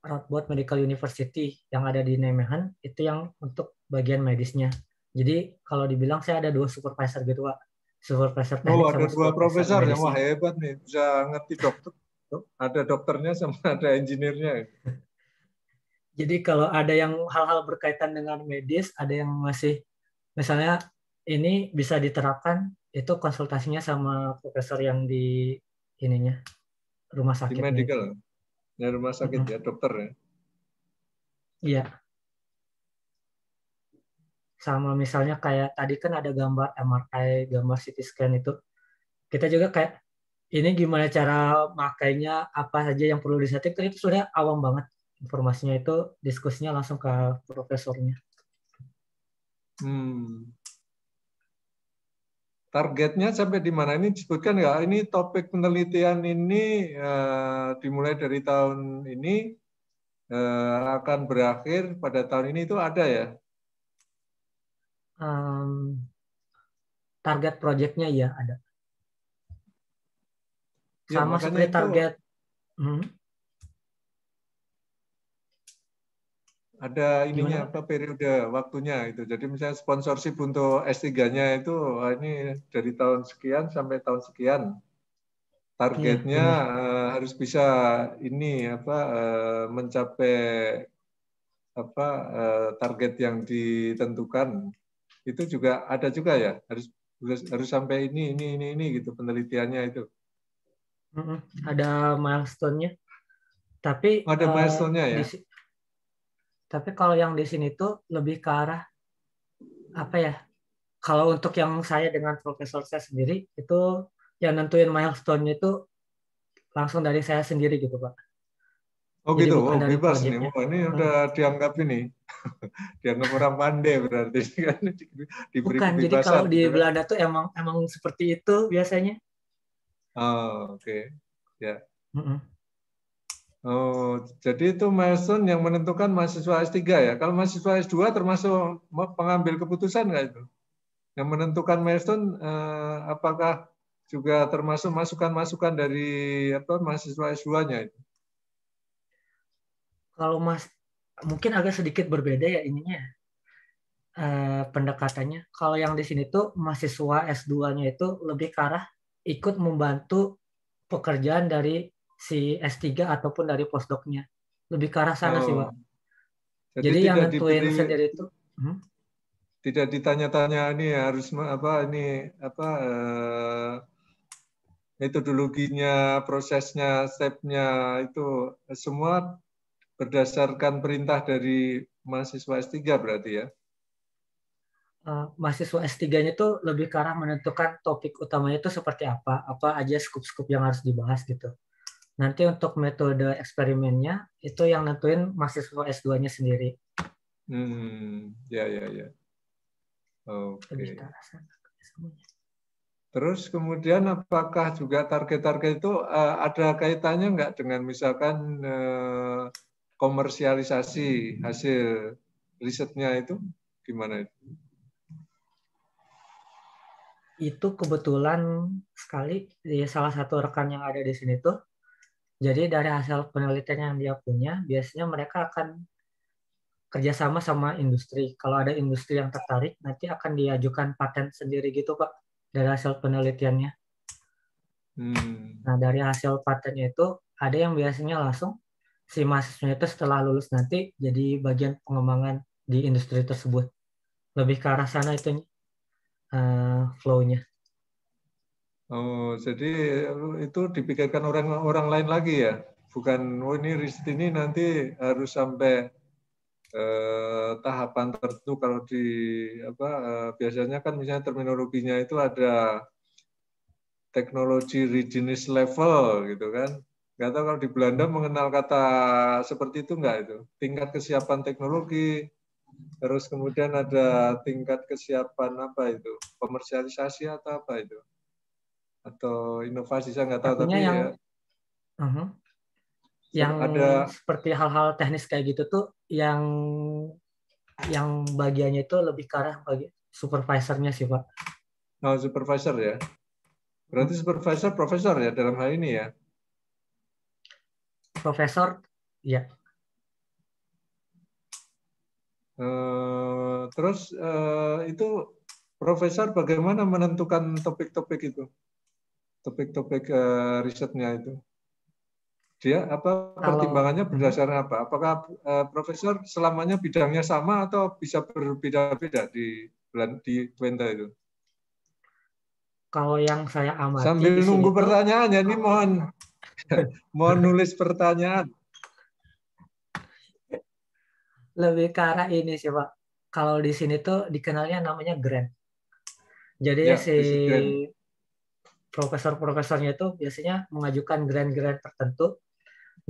Radboud Medical University yang ada di Nijmegen itu yang untuk bagian medisnya. Jadi kalau dibilang saya ada dua supervisor gitu Pak. Supervisor teknik oh, ada dua profesor yang wah hebat nih bisa ngerti dokter. Ada dokternya sama ada engineer-nya. Ya? Jadi kalau ada yang hal-hal berkaitan dengan medis, ada yang masih misalnya ini bisa diterapkan itu konsultasinya sama profesor yang di ininya rumah sakit. Di medical. Ya, rumah sakit -huh. ya, dokter ya. Iya. Sama misalnya kayak tadi kan ada gambar MRI, gambar CT scan itu. Kita juga kayak ini gimana cara makainya, apa saja yang perlu disetting, itu sudah awam banget informasinya itu diskusinya langsung ke profesornya. Hmm. Targetnya sampai di mana ini disebutkan nggak? Ini topik penelitian ini uh, dimulai dari tahun ini uh, akan berakhir pada tahun ini itu ada ya? Um, target proyeknya iya, ya ada. Sama seperti target. Itu, hmm? ada ininya Gimana? apa periode waktunya itu. Jadi misalnya sponsorship untuk S3-nya itu ini dari tahun sekian sampai tahun sekian. Targetnya iya, uh, harus bisa ini apa uh, mencapai apa uh, target yang ditentukan. Itu juga ada juga ya harus harus harus sampai ini ini ini ini gitu penelitiannya itu. Ada milestone-nya. Tapi ada milestone-nya ya. Di, tapi kalau yang di sini tuh lebih ke arah apa ya kalau untuk yang saya dengan profesor saya sendiri itu yang nentuin milestone-nya itu langsung dari saya sendiri gitu pak oh Jadi gitu oh, bebas nih oh, ini hmm. udah dianggap ini dianggap orang pandai berarti kan bukan jadi kalau di gitu kan. Belanda tuh emang emang seperti itu biasanya oh, oke okay. ya yeah. mm -mm. Oh, jadi itu milestone yang menentukan mahasiswa S3 ya. Kalau mahasiswa S2 termasuk pengambil keputusan nggak itu? Yang menentukan milestone eh, apakah juga termasuk masukan-masukan dari apa mahasiswa S2-nya itu? Kalau Mas mungkin agak sedikit berbeda ya ininya. Eh, pendekatannya. Kalau yang di sini tuh mahasiswa S2-nya itu lebih ke arah ikut membantu pekerjaan dari si S3 ataupun dari postdoc-nya. Lebih ke arah sana oh. sih, Pak. Jadi, Jadi yang nentuin sendiri itu hmm? tidak ditanya-tanya ini harus apa ini apa eh, metodologinya, prosesnya, stepnya itu semua berdasarkan perintah dari mahasiswa S3 berarti ya? Uh, mahasiswa S3-nya itu lebih ke arah menentukan topik utamanya itu seperti apa, apa aja skup-skup yang harus dibahas gitu. Nanti untuk metode eksperimennya itu yang nentuin mahasiswa S2-nya sendiri. Hmm, ya ya ya. Oke. Terus kemudian apakah juga target-target itu eh, ada kaitannya nggak dengan misalkan eh, komersialisasi hasil risetnya itu gimana itu? Itu kebetulan sekali di salah satu rekan yang ada di sini tuh jadi dari hasil penelitian yang dia punya, biasanya mereka akan kerjasama sama industri. Kalau ada industri yang tertarik, nanti akan diajukan paten sendiri gitu Pak dari hasil penelitiannya. Hmm. Nah dari hasil patennya itu ada yang biasanya langsung si mahasiswa itu setelah lulus nanti jadi bagian pengembangan di industri tersebut. Lebih ke arah sana itu uh, flow-nya. Oh, jadi eh, itu dipikirkan orang orang lain lagi ya, bukan oh ini riset ini nanti harus sampai eh, tahapan tertentu kalau di apa eh, biasanya kan misalnya terminologinya itu ada teknologi readiness level gitu kan. Nggak tahu kalau di Belanda mengenal kata seperti itu enggak itu tingkat kesiapan teknologi, terus kemudian ada tingkat kesiapan apa itu komersialisasi atau apa itu atau inovasi saya nggak tahu Artinya tapi yang, ya uh -huh. yang ada seperti hal-hal teknis kayak gitu tuh yang yang bagiannya itu lebih ke arah bagi supervisornya sih pak. Oh supervisor ya. Berarti hmm. supervisor profesor ya dalam hal ini ya. Profesor ya. Uh, terus uh, itu profesor bagaimana menentukan topik-topik itu? topik-topik eh, risetnya itu? Dia apa pertimbangannya hmm. berdasarkan apa? Apakah eh, profesor selamanya bidangnya sama atau bisa berbeda-beda di di Twenta itu? Kalau yang saya amati sambil nunggu itu, pertanyaan ya ini mohon mohon nulis pertanyaan. Lebih ke arah ini sih Pak. Kalau di sini tuh dikenalnya namanya grant. Jadi ya, si profesor-profesornya itu biasanya mengajukan grant-grant tertentu.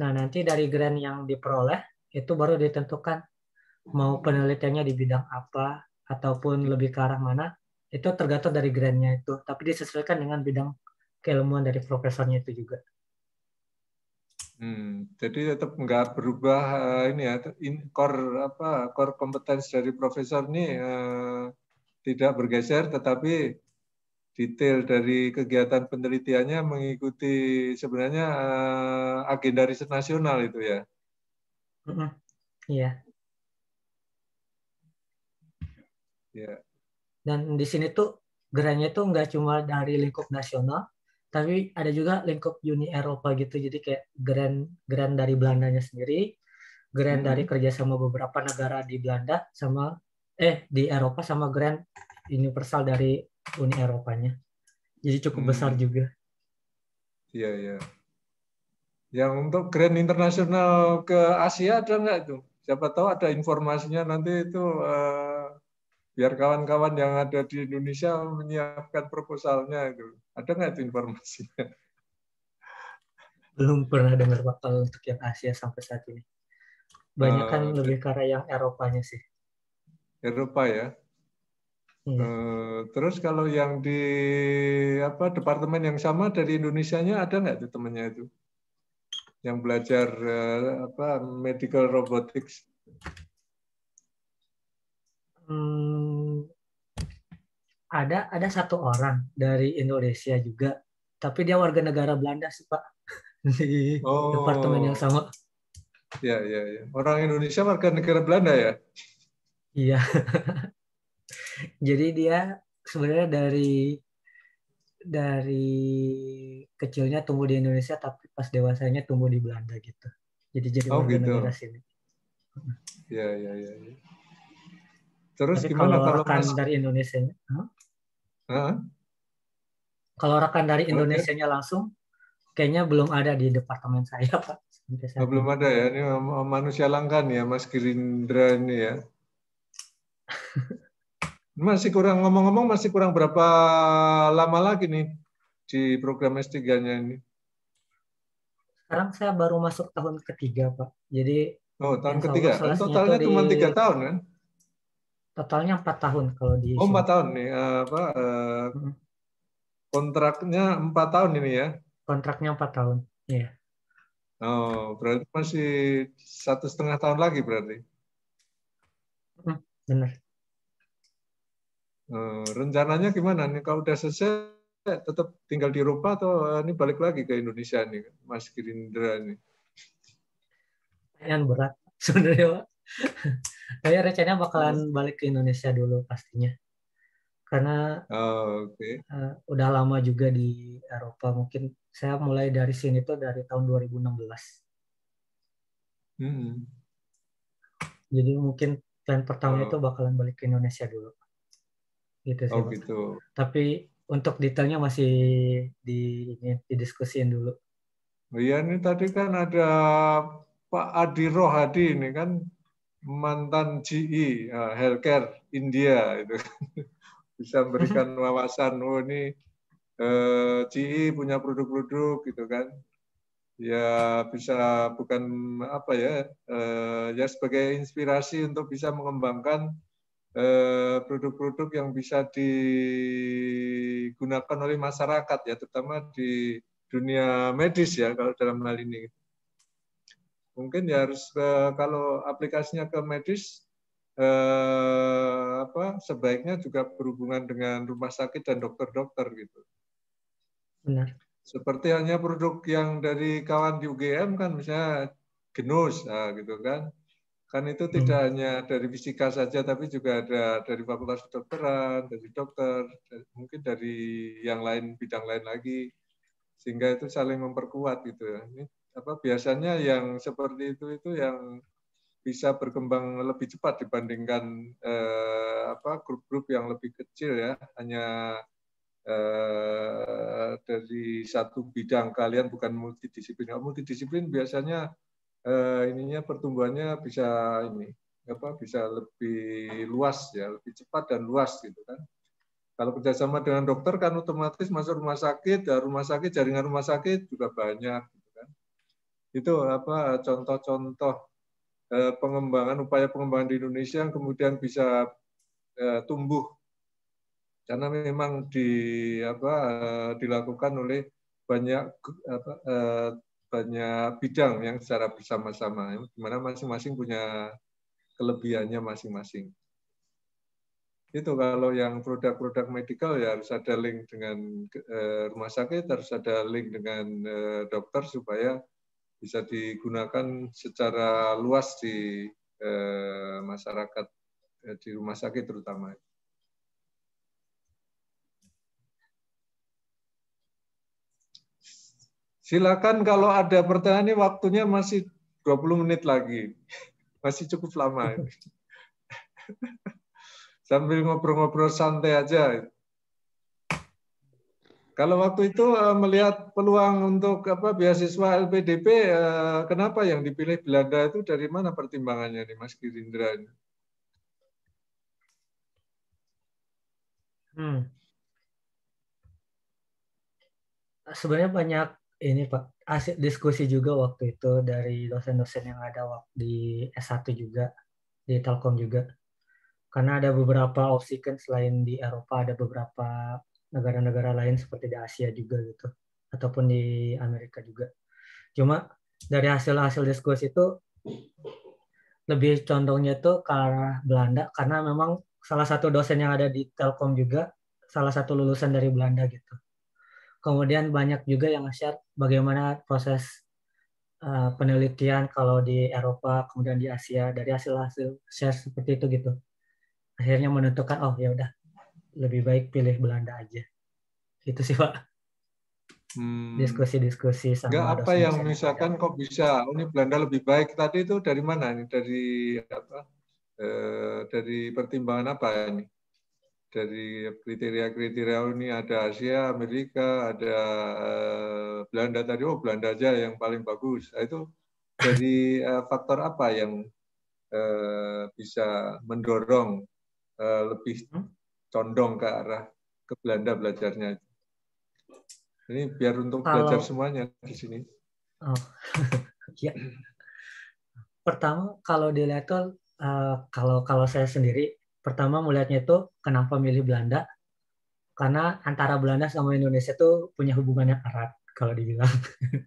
Nah, nanti dari grant yang diperoleh itu baru ditentukan mau penelitiannya di bidang apa ataupun lebih ke arah mana itu tergantung dari grantnya itu tapi disesuaikan dengan bidang keilmuan dari profesornya itu juga hmm, jadi tetap nggak berubah eh, ini ya in, core apa core kompetensi dari profesor ini uh, tidak bergeser tetapi detail dari kegiatan penelitiannya mengikuti sebenarnya uh, agenda riset nasional itu ya. Iya. Iya. Dan di sini tuh gerannya tuh nggak cuma dari lingkup nasional, tapi ada juga lingkup Uni Eropa gitu. Jadi kayak grand grand dari Belandanya sendiri, geran hmm. dari kerjasama beberapa negara di Belanda sama eh di Eropa sama grand universal dari Uni Eropanya. Jadi cukup hmm. besar juga. Iya, iya. Yang untuk grand internasional ke Asia ada nggak itu? Siapa tahu ada informasinya nanti itu uh, biar kawan-kawan yang ada di Indonesia menyiapkan proposalnya itu. Ada nggak itu informasinya? Belum pernah dengar bakal untuk yang Asia sampai saat ini. Banyak kan uh, lebih ke arah yang Eropanya sih. Eropa ya? Hmm. Eh, terus kalau yang di apa departemen yang sama dari Indonesia-nya ada nggak tuh temennya itu? Yang belajar eh, apa medical robotics? Hmm, ada ada satu orang dari Indonesia juga, tapi dia warga negara Belanda sih Pak di oh. departemen yang sama. Ya ya ya. Orang Indonesia warga negara Belanda ya? Iya. Jadi dia sebenarnya dari dari kecilnya tumbuh di Indonesia tapi pas dewasanya tumbuh di Belanda gitu. Jadi jadi oh, warga gitu. negara sini. Ya ya ya. Terus tapi gimana kalau, rekan mas... dari Indonesia? Huh? huh Kalau rekan dari Indonesia-nya langsung, kayaknya belum ada di departemen saya, Pak. Oh, belum ada ya, ini manusia langka nih ya, Mas Gerindra ini ya. Masih kurang ngomong-ngomong masih kurang berapa lama lagi nih di program S3-nya ini? Sekarang saya baru masuk tahun ketiga, Pak. Jadi Oh, tahun ketiga. Oh, totalnya cuma tiga tahun kan? Totalnya empat tahun kalau di Oh, empat tahun nih. Eh, apa eh, hmm. kontraknya empat tahun ini ya? Kontraknya empat tahun. Iya. Oh, berarti masih satu setengah tahun lagi berarti. Hmm, benar. Eh, rencananya gimana nih kalau udah selesai tetap tinggal di Eropa atau eh, ini balik lagi ke Indonesia nih Mas Gerindra nih? Yang berat sebenarnya Pak. Saya rencananya bakalan iya. balik ke Indonesia dulu pastinya. Karena oh, okay. uh, eh, udah lama juga di Eropa mungkin saya mulai dari sini tuh dari tahun 2016. Hmm. Jadi mungkin plan pertama oh. itu bakalan balik ke Indonesia dulu gitu sih. Oh, gitu. Tapi untuk detailnya masih di ini didiskusin dulu. Oh iya ini tadi kan ada Pak Adi Rohadi ini kan mantan GE eh, Healthcare India itu kan. bisa memberikan mm-hmm. wawasan oh ini eh, GE punya produk-produk gitu kan ya bisa bukan apa ya uh, ya sebagai inspirasi untuk bisa mengembangkan Eh, produk-produk yang bisa digunakan oleh masyarakat ya terutama di dunia medis ya kalau dalam hal ini mungkin ya harus eh, kalau aplikasinya ke medis eh, apa sebaiknya juga berhubungan dengan rumah sakit dan dokter-dokter gitu benar seperti hanya produk yang dari kawan di UGM kan misalnya genus nah, gitu kan Kan itu hmm. tidak hmm. hanya dari fisika saja, tapi juga ada dari fakultas kedokteran, dari dokter, dari, mungkin dari yang lain bidang lain lagi, sehingga itu saling memperkuat gitu ya. Ini apa biasanya yang seperti itu itu yang bisa berkembang lebih cepat dibandingkan eh, apa grup-grup yang lebih kecil ya hanya eh, dari satu bidang kalian bukan multidisiplin multidisiplin biasanya uh, ininya pertumbuhannya bisa ini apa bisa lebih luas ya, lebih cepat dan luas gitu kan. Kalau kerjasama dengan dokter kan otomatis masuk rumah sakit, dan eh, rumah sakit jaringan rumah sakit juga banyak gitu kan. Itu apa contoh-contoh uh, pengembangan upaya pengembangan di Indonesia yang kemudian bisa uh, tumbuh karena memang di apa dilakukan oleh banyak apa, banyak bidang yang secara bersama-sama, dimana masing-masing punya kelebihannya masing-masing. Itu kalau yang produk-produk medikal ya harus ada link dengan eh, rumah sakit, harus ada link dengan eh, dokter supaya bisa digunakan secara luas di eh, masyarakat di rumah sakit terutama. Silakan kalau ada pertanyaan ini waktunya masih 20 menit lagi. Masih cukup lama ini. Sambil ngobrol-ngobrol santai aja. Kalau waktu itu eh, melihat peluang untuk apa beasiswa LPDP, eh, kenapa yang dipilih Belanda itu dari mana pertimbangannya nih Mas Girindra? Hmm. Sebenarnya banyak ini Pak asik diskusi juga waktu itu dari dosen-dosen yang ada waktu di S1 juga di Telkom juga. Karena ada beberapa opsi kan selain di Eropa ada beberapa negara-negara lain seperti di Asia juga gitu ataupun di Amerika juga. Cuma dari hasil-hasil diskusi itu lebih condongnya itu ke arah Belanda karena memang salah satu dosen yang ada di Telkom juga salah satu lulusan dari Belanda gitu. Kemudian banyak juga yang share bagaimana proses eh, penelitian kalau di Eropa, kemudian di Asia dari hasil-hasil share seperti itu gitu. Akhirnya menentukan oh ya udah lebih baik pilih Belanda aja. itu sih, Pak. Hmm. Diskusi-diskusi sama Enggak apa yang misalkan kok bisa oh, ini Belanda lebih baik tadi itu dari mana ini Dari apa? Eh, dari pertimbangan apa ini? dari kriteria-kriteria ini ada Asia, Amerika, ada eh, Belanda tadi. Oh, Belanda aja yang paling bagus. Nah, itu dari eh, faktor apa yang eh, bisa mendorong lebih hmm? condong ke arah ke Belanda belajarnya? Ini biar untuk Halo. belajar semuanya di sini. Oh, ya. Pertama, kalau dilihat kalau kalau saya sendiri Pertama melihatnya itu kenapa milih Belanda? Karena antara Belanda sama Indonesia itu punya hubungan yang erat kalau dibilang.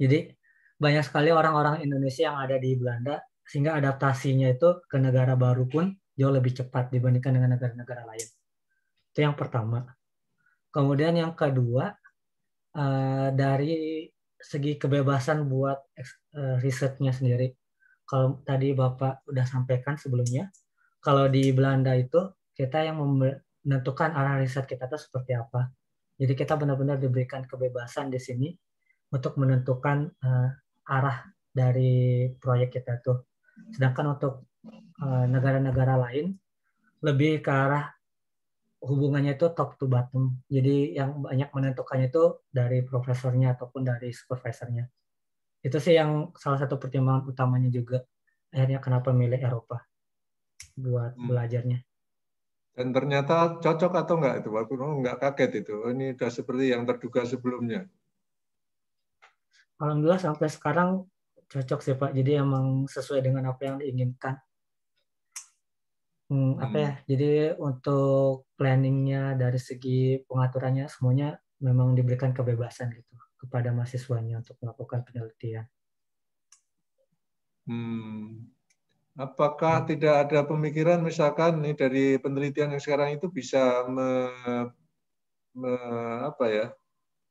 Jadi banyak sekali orang-orang Indonesia yang ada di Belanda sehingga adaptasinya itu ke negara baru pun jauh lebih cepat dibandingkan dengan negara-negara lain. Itu yang pertama. Kemudian yang kedua eh, dari segi kebebasan buat eh, risetnya sendiri. Kalau tadi Bapak udah sampaikan sebelumnya kalau di Belanda itu kita yang menentukan arah riset kita itu seperti apa. Jadi kita benar-benar diberikan kebebasan di sini untuk menentukan uh, arah dari proyek kita tuh. Sedangkan untuk eh, negara-negara uh, lain lebih ke arah hubungannya itu top to bottom. Jadi yang banyak menentukannya itu dari profesornya ataupun dari supervisornya. Itu sih yang salah satu pertimbangan utamanya juga akhirnya kenapa milih Eropa buat hmm. belajarnya. Dan ternyata cocok atau enggak itu, aku oh, enggak kaget itu. Oh, ini udah seperti yang terduga sebelumnya. Alhamdulillah sampai sekarang cocok sih Pak. Jadi emang sesuai dengan apa yang diinginkan. Hmm, apa ya? Hmm. Jadi untuk planningnya dari segi pengaturannya semuanya memang diberikan kebebasan gitu kepada mahasiswanya untuk melakukan penelitian. Hmm, apakah tidak ada pemikiran misalkan nih dari penelitian yang sekarang itu bisa me, me, apa ya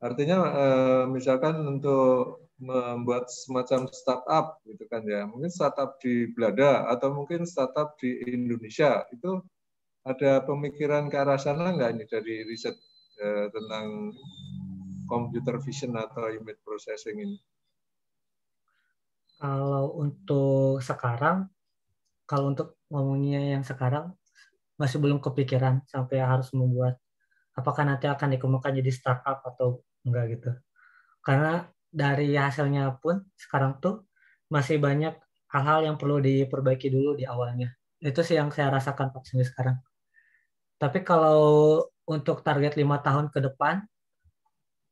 artinya eh, misalkan untuk membuat semacam startup gitu kan ya mungkin startup di Belanda atau mungkin startup di Indonesia itu ada pemikiran ke arah sana nggak Ini dari riset eh, tentang computer vision atau image processing ini? Kalau untuk sekarang kalau untuk ngomongnya yang sekarang masih belum kepikiran sampai harus membuat apakah nanti akan dikembangkan jadi startup atau enggak gitu karena dari hasilnya pun sekarang tuh masih banyak hal-hal yang perlu diperbaiki dulu di awalnya itu sih yang saya rasakan Pak sendiri sekarang tapi kalau untuk target lima tahun ke depan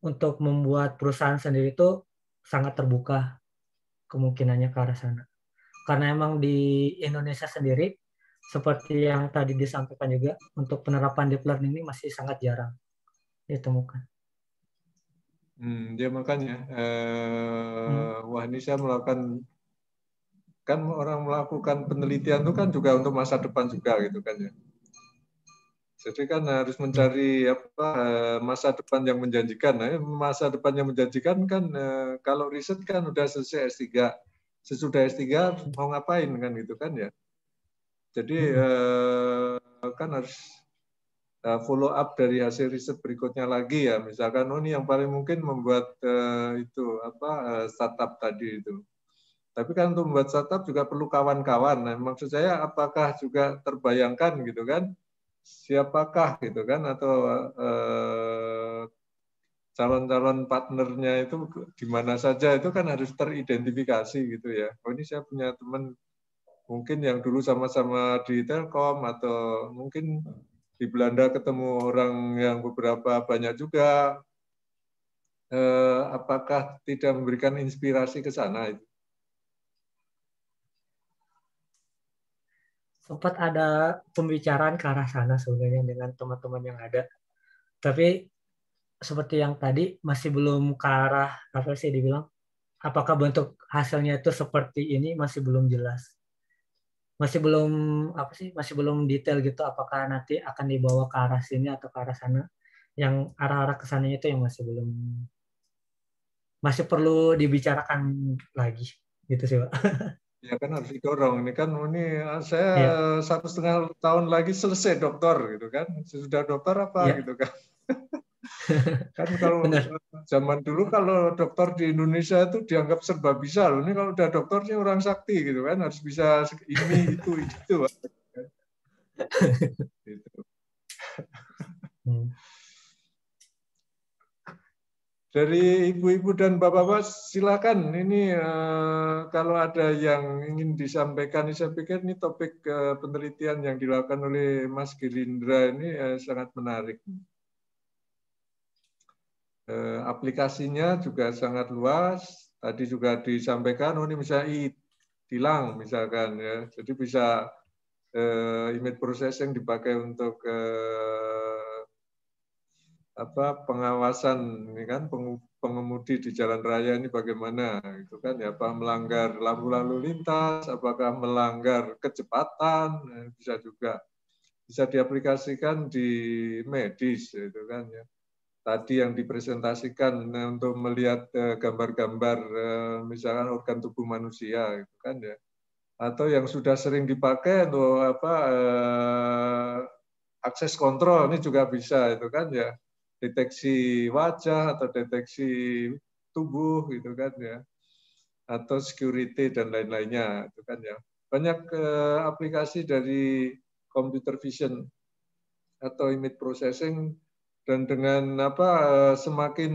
untuk membuat perusahaan sendiri itu sangat terbuka kemungkinannya ke arah sana karena emang di Indonesia sendiri seperti yang tadi disampaikan juga untuk penerapan deep learning ini masih sangat jarang ditemukan. Hmm, dia makanya eh, hmm. wah ini saya melakukan kan orang melakukan penelitian itu kan juga untuk masa depan juga gitu kan ya. Jadi kan harus mencari apa eh, masa depan yang menjanjikan. Nah, masa depan yang menjanjikan kan eh, kalau riset kan udah selesai S3 sesudah S3 mau ngapain kan gitu kan ya. Jadi hmm. Eh, kan harus eh, follow up dari hasil riset berikutnya lagi ya. Misalkan oh ini yang paling mungkin membuat eh, itu apa startup tadi itu. Tapi kan untuk membuat startup juga perlu kawan-kawan. Nah, maksud saya apakah juga terbayangkan gitu kan? Siapakah gitu kan atau eh, calon-calon partnernya itu di mana saja itu kan harus teridentifikasi gitu ya. Oh ini saya punya teman mungkin yang dulu sama-sama di Telkom atau mungkin di Belanda ketemu orang yang beberapa banyak juga. Eh, apakah tidak memberikan inspirasi ke sana itu? Sempat ada pembicaraan ke arah sana sebenarnya dengan teman-teman yang ada. Tapi seperti yang tadi masih belum ke arah apa sih dibilang apakah bentuk hasilnya itu seperti ini masih belum jelas masih belum apa sih masih belum detail gitu apakah nanti akan dibawa ke arah sini atau ke arah sana yang arah-arah kesannya itu yang masih belum masih perlu dibicarakan lagi gitu sih pak ya kan harus didorong ini kan ini ah, saya ya. satu setengah tahun lagi selesai dokter gitu kan sudah dokter apa ya. gitu kan kan kalau zaman dulu kalau dokter di Indonesia itu dianggap serba bisa loh. Ini kalau udah dokternya orang sakti gitu kan harus bisa ini itu itu. Gitu. Hmm. Dari ibu-ibu dan bapak-bapak silakan ini eh, kalau ada yang ingin disampaikan saya pikir ini topik eh, penelitian yang dilakukan oleh Mas Gerindra ini eh, sangat menarik. Eh, aplikasinya juga sangat luas. Tadi juga disampaikan, oh ini misalnya tilang misalkan ya, jadi bisa eh, image processing dipakai untuk eh, apa pengawasan ini kan pengemudi di jalan raya ini bagaimana itu kan ya apa melanggar lampu lalu lintas, apakah melanggar kecepatan eh, bisa juga bisa diaplikasikan di medis itu kan ya tadi yang dipresentasikan eh, untuk melihat eh, gambar-gambar eh, misalkan organ tubuh manusia gitu kan ya atau yang sudah sering dipakai untuk apa akses kontrol ini juga bisa itu kan ya deteksi wajah atau deteksi tubuh gitu kan ya atau security dan lain-lainnya itu kan ya banyak eh, aplikasi dari computer vision atau image processing dan dengan apa eh, semakin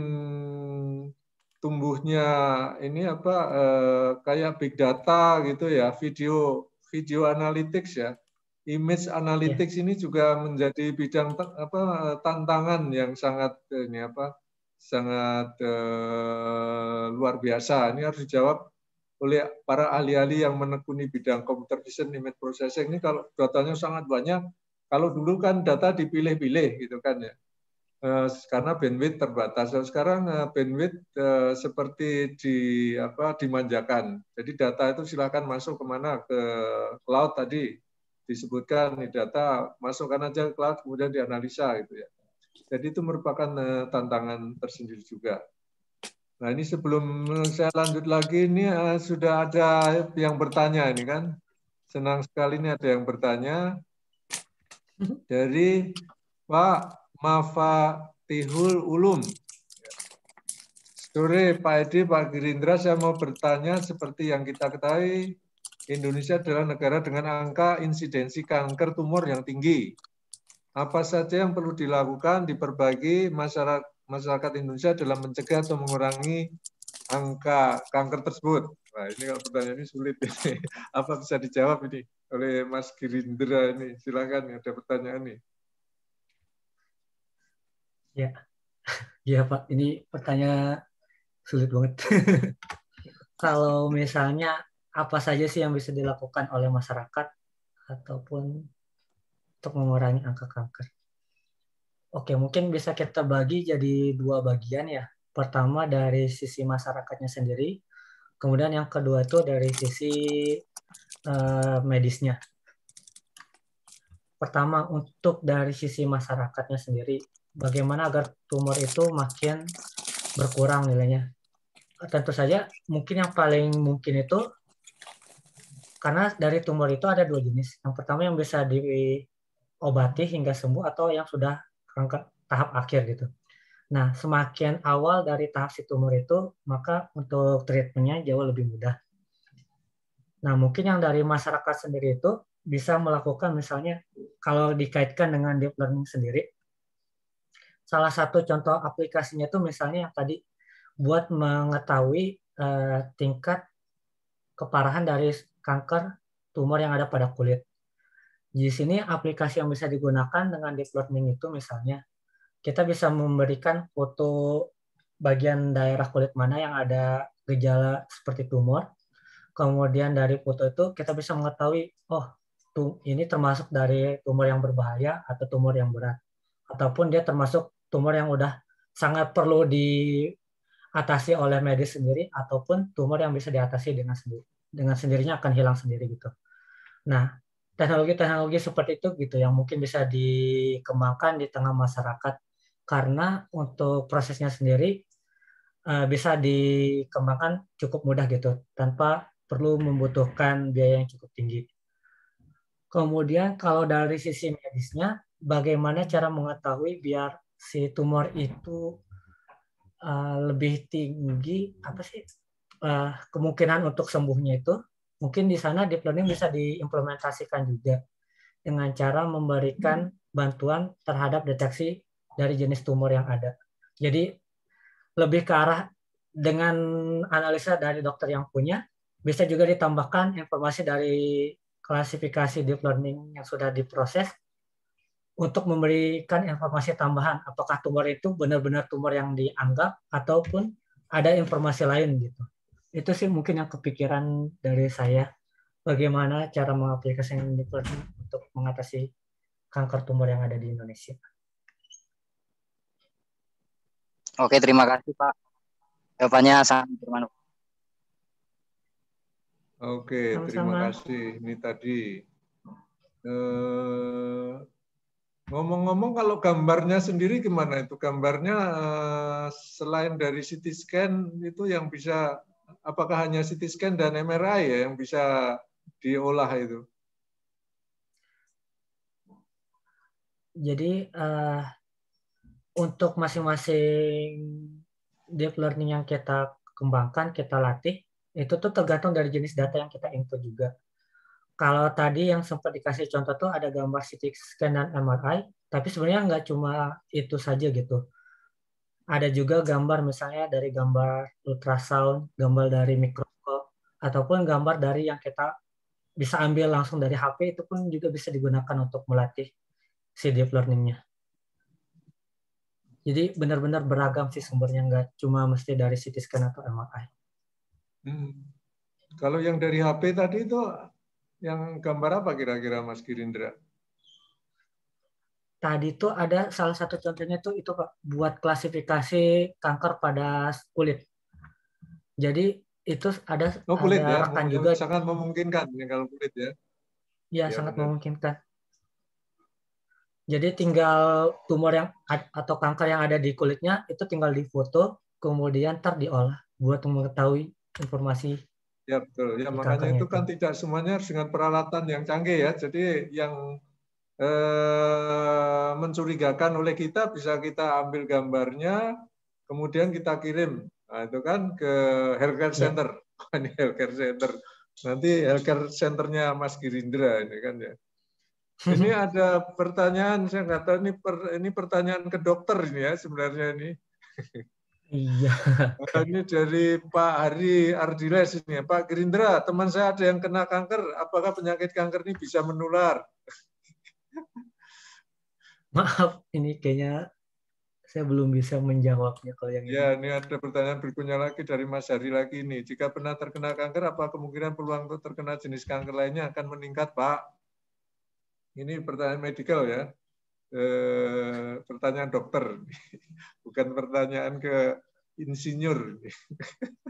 tumbuhnya ini apa eh, kayak big data gitu ya video video analytics ya image analytics yeah. ini juga menjadi bidang apa eh, tantangan yang sangat ini apa sangat eh, luar biasa ini harus dijawab oleh para ahli-ahli yang menekuni bidang computer vision image processing ini kalau datanya sangat banyak kalau dulu kan data dipilih-pilih gitu kan ya Eh, karena bandwidth terbatas. Dan sekarang eh, bandwidth eh, seperti di apa dimanjakan. Jadi data itu silahkan masuk kemana ke cloud tadi disebutkan di data masukkan aja ke cloud kemudian dianalisa gitu ya. Jadi itu merupakan tantangan tersendiri juga. Nah ini sebelum saya lanjut lagi ini sudah ada yang bertanya ini kan. Senang sekali ini ada yang bertanya hmm. dari Pak Mafatihul Ulum. Sore Pak Edi, Pak Gerindra, saya mau bertanya seperti yang kita ketahui, Indonesia adalah negara dengan angka insidensi kanker tumor yang tinggi. Apa saja yang perlu dilakukan diperbagi masyarakat, masyarakat Indonesia dalam mencegah atau mengurangi angka kanker tersebut? Nah, ini kalau pertanyaan ini sulit ini. Apa bisa dijawab ini oleh Mas Gerindra ini? Silakan ada pertanyaan nih. Ya, ya Pak, ini pertanyaan sulit banget. Kalau misalnya apa saja sih yang bisa dilakukan oleh masyarakat ataupun untuk mengurangi angka kanker? Oke, mungkin bisa kita bagi jadi dua bagian ya. Pertama dari sisi masyarakatnya sendiri, kemudian yang kedua itu dari sisi uh, medisnya. Pertama untuk dari sisi masyarakatnya sendiri, bagaimana agar tumor itu makin berkurang nilainya. Tentu saja mungkin yang paling mungkin itu karena dari tumor itu ada dua jenis. Yang pertama yang bisa diobati hingga sembuh atau yang sudah tahap akhir gitu. Nah, semakin awal dari tahap si tumor itu, maka untuk treatmentnya jauh lebih mudah. Nah, mungkin yang dari masyarakat sendiri itu bisa melakukan misalnya kalau dikaitkan dengan deep learning sendiri, salah satu contoh aplikasinya itu misalnya yang tadi buat mengetahui eh, tingkat keparahan dari kanker tumor yang ada pada kulit. Di sini aplikasi yang bisa digunakan dengan deep learning itu misalnya kita bisa memberikan foto bagian daerah kulit mana yang ada gejala seperti tumor. Kemudian dari foto itu kita bisa mengetahui, oh ini termasuk dari tumor yang berbahaya atau tumor yang berat. Ataupun dia termasuk tumor yang udah sangat perlu diatasi oleh medis sendiri ataupun tumor yang bisa diatasi dengan sendiri dengan sendirinya akan hilang sendiri gitu. Nah, teknologi-teknologi seperti itu gitu yang mungkin bisa dikembangkan di tengah masyarakat karena untuk prosesnya sendiri eh, bisa dikembangkan cukup mudah gitu tanpa perlu membutuhkan biaya yang cukup tinggi. Kemudian kalau dari sisi medisnya, bagaimana cara mengetahui biar si tumor itu uh, lebih tinggi apa sih uh, kemungkinan untuk sembuhnya itu mungkin di sana deep learning bisa diimplementasikan juga dengan cara memberikan hmm. bantuan terhadap deteksi dari jenis tumor yang ada. Jadi lebih ke arah dengan analisa dari dokter yang punya bisa juga ditambahkan informasi dari klasifikasi deep learning yang sudah diproses untuk memberikan informasi tambahan apakah tumor itu benar-benar tumor yang dianggap ataupun ada informasi lain gitu itu sih mungkin yang kepikiran dari saya bagaimana cara mengaplikasikan unicorn untuk mengatasi kanker tumor yang ada di Indonesia. Oke, terima kasih Pak. Jawabannya sangat bermanfaat. Oke, Sama-sama. terima kasih. Ini tadi eh, Ngomong-ngomong kalau gambarnya sendiri gimana itu? Gambarnya eh, selain dari CT scan itu yang bisa apakah hanya CT scan dan MRI ya yang bisa diolah itu? Jadi uh, untuk masing-masing deep learning yang kita kembangkan, kita latih, itu tuh tergantung dari jenis data yang kita input juga kalau tadi yang sempat dikasih contoh tuh ada gambar CT scan dan MRI, tapi sebenarnya nggak cuma itu saja gitu. Ada juga gambar misalnya dari gambar ultrasound, gambar dari mikroskop, ataupun gambar dari yang kita bisa ambil langsung dari HP itu pun juga bisa digunakan untuk melatih si deep learningnya. Jadi benar-benar beragam sih sumbernya, nggak cuma mesti dari CT scan atau MRI. Hmm. Kalau yang dari HP tadi itu yang gambar apa kira-kira Mas Kirindra? Tadi itu ada salah satu contohnya itu itu Pak, buat klasifikasi kanker pada kulit. Jadi itu ada, oh, kulit ada ya. juga. Sangat memungkinkan ya kalau kulit ya. Ya, ya sangat benar. memungkinkan. Jadi tinggal tumor yang atau kanker yang ada di kulitnya itu tinggal difoto, kemudian terdiolah buat mengetahui informasi Ya betul. Ya makanya itu kan tidak semuanya dengan peralatan yang canggih ya. Jadi yang eh, mencurigakan oleh kita bisa kita ambil gambarnya, kemudian kita kirim. Nah, itu kan ke healthcare ya. center. Ya. ini healthcare center. Nanti healthcare centernya Mas Girindra ini kan ya. Ini ada pertanyaan saya nggak ini per, ini pertanyaan ke dokter ini ya sebenarnya ini. Iya. Ini dari Pak Hari Ardiles ini, Pak Gerindra, teman saya ada yang kena kanker. Apakah penyakit kanker ini bisa menular? Maaf, ini kayaknya saya belum bisa menjawabnya kalau yang ya, ini. Ya, ini ada pertanyaan berikutnya lagi dari Mas Hari lagi ini. Jika pernah terkena kanker, apa kemungkinan peluang terkena jenis kanker lainnya akan meningkat, Pak? Ini pertanyaan medikal ya eh, pertanyaan dokter, bukan pertanyaan ke insinyur.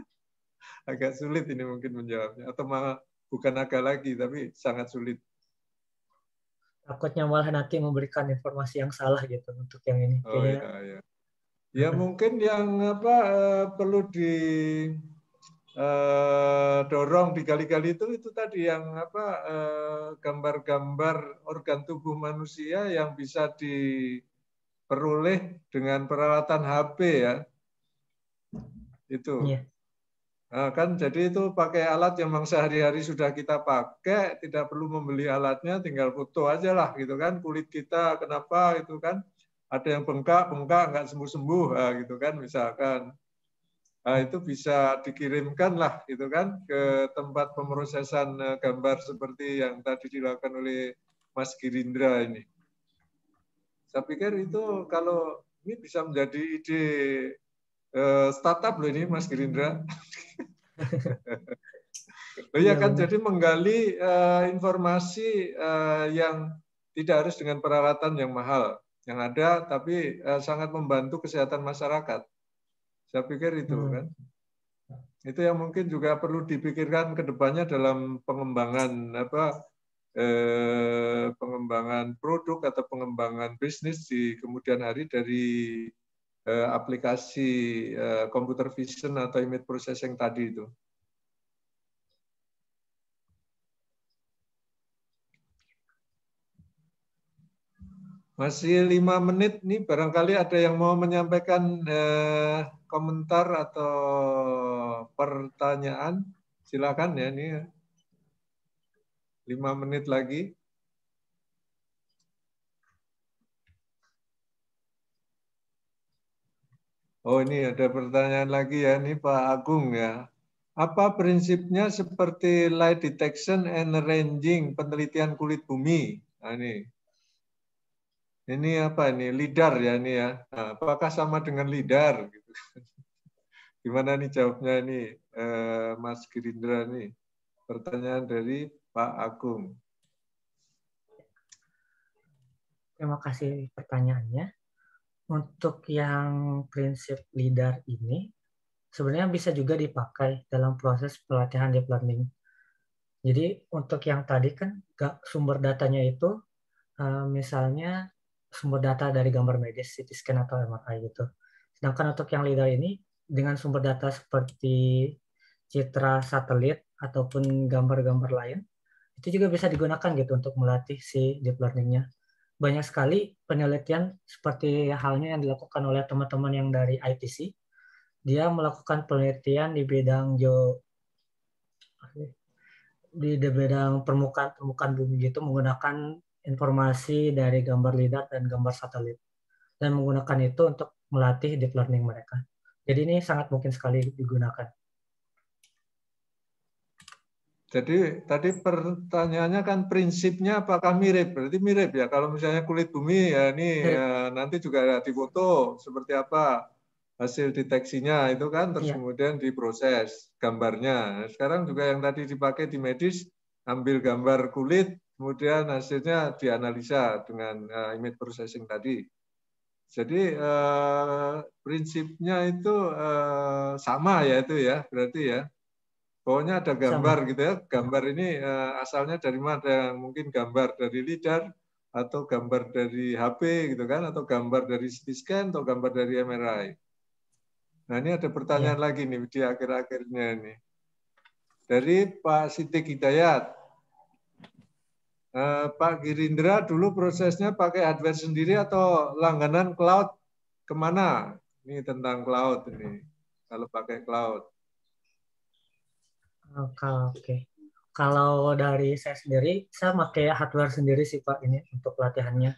Agak sulit ini mungkin menjawabnya, atau malah bukan agak lagi, tapi sangat sulit. Takutnya malah nanti memberikan informasi yang salah gitu untuk yang ini. Oh, iya, iya. Ya mungkin yang apa eh, perlu di eh, dorong digali-gali itu itu tadi yang apa gambar eh, gambar-gambar organ tubuh manusia yang bisa diperoleh dengan peralatan HP ya itu Nah, kan jadi itu pakai alat yang memang sehari-hari sudah kita pakai, tidak perlu membeli alatnya, tinggal foto aja lah gitu kan. Kulit kita kenapa itu kan? Ada yang bengkak, bengkak nggak sembuh-sembuh eh, gitu kan misalkan. Nah, itu bisa dikirimkan lah gitu kan ke tempat pemrosesan eh, gambar seperti yang tadi dilakukan oleh Mas Girindra ini. Saya pikir itu kalau ini bisa menjadi ide eh, startup loh ini Mas Girindra. Ya iya ya kan jadi menggali eh, informasi eh, yang tidak harus dengan peralatan yang mahal yang ada tapi eh, sangat membantu kesehatan masyarakat. Saya pikir itu hmm. kan. Itu yang mungkin juga perlu dipikirkan ke depannya dalam pengembangan apa eh, pengembangan produk atau pengembangan bisnis di kemudian hari dari eh, aplikasi eh, computer vision atau image processing tadi itu. Masih lima menit nih, barangkali ada yang mau menyampaikan eh, komentar atau pertanyaan. Silakan ya, ini ya. lima menit lagi. Oh ini ada pertanyaan lagi ya, ini Pak Agung ya. Apa prinsipnya seperti light detection and ranging penelitian kulit bumi? Nah, ini ini apa ini lidar ya ini ya nah, apakah sama dengan lidar gimana nih jawabnya ini eh, Mas Gerindra nih pertanyaan dari Pak Agung terima kasih pertanyaannya untuk yang prinsip lidar ini sebenarnya bisa juga dipakai dalam proses pelatihan deep learning jadi untuk yang tadi kan sumber datanya itu eh, misalnya sumber data dari gambar medis, CT scan atau MRI gitu. Sedangkan untuk yang LIDAR ini, dengan sumber data seperti citra satelit ataupun gambar-gambar lain, itu juga bisa digunakan gitu untuk melatih si deep learningnya. Banyak sekali penelitian seperti halnya yang dilakukan oleh teman-teman yang dari ITC. Dia melakukan penelitian di bidang geo di bidang permukaan permukaan bumi gitu menggunakan informasi dari gambar lidar dan gambar satelit dan menggunakan itu untuk melatih deep learning mereka. Jadi ini sangat mungkin sekali digunakan. Jadi tadi pertanyaannya kan prinsipnya apakah mirip? Berarti mirip ya. Kalau misalnya kulit bumi ya ini ya, nanti juga ada difoto seperti apa hasil deteksinya itu kan terus ya. kemudian diproses gambarnya. Nah, sekarang juga yang tadi dipakai di medis ambil gambar kulit kemudian hasilnya dianalisa dengan uh, image processing tadi. Jadi uh, prinsipnya itu uh, sama ya itu ya berarti ya. Pokoknya ada gambar sama. gitu ya. Gambar ini uh, asalnya dari mana? Mungkin gambar dari lidar atau gambar dari HP gitu kan atau gambar dari CT scan atau gambar dari MRI. Nah, ini ada pertanyaan ya. lagi nih di akhir-akhirnya ini. Dari Pak Siti Hidayat. Eh, Pak Girindra dulu prosesnya pakai hardware sendiri atau langganan cloud kemana? Ini tentang cloud ini, kalau pakai cloud. Oh, oke. Okay. Kalau dari saya sendiri, saya pakai hardware sendiri sih Pak ini untuk latihannya.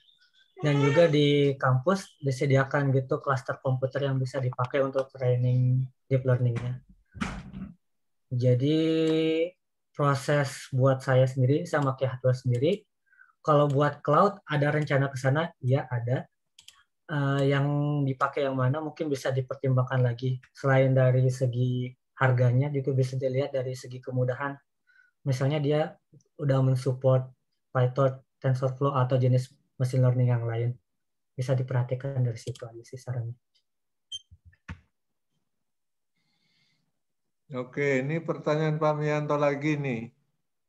Dan juga di kampus disediakan gitu klaster komputer yang bisa dipakai untuk training deep learningnya. Jadi proses buat saya sendiri, saya pakai hardware sendiri. Kalau buat cloud, ada rencana ke sana? Ya, ada. Uh, yang dipakai yang mana mungkin bisa dipertimbangkan lagi. Selain dari segi harganya, juga bisa dilihat dari segi kemudahan. Misalnya dia udah mensupport Python, TensorFlow, atau jenis machine learning yang lain. Bisa diperhatikan dari situ aja sih sarannya. Oke, ini pertanyaan Pak Mianto lagi nih.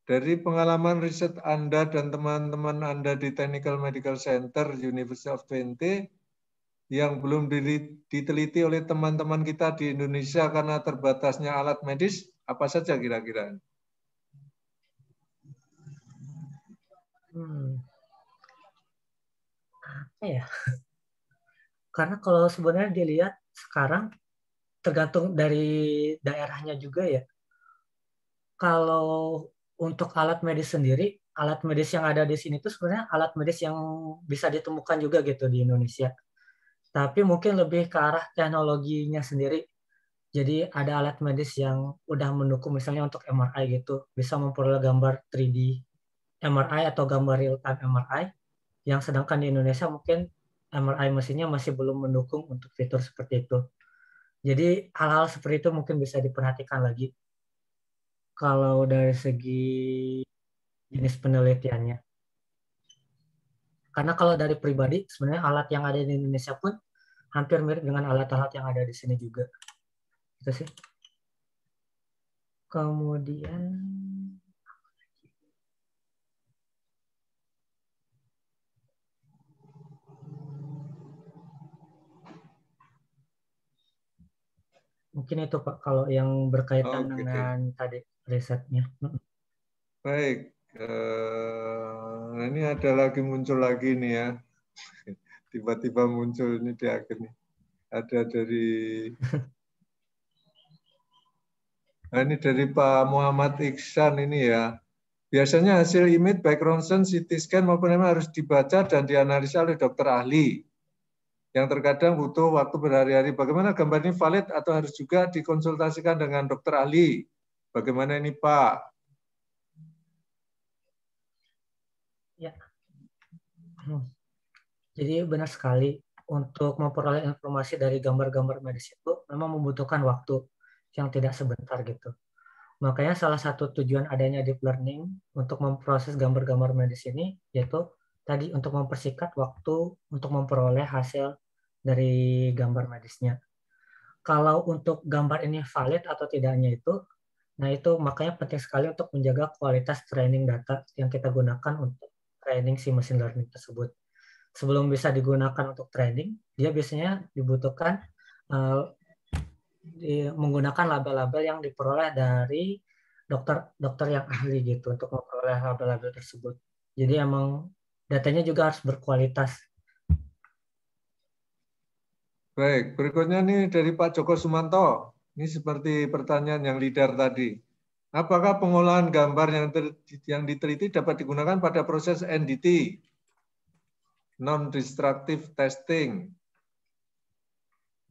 Dari pengalaman riset Anda dan teman-teman Anda di Technical Medical Center University of 20 yang belum diteliti oleh teman-teman kita di Indonesia karena terbatasnya alat medis, apa saja kira-kira? Hmm. Apa ya? Karena kalau sebenarnya dilihat sekarang tergantung dari daerahnya juga ya. Kalau untuk alat medis sendiri, alat medis yang ada di sini itu sebenarnya alat medis yang bisa ditemukan juga gitu di Indonesia. Tapi mungkin lebih ke arah teknologinya sendiri. Jadi ada alat medis yang udah mendukung misalnya untuk MRI gitu, bisa memperoleh gambar 3D MRI atau gambar real time MRI yang sedangkan di Indonesia mungkin MRI mesinnya masih belum mendukung untuk fitur seperti itu. Jadi hal-hal seperti itu mungkin bisa diperhatikan lagi kalau dari segi jenis penelitiannya. Karena kalau dari pribadi, sebenarnya alat yang ada di Indonesia pun hampir mirip dengan alat-alat yang ada di sini juga. Itu sih. Kemudian Mungkin itu Pak kalau yang berkaitan oh, gitu. dengan tadi risetnya. Baik. Uh, ini ada lagi muncul lagi nih ya. Tiba-tiba muncul ini di akhir nih. Ada dari Nah, ini dari Pak Muhammad Iksan ini ya. Biasanya hasil image background ronsen, CT scan maupun memang harus dibaca dan dianalisa oleh dokter ahli yang terkadang butuh waktu berhari-hari. Bagaimana gambar ini valid atau harus juga dikonsultasikan dengan dokter ahli? Bagaimana ini Pak? Ya. Jadi benar sekali untuk memperoleh informasi dari gambar-gambar medis itu memang membutuhkan waktu yang tidak sebentar gitu. Makanya salah satu tujuan adanya deep learning untuk memproses gambar-gambar medis ini yaitu tadi untuk mempersingkat waktu untuk memperoleh hasil dari gambar medisnya. Kalau untuk gambar ini valid atau tidaknya itu, nah itu makanya penting sekali untuk menjaga kualitas training data yang kita gunakan untuk training si machine learning tersebut. Sebelum bisa digunakan untuk training, dia biasanya dibutuhkan uh, di, menggunakan label-label yang diperoleh dari dokter dokter yang ahli gitu untuk memperoleh label-label tersebut. Jadi emang datanya juga harus berkualitas Baik, berikutnya nih dari Pak Joko Sumanto. Ini seperti pertanyaan yang lidar tadi. Apakah pengolahan gambar yang, ter, yang diteliti dapat digunakan pada proses NDT, non-destructive testing?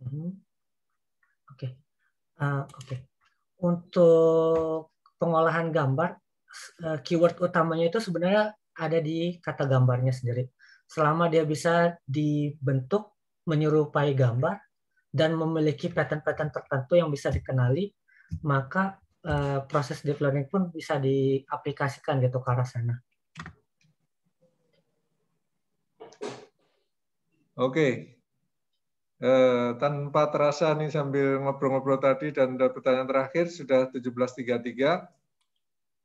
Mhm. Oke, okay. uh, eh, Okay. Untuk pengolahan gambar, eh, keyword utamanya itu sebenarnya ada di kata gambarnya sendiri. Selama dia bisa dibentuk menyerupai gambar dan memiliki pattern-pattern tertentu yang bisa dikenali, maka uh, proses deep learning pun bisa diaplikasikan gitu ke arah sana. Oke, uh, tanpa terasa nih sambil ngobrol-ngobrol tadi dan ada pertanyaan terakhir sudah 17.33,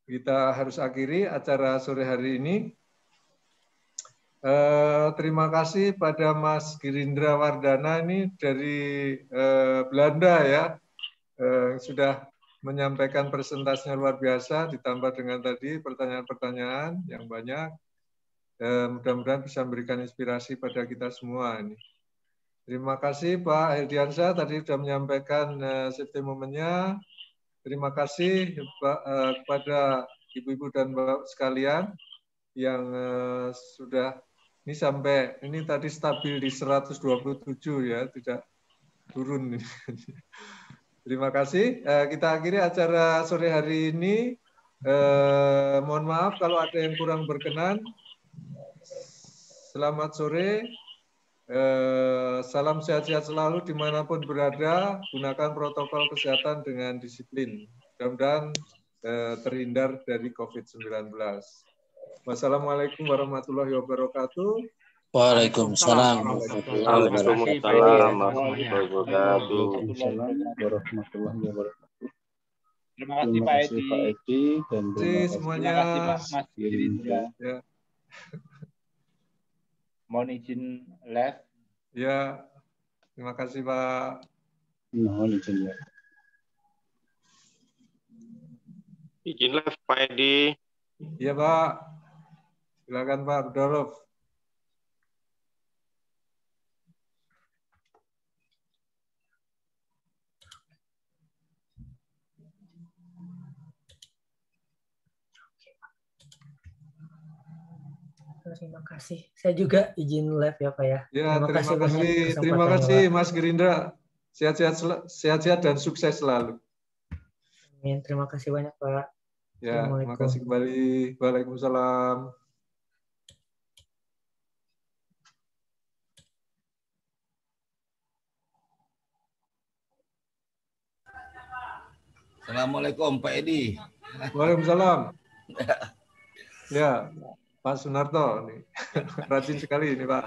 kita harus akhiri acara sore hari ini. Eh, terima kasih pada Mas Girindra Wardana ini dari eh, Belanda ya eh, sudah menyampaikan presentasinya luar biasa ditambah dengan tadi pertanyaan-pertanyaan yang banyak eh, mudah-mudahan bisa memberikan inspirasi pada kita semua ini. Terima kasih Pak Herdiansyah tadi sudah menyampaikan eh, safety momennya. Terima kasih Pak eh, kepada ibu-ibu dan bapak sekalian yang uh, sudah ini sampai ini tadi stabil di 127 ya, tidak turun. Terima kasih. Eh, kita akhiri acara sore hari ini. Eh, mohon maaf kalau ada yang kurang berkenan. Selamat sore. Eh, salam sehat-sehat selalu dimanapun berada. Gunakan protokol kesehatan dengan disiplin. Mudah-mudahan terhindar dari COVID-19. Wassalamualaikum warahmatullahi wabarakatuh. Waalaikumsalam warahmatullahi wabarakatuh. Terima kasih Pak Edi. Pak Edi dan terima kasih semuanya. Terima kasih Mas Gerindra. Ya. Mohon izin left. Ya, terima kasih Pak. Mohon izin left. Izin left Pak Edi. Iya Pak. Silakan Pak Rudolf. terima kasih. Saya juga izin live ya Pak ya. ya terima, terima kasih, kasih. Terima kasih Mas Gerindra. Sehat-sehat sehat-sehat dan sukses selalu. Amin. Terima kasih banyak Pak. Ya, terima kasih kembali. Waalaikumsalam. Assalamualaikum Pak Edi. Waalaikumsalam. ya, Pak Sunarto nih. Rajin sekali ini Pak.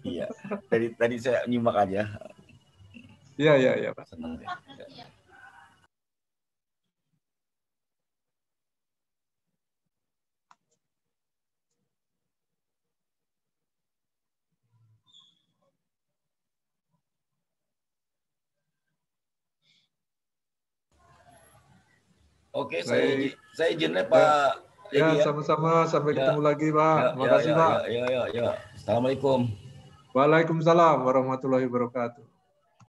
Iya. Tadi tadi saya nyimak aja. Iya, iya, iya, Pak. Senang, ya. Oke, saya izin, saya ya. Pak. Ya, ya. sama-sama. Ya. Sampai ya. ketemu lagi, Pak. Ya, Terima ya, kasih, ya, Pak. Ya, ya, ya. Assalamualaikum. Waalaikumsalam warahmatullahi wabarakatuh.